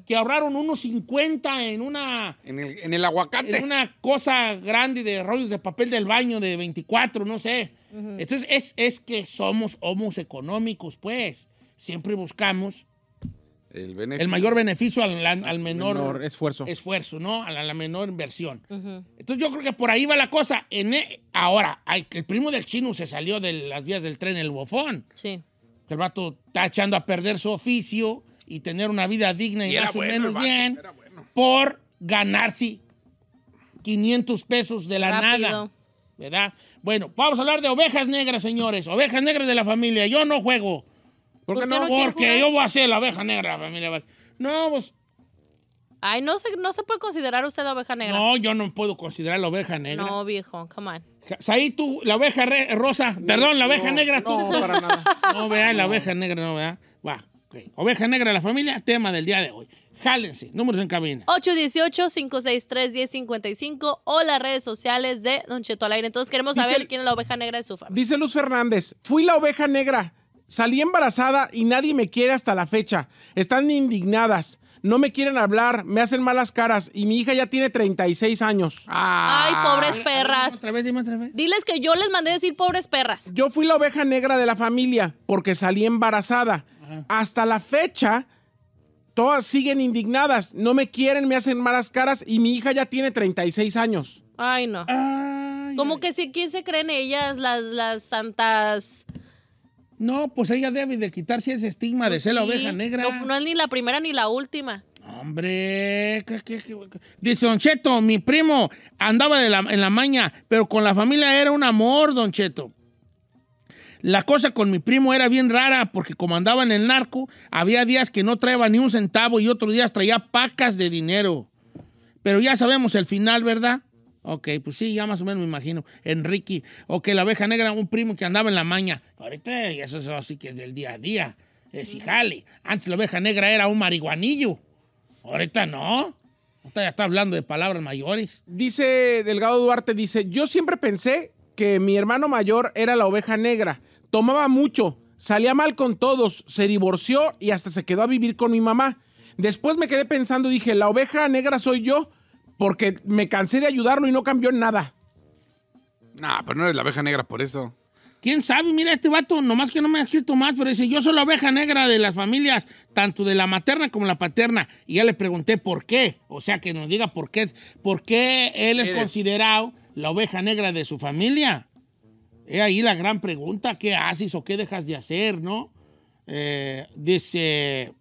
Que ahorraron unos 50 en una. En el, aguacate. En una cosa grande de rollos de papel del baño de 24, no sé. Entonces, es, que somos homos económicos, pues. Siempre buscamos el, mayor beneficio al, menor, esfuerzo. esfuerzo, ¿no? A la, menor inversión. Entonces yo creo que por ahí va la cosa. En, e, ahora, el primo del chino se salió de las vías del tren, el bofón. Sí el vato está echando a perder su oficio y tener una vida digna y, más o menos bien por ganarse 500 pesos de la nada. ¿Verdad? Bueno, vamos a hablar de ovejas negras, señores. Ovejas negras de la familia. Yo no juego. porque no? Porque yo voy a ser la oveja negra de la familia. No, pues. Ay, no se, no se puede considerar usted la oveja negra. No, yo no puedo considerar la oveja negra. No, viejo, come on saí tú, la oveja rosa, perdón, la oveja negra tú. No, para nada. No, vea, la oveja negra no, vea. Oveja negra de la familia, tema del día de hoy. Jálense, números en cabina. 818-563-1055 o las redes sociales de Don Cheto al aire. Entonces queremos saber quién es la oveja negra de su familia. Dice Luz Fernández, fui la oveja negra. Salí embarazada y nadie me quiere hasta la fecha. Están indignadas no me quieren hablar, me hacen malas caras y mi hija ya tiene 36 años. Ay, pobres perras. Otra vez, dime otra vez. Diles que yo les mandé decir pobres perras. Yo fui la oveja negra de la familia porque salí embarazada. Hasta la fecha, todas siguen indignadas, no me quieren, me hacen malas caras y mi hija ya tiene 36 años. Ay, no. Como que si, ¿quién se creen ellas, las, las santas... No, pues ella debe de quitarse ese estigma de pues ser la oveja negra. No, es ni la primera ni la última. Hombre, ¿qué, dice Don Cheto, mi primo andaba en la maña, pero con la familia era un amor, Don Cheto. La cosa con mi primo era bien rara porque como andaba en el narco, había días que no traía ni un centavo y otros días traía pacas de dinero. Pero ya sabemos el final, ¿verdad? Ok, pues sí, ya más o menos me imagino. Enrique. o que la oveja negra, un primo que andaba en la maña. Ahorita, eso es así que es del día a día. Es eh, Antes la oveja negra era un marihuanillo. Ahorita no. Ahorita ya está hablando de palabras mayores. Dice Delgado Duarte, dice, yo siempre pensé que mi hermano mayor era la oveja negra. Tomaba mucho, salía mal con todos, se divorció y hasta se quedó a vivir con mi mamá. Después me quedé pensando, y dije, la oveja negra soy yo. Porque me cansé de ayudarlo y no cambió en nada. Nah, pero no eres la oveja negra por eso. ¿Quién sabe? Mira, este vato, nomás que no me ha escrito más, pero dice, yo soy la oveja negra de las familias, tanto de la materna como la paterna. Y ya le pregunté por qué. O sea, que nos diga por qué, por qué él es considerado la oveja negra de su familia. Es ahí la gran pregunta, ¿qué haces o qué dejas de hacer, no? Eh, dice,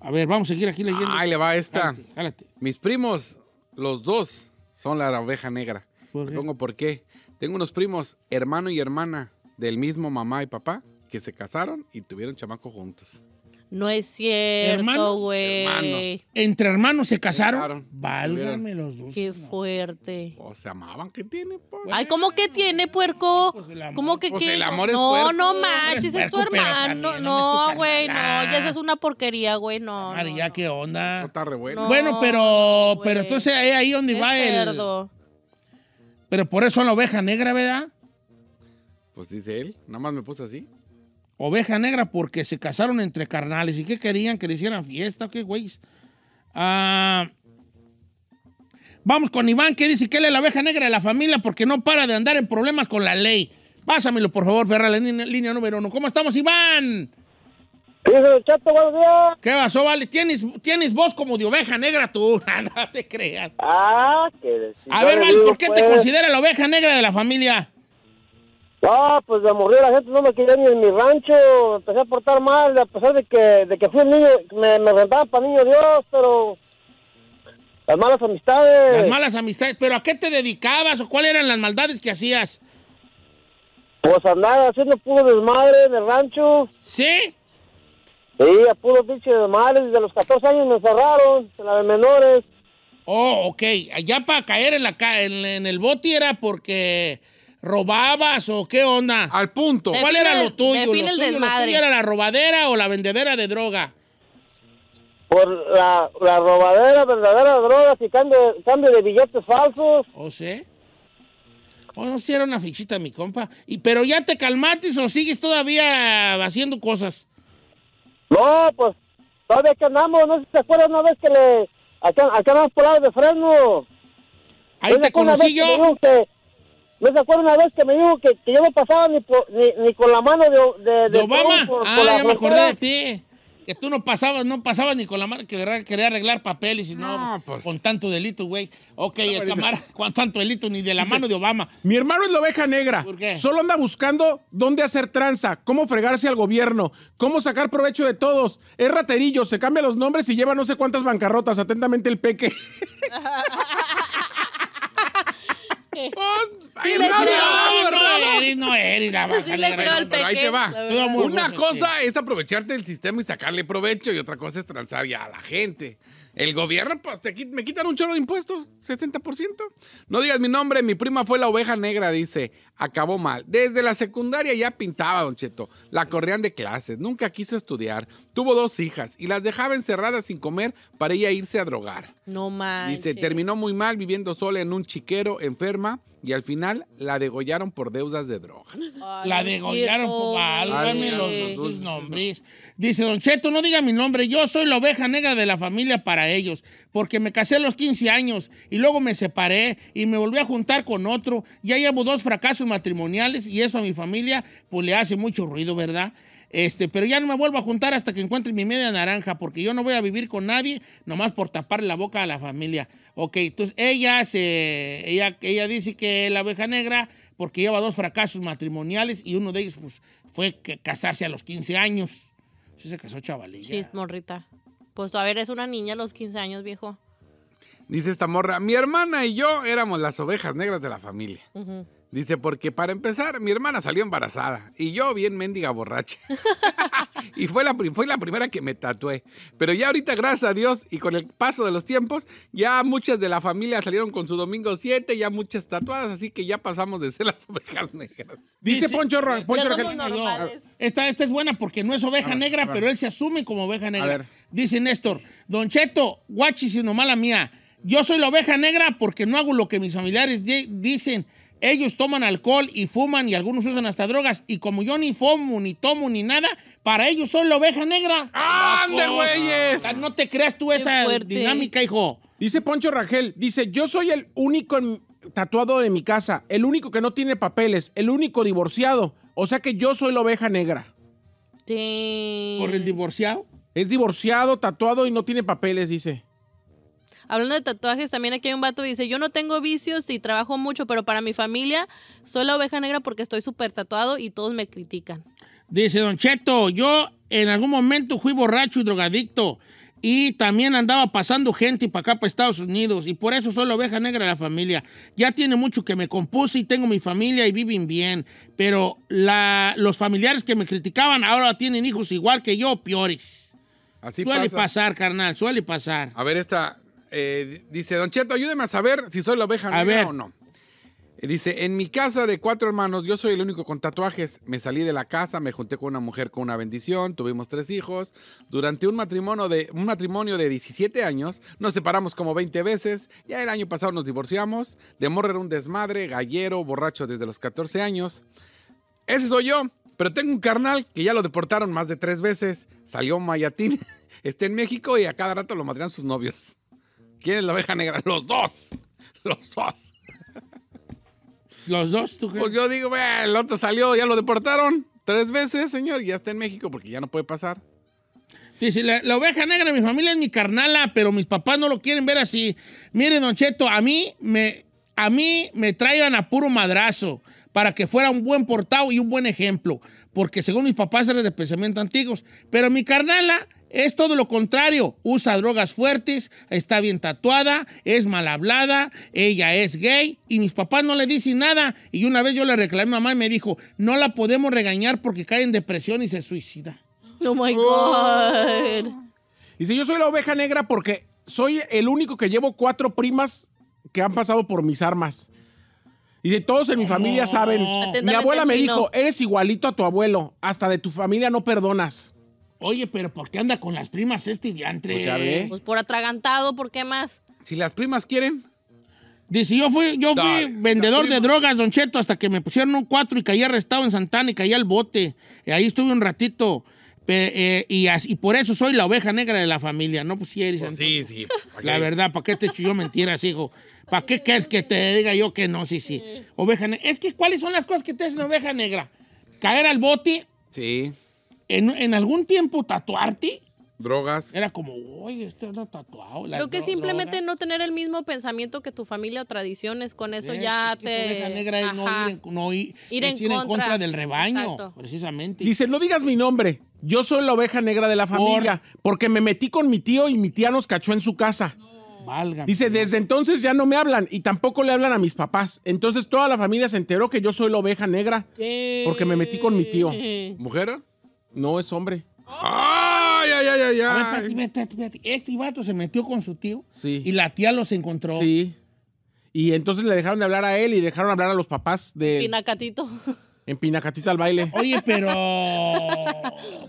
a ver, vamos a seguir aquí leyendo. Ahí le va esta. Mis primos, los dos, son la oveja negra. ¿Por Pongo por qué. Tengo unos primos, hermano y hermana, del mismo mamá y papá, que se casaron y tuvieron chamaco juntos. No es cierto, güey. Entre hermanos se casaron. Válgame los dos. Qué fuerte. O se amaban. ¿Qué tiene, puerco? Ay, ¿cómo que tiene, puerco? Pues, ¿Cómo que pues, qué? el amor es No, no manches, es tu hermano. No, güey, no. Ya esa es una porquería, güey, no. María, ¿qué onda? No está re bueno. Bueno, pero, pero entonces ahí ahí donde va el... Pero por eso la oveja negra, ¿verdad? Pues dice él. Nada más me puse así. Oveja Negra porque se casaron entre carnales. ¿Y qué querían? ¿Que le hicieran fiesta? ¿Qué güeyes? Ah, vamos con Iván que dice que él es la oveja negra de la familia porque no para de andar en problemas con la ley. Pásamelo, por favor, Ferral, la línea número uno. ¿Cómo estamos, Iván? ¿Qué pasó, Vale? ¿Tienes, tienes voz como de oveja negra tú. Ah, no te creas. Ah, decir. a ver, Vale, ¿por qué te pues. considera la oveja negra de la familia? Ah, pues de morir la gente no me quería ni en mi rancho, empecé a portar mal, a pesar de que, que fui un niño, me, me para niño Dios, pero las malas amistades. Las malas amistades, pero ¿a qué te dedicabas o cuáles eran las maldades que hacías? Pues a haciendo puro desmadre en el rancho. ¿Sí? Sí, a puro pinche desmadre, desde los 14 años me cerraron en la de menores. Oh, ok, allá para caer en, la, en, en el bote era porque ¿Robabas o qué onda? Al punto. ¿Cuál era lo tuyo? ¿Era la robadera o la vendedera de droga? Por la, robadera, verdadera droga y cambio, de billetes falsos. ¿O sé? O no, si era una fichita, mi compa. Y, pero ya te calmaste o sigues todavía haciendo cosas. No, pues todavía que andamos. No sé si te acuerdas una vez que le. Acá, andamos por lado de freno. Ahí te conocí yo. ¿No se acuerdan una vez que me dijo que, yo no pasaba ni, ni, con la mano de, Obama? ah, ya me acordé de ti. Que tú no pasabas, no pasabas ni con la mano, que quería arreglar papeles y no, no pues. con tanto delito, güey. Ok, el con tanto delito, ni de la mano de Obama. Mi hermano es la oveja negra. ¿Por qué? Solo anda buscando dónde hacer tranza, cómo fregarse al gobierno, cómo sacar provecho de todos. Es raterillo, se cambia los nombres y lleva no sé cuántas bancarrotas. Atentamente el peque. no te va. Una cosa es aprovecharte del sistema y sacarle provecho, y otra cosa es transar ya a la gente. El gobierno, pues te, me quitan un chorro de impuestos, 60%. No digas mi nombre, mi prima fue la oveja negra, dice acabó mal. Desde la secundaria ya pintaba, don Cheto. La corrían de clases, nunca quiso estudiar. Tuvo dos hijas y las dejaba encerradas sin comer para ella irse a drogar. No más Y se terminó muy mal viviendo sola en un chiquero, enferma, y al final la degollaron por deudas de droga. la degollaron por los, nombres. Dice, Don Cheto, no diga mi nombre, yo soy la oveja negra de la familia para ellos, porque me casé a los 15 años y luego me separé y me volví a juntar con otro y ahí hubo dos fracasos matrimoniales y eso a mi familia pues le hace mucho ruido, ¿verdad? Este, pero ya no me vuelvo a juntar hasta que encuentre mi media naranja, porque yo no voy a vivir con nadie nomás por tapar la boca a la familia. Ok, entonces ella se, ella, ella dice que la oveja negra, porque lleva dos fracasos matrimoniales y uno de ellos pues, fue casarse a los 15 años. se casó chavalilla. Sí, morrita. Pues a ver, es una niña a los 15 años, viejo. Dice esta morra, mi hermana y yo éramos las ovejas negras de la familia. Dice, porque para empezar, mi hermana salió embarazada y yo bien mendiga borracha. y fue la, fue la primera que me tatué. Pero ya ahorita, gracias a Dios y con el paso de los tiempos, ya muchas de la familia salieron con su domingo 7, ya muchas tatuadas, así que ya pasamos de ser las ovejas negras. Dice Poncho, Poncho esta, esta es buena porque no es oveja negra, pero él se asume como oveja negra. Dice Néstor, Don Cheto, guachi, sino mala mía. Yo soy la oveja negra porque no hago lo que mis familiares dicen ellos toman alcohol y fuman y algunos usan hasta drogas. Y como yo ni fumo, ni tomo, ni nada, para ellos soy la oveja negra. ¡Ande, güeyes! No te creas tú esa dinámica, hijo. Dice Poncho Rangel, dice, yo soy el único tatuado de mi casa, el único que no tiene papeles, el único divorciado. O sea que yo soy la oveja negra. Sí. ¿Por el divorciado? Es divorciado, tatuado y no tiene papeles, dice. Hablando de tatuajes, también aquí hay un vato que dice, yo no tengo vicios y trabajo mucho, pero para mi familia soy la oveja negra porque estoy súper tatuado y todos me critican. Dice Don Cheto, yo en algún momento fui borracho y drogadicto y también andaba pasando gente para acá, para Estados Unidos, y por eso soy la oveja negra de la familia. Ya tiene mucho que me compuse y tengo mi familia y viven bien, pero la, los familiares que me criticaban ahora tienen hijos igual que yo, peores. Así suele pasar, carnal, suele pasar. A ver, esta, eh, dice, Don Cheto, ayúdeme a saber si soy la oveja negra o no. Dice, en mi casa de cuatro hermanos, yo soy el único con tatuajes. Me salí de la casa, me junté con una mujer con una bendición, tuvimos tres hijos. Durante un matrimonio de, un matrimonio de 17 años, nos separamos como 20 veces. Ya el año pasado nos divorciamos. De morro era un desmadre, gallero, borracho desde los 14 años. Ese soy yo, pero tengo un carnal que ya lo deportaron más de tres veces. Salió Mayatín, está en México y a cada rato lo madrean sus novios. ¿Quién es la oveja negra? Los dos. Los dos. ¿Los dos? ¿Tú qué? Pues yo digo, vea, el otro salió, ya lo deportaron tres veces, señor, y ya está en México porque ya no puede pasar. Dice, la, la, oveja negra de mi familia es mi carnala, pero mis papás no lo quieren ver así. Miren, Don Cheto, a mí me, a mí me traigan a puro madrazo para que fuera un buen portado y un buen ejemplo, porque según mis papás eran de pensamiento antiguos, pero mi carnala es todo lo contrario. Usa drogas fuertes, está bien tatuada, es mal hablada, ella es gay y mis papás no le dicen nada. Y una vez yo le reclamé a mamá y me dijo, no la podemos regañar porque cae en depresión y se suicida. Oh my God. Dice, yo soy la oveja negra porque soy el único que llevo cuatro primas que han pasado por mis armas. Dice, todos en mi familia saben. Mi abuela me dijo, eres igualito a tu abuelo, hasta de tu familia no perdonas. Oye, pero ¿por qué anda con las primas este diantre? Pues, pues por atragantado, ¿por qué más? Si las primas quieren. Dice, yo fui, yo fui vendedor de drogas, Don Cheto, hasta que me pusieron un cuatro y caí arrestado en Santana y caí al bote. ahí estuve un ratito. Eh, y, así, por eso soy la oveja negra de la familia, ¿no? Pues sí, eres. Pues sí, La verdad, ¿para qué te chillo yo mentiras, hijo? ¿Para qué quieres que te diga yo que no? Sí, sí. Oveja Es que, ¿cuáles son las cosas que te hacen oveja negra? Caer al bote. Sí en, algún tiempo tatuarte Drogas. Era como, uy, esto era tatuado. Lo que simplemente no tener el mismo pensamiento que tu familia o tradiciones, con eso eh, ya te. negra no ir, en, ir, en, contra. del rebaño, precisamente. Dice, no digas mi nombre. Yo soy la oveja negra de la familia, porque me metí con mi tío y mi tía nos cachó en su casa. Dice, desde entonces ya no me hablan y tampoco le hablan a mis papás. Entonces toda la familia se enteró que yo soy la oveja negra porque me metí con mi tío. ¿Mujer? No, es hombre. ¡Ay, ay, ay, ay! Este vato se metió con su tío. Sí. Y la tía los encontró. Sí. Y entonces le dejaron de hablar a él y dejaron hablar a los papás de. Pinacatito. En Pinacatito al baile. Oye, pero.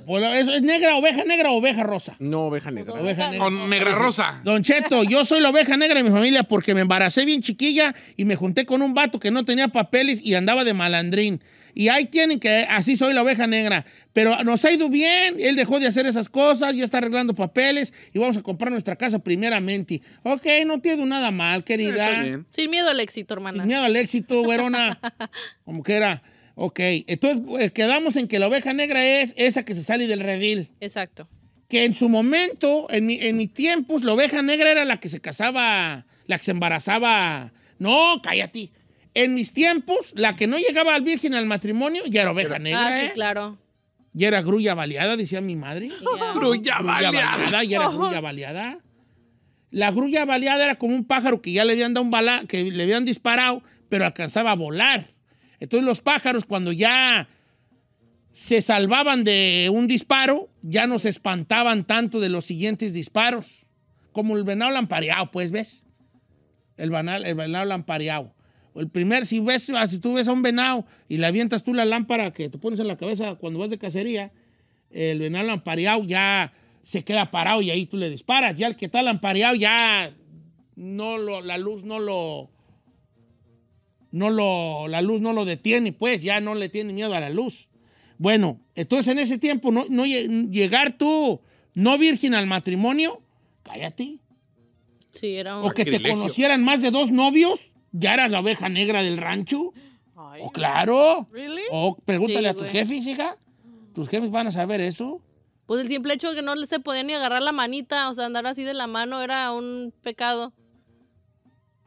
¿Es negra, oveja negra o oveja rosa? No, oveja negra. Oveja negra. Con negra rosa. Don Cheto, yo soy la oveja negra de mi familia porque me embaracé bien chiquilla y me junté con un vato que no tenía papeles y andaba de malandrín. Y ahí tienen que, así soy la oveja negra. Pero nos ha ido bien, él dejó de hacer esas cosas, ya está arreglando papeles y vamos a comprar nuestra casa primeramente. Ok, no tiene nada mal, querida. Eh, Sin miedo al éxito, hermana. Sin miedo al éxito, güerona. Como que era. Ok, entonces pues, quedamos en que la oveja negra es esa que se sale del redil. Exacto. Que en su momento, en mi, en mi tiempo, la oveja negra era la que se casaba, la que se embarazaba. No, cállate en mis tiempos, la que no llegaba al virgen al matrimonio ya era oveja negra. Ah, sí, ¿eh? claro. Ya era grulla baleada, decía mi madre. Grulla, baleada. Ya era grulla baleada. La grulla baleada era como un pájaro que ya le habían dado un bala, que le habían disparado, pero alcanzaba a volar. Entonces los pájaros cuando ya se salvaban de un disparo, ya no se espantaban tanto de los siguientes disparos. Como el venado lampareado, pues, ¿ves? El, banal, el venado lampareado el primer, si ves, ah, si tú ves a un venado y le avientas tú la lámpara que te pones en la cabeza cuando vas de cacería, el venado lampareado ya se queda parado y ahí tú le disparas. Ya el que está lampareado ya no lo, la luz no lo, no lo, la luz no lo detiene, pues ya no le tiene miedo a la luz. Bueno, entonces en ese tiempo no, llegar tú no virgen al matrimonio, cállate. Sí, era O que te conocieran más de dos novios, ¿Ya eras la oveja negra del rancho? oh, claro. O oh, pregúntale a tus jefes, hija. ¿Tus jefes van a saber eso? Pues el simple hecho de que no se podía ni agarrar la manita, o sea, andar así de la mano era un pecado.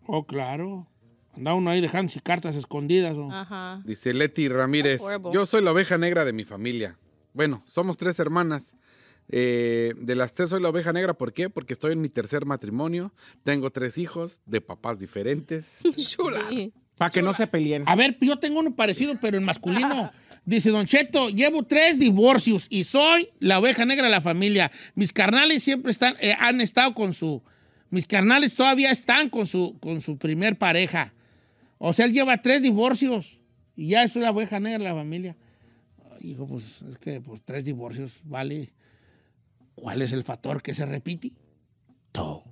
Oh, claro. Andaba uno ahí dejando cartas escondidas. Ajá. Dice Leti Ramírez, yo soy la oveja negra de mi familia. Bueno, somos tres hermanas. Eh, de las tres soy la oveja negra, ¿por qué? Porque estoy en mi tercer matrimonio, tengo tres hijos de papás diferentes. Chula. Para que no se peleen. A ver, yo tengo uno parecido, pero en masculino. Dice Don Cheto, llevo tres divorcios y soy la oveja negra de la familia. Mis carnales siempre están, eh, han estado con su... Mis carnales todavía están con su, con su primer pareja. O sea, él lleva tres divorcios y ya es la oveja negra de la familia. Hijo, pues es que pues, tres divorcios, vale. ¿Cuál es el factor que se repite? Todo.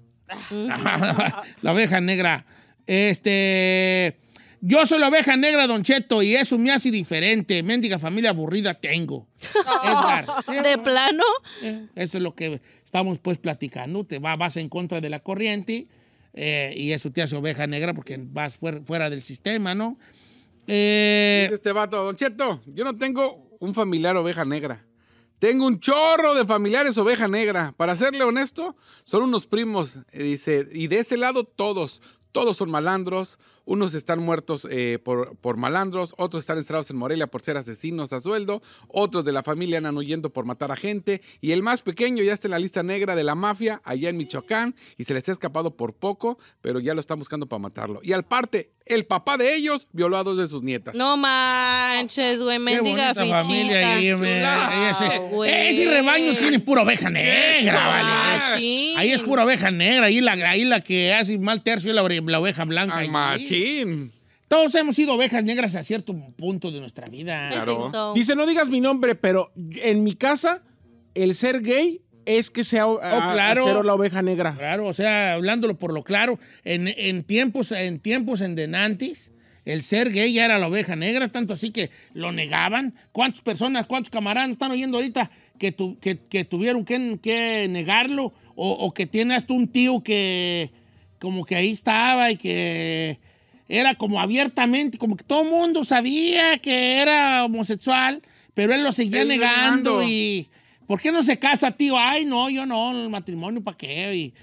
Mm. la oveja negra. Este. Yo soy la oveja negra, Don Cheto, y eso me hace diferente. Méndiga familia aburrida tengo. Edgar. ¿De plano? Eh, eso es lo que estamos pues platicando. Te vas en contra de la corriente eh, y eso te hace oveja negra porque vas fuera, del sistema, ¿no? Eh, este vato, Don Cheto, yo no tengo un familiar oveja negra. Tengo un chorro de familiares oveja negra. Para serle honesto, son unos primos, eh, dice, y de ese lado todos, todos son malandros, unos están muertos eh, por, malandros, otros están encerrados en Morelia por ser asesinos a sueldo, otros de la familia andan huyendo por matar a gente y el más pequeño ya está en la lista negra de la mafia allá en Michoacán y se les ha escapado por poco, pero ya lo están buscando para matarlo. Y al parte, el papá de ellos violó a dos de sus nietas. No manches, güey, mendiga familia ahí, ese, eh, eh, ese, rebaño tiene pura oveja negra, Ahí es pura oveja negra, ahí la, que hace mal tercio es la, oveja blanca. Todos hemos sido ovejas negras a cierto punto de nuestra vida. Dice, no digas mi nombre, pero en mi casa, el ser gay es que sea oh, ah, claro, la oveja negra. Claro, o sea, hablándolo por lo claro, en, tiempos en tiempos en el ser gay ya era la oveja negra, tanto así que lo negaban. ¿Cuántas personas, cuántos camaradas están oyendo ahorita que, tuvieron que, negarlo? O, o, que tiene hasta un tío que como que ahí estaba y que era como abiertamente, como que todo el mundo sabía que era homosexual, pero él lo seguía negando y ¿por qué no se casa, tío? Ay, no, yo no, el matrimonio, ¿para qué?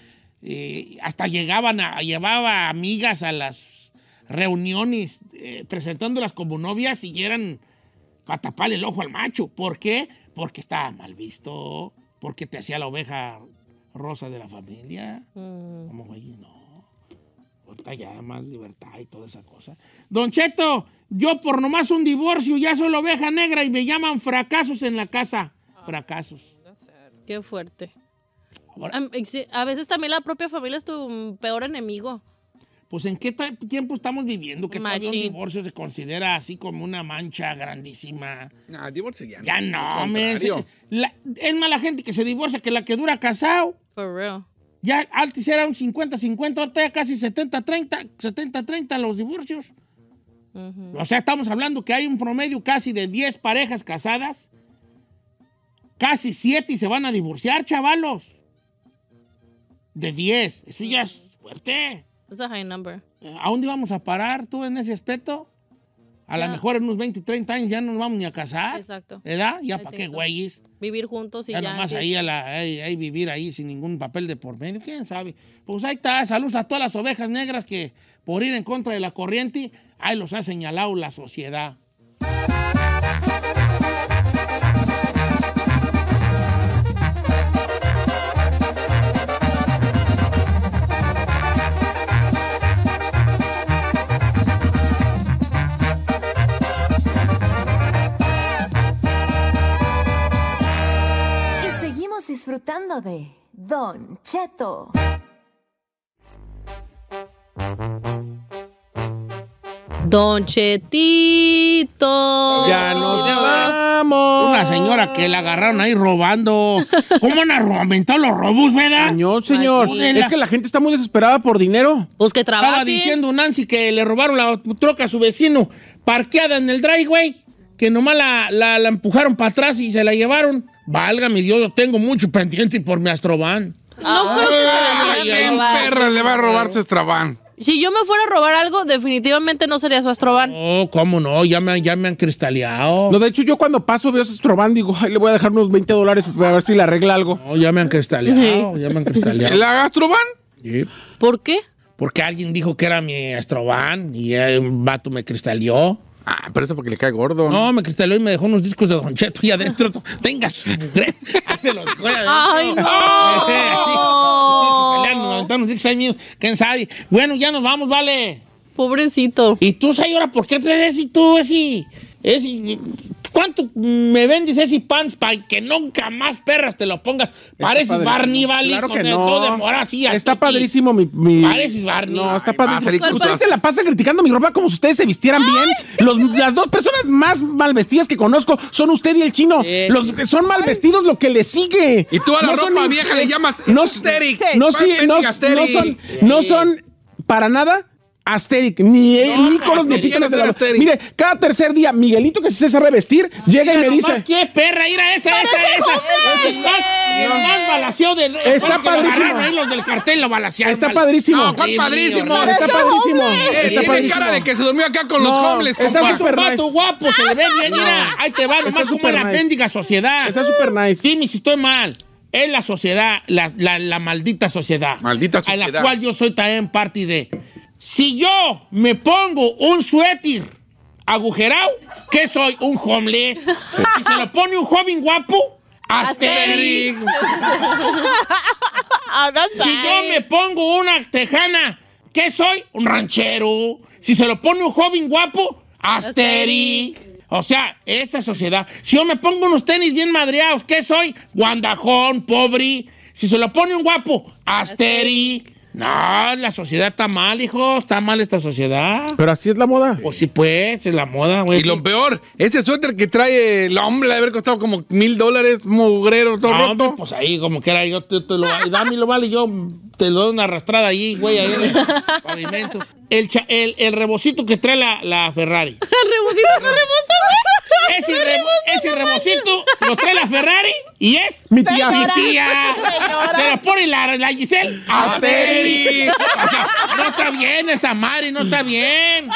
hasta llegaban a, llevaba amigas a las reuniones eh, presentándolas como novias y eran para taparle el ojo al macho. ¿Por qué? Porque estaba mal visto, porque te hacía la oveja rosa de la familia. Mm. Como güey, no. Ahorita ya más libertad y toda esa cosa. Don Cheto, yo por nomás un divorcio ya soy la oveja negra y me llaman fracasos en la casa. Ah, fracasos. Qué fuerte. a veces también la propia familia es tu peor enemigo. Pues en qué tiempo estamos viviendo que un divorcio se considera así como una mancha grandísima. No, divorcio ya no. Ya no, me, es más la gente que se divorcia que la que dura casado. For real. Ya antes era un 50-50, ahora ya casi 70-30, 70-30 los divorcios. O sea, estamos hablando que hay un promedio casi de 10 parejas casadas, casi 7 y se van a divorciar, chavalos. De 10, eso ya es fuerte. Es a high number. ¿A dónde vamos a parar tú en ese aspecto? A lo mejor en unos 20, 30 años ya no nos vamos ni a casar. Exacto. ¿Edad? Ya para qué güeyes. Vivir juntos y ya. ya ahí, a la, vivir ahí sin ningún papel de por medio. ¿Quién sabe? Pues ahí está. Saludos a todas las ovejas negras que por ir en contra de la corriente, ahí los ha señalado la sociedad. disfrutando de Don Cheto. Don Chetito. Ya nos llevamos. Una señora que la agarraron ahí robando. ¿Cómo han aumentado los robos, verdad? Señor, señor. Es que la gente está muy desesperada por dinero. Pues que trabaja. Estaba diciendo Nancy que le robaron la troca a su vecino, parqueada en el driveway, que nomás la, la empujaron para atrás y se la llevaron. Valga mi Dios, tengo mucho pendiente por mi Astroban. No creo que perra le va a robar su Astroban? Si yo me fuera a robar algo, definitivamente no sería su Astroban. Oh, cómo no, ya me, ya me han cristaleado. No, de hecho, yo cuando paso veo su Astroban, digo, ay, le voy a dejar unos 20 dólares para ver si le arregla algo. No, ya me han cristaleado, ya me han cristaleado. ¿La Astroban? Sí. ¿Por qué? Porque alguien dijo que era mi Astroban y un vato me cristaleó. Ah, pero eso porque le cae gordo. No, me cristaló y me dejó unos discos de Don Cheto y adentro. Tenga su mujer. los ¡Ay, no! quién sabe. Bueno, ya nos vamos, vale. Pobrecito. ¿Y tú, señora, por qué traes ese tú, ese, ese ¿Cuánto me vendes ese pants para que nunca más perras te lo pongas? Pareces Barney Valley con que todo de así. Está padrísimo mi, Pareces Barney. No, está padrísimo. Usted se la pasa criticando mi ropa como si ustedes se vistieran bien. las dos personas más mal vestidas que conozco son usted y el chino. Los que son mal vestidos lo que le sigue. Y tú a la ropa vieja le llamas no, No, sí, no son, no son para nada Asterix, ni, ni con los de la Asterix. Mire, cada tercer día, Miguelito, que se hace revestir, llega y me dice. ¿Qué perra? a esa, esa, esa. Es más, el más de. Está padrísimo. los del cartel lo balasearon. Está padrísimo. No, padrísimo? está padrísimo. está tiene padrísimo. cara de que se durmió acá con los hombres. Está super nice. Está guapo, se le ve bien, mira. Ahí te va, nomás como la péndiga sociedad. Está super nice. Sí, si estoy mal es la sociedad, la, la, la, maldita sociedad. Maldita sociedad. A la cual yo soy también parte de. Si yo me pongo un suéter agujerado, ¿qué soy un homeless. Si se lo pone un joven guapo, Asteri. si yo me pongo una tejana, ¿qué soy un ranchero. Si se lo pone un joven guapo, Asteri. O sea, esa sociedad. Si yo me pongo unos tenis bien madreados, ¿qué soy? Guandajón, pobre. Si se lo pone un guapo, Asteri. No, la sociedad está mal, hijo. Está mal esta sociedad. Pero así es la moda. Pues sí, pues, es la moda, güey. Y lo peor, ese suéter que trae el hombre, le haber costado como mil dólares, mugrero, todo roto. pues ahí, como que era yo, te, lo, y lo vale, yo te lo doy una arrastrada ahí, güey, ahí en el pavimento. El, el, el, rebocito que trae la, la Ferrari. el rebocito que rebosa, güey. Ese, rebocito lo trae la Ferrari y es mi tía. mi tía. Se la pone la, la Giselle. Asteri. no está bien esa Mari, no está bien. Ah.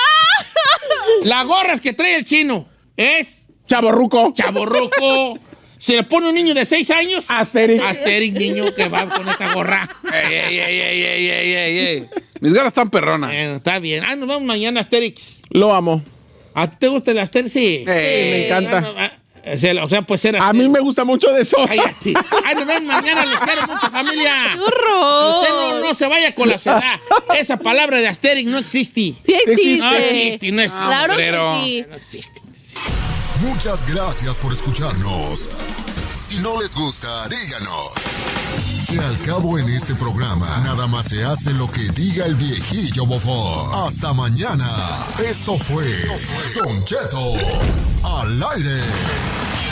Las gorras que trae el chino es. Chaborruco. Chaborruco se le pone un niño de 6 años. Asterix. Asterix, niño que va con esa gorra. Ey, ey, ey, Mis garras están perronas. Eh, está bien. Ah, nos vamos mañana, Asterix. Lo amo. ¿A ti te gusta el Asterix? Sí. me encanta. Ah, o sea, pues era. A mí me gusta mucho de eso. Ay, nos vemos mañana, los quiero mucho, familia. ¡Corro! Usted no, no, se vaya con la ciudad. Esa palabra de Asterix no existe. Sí existe. No existe, no Claro que sí. No existe. Muchas gracias por escucharnos. Si no les gusta, díganos. Que al cabo en este programa, nada más se hace lo que diga el viejillo bofón. Hasta mañana. Esto fue, Esto fue Don Cheto al aire.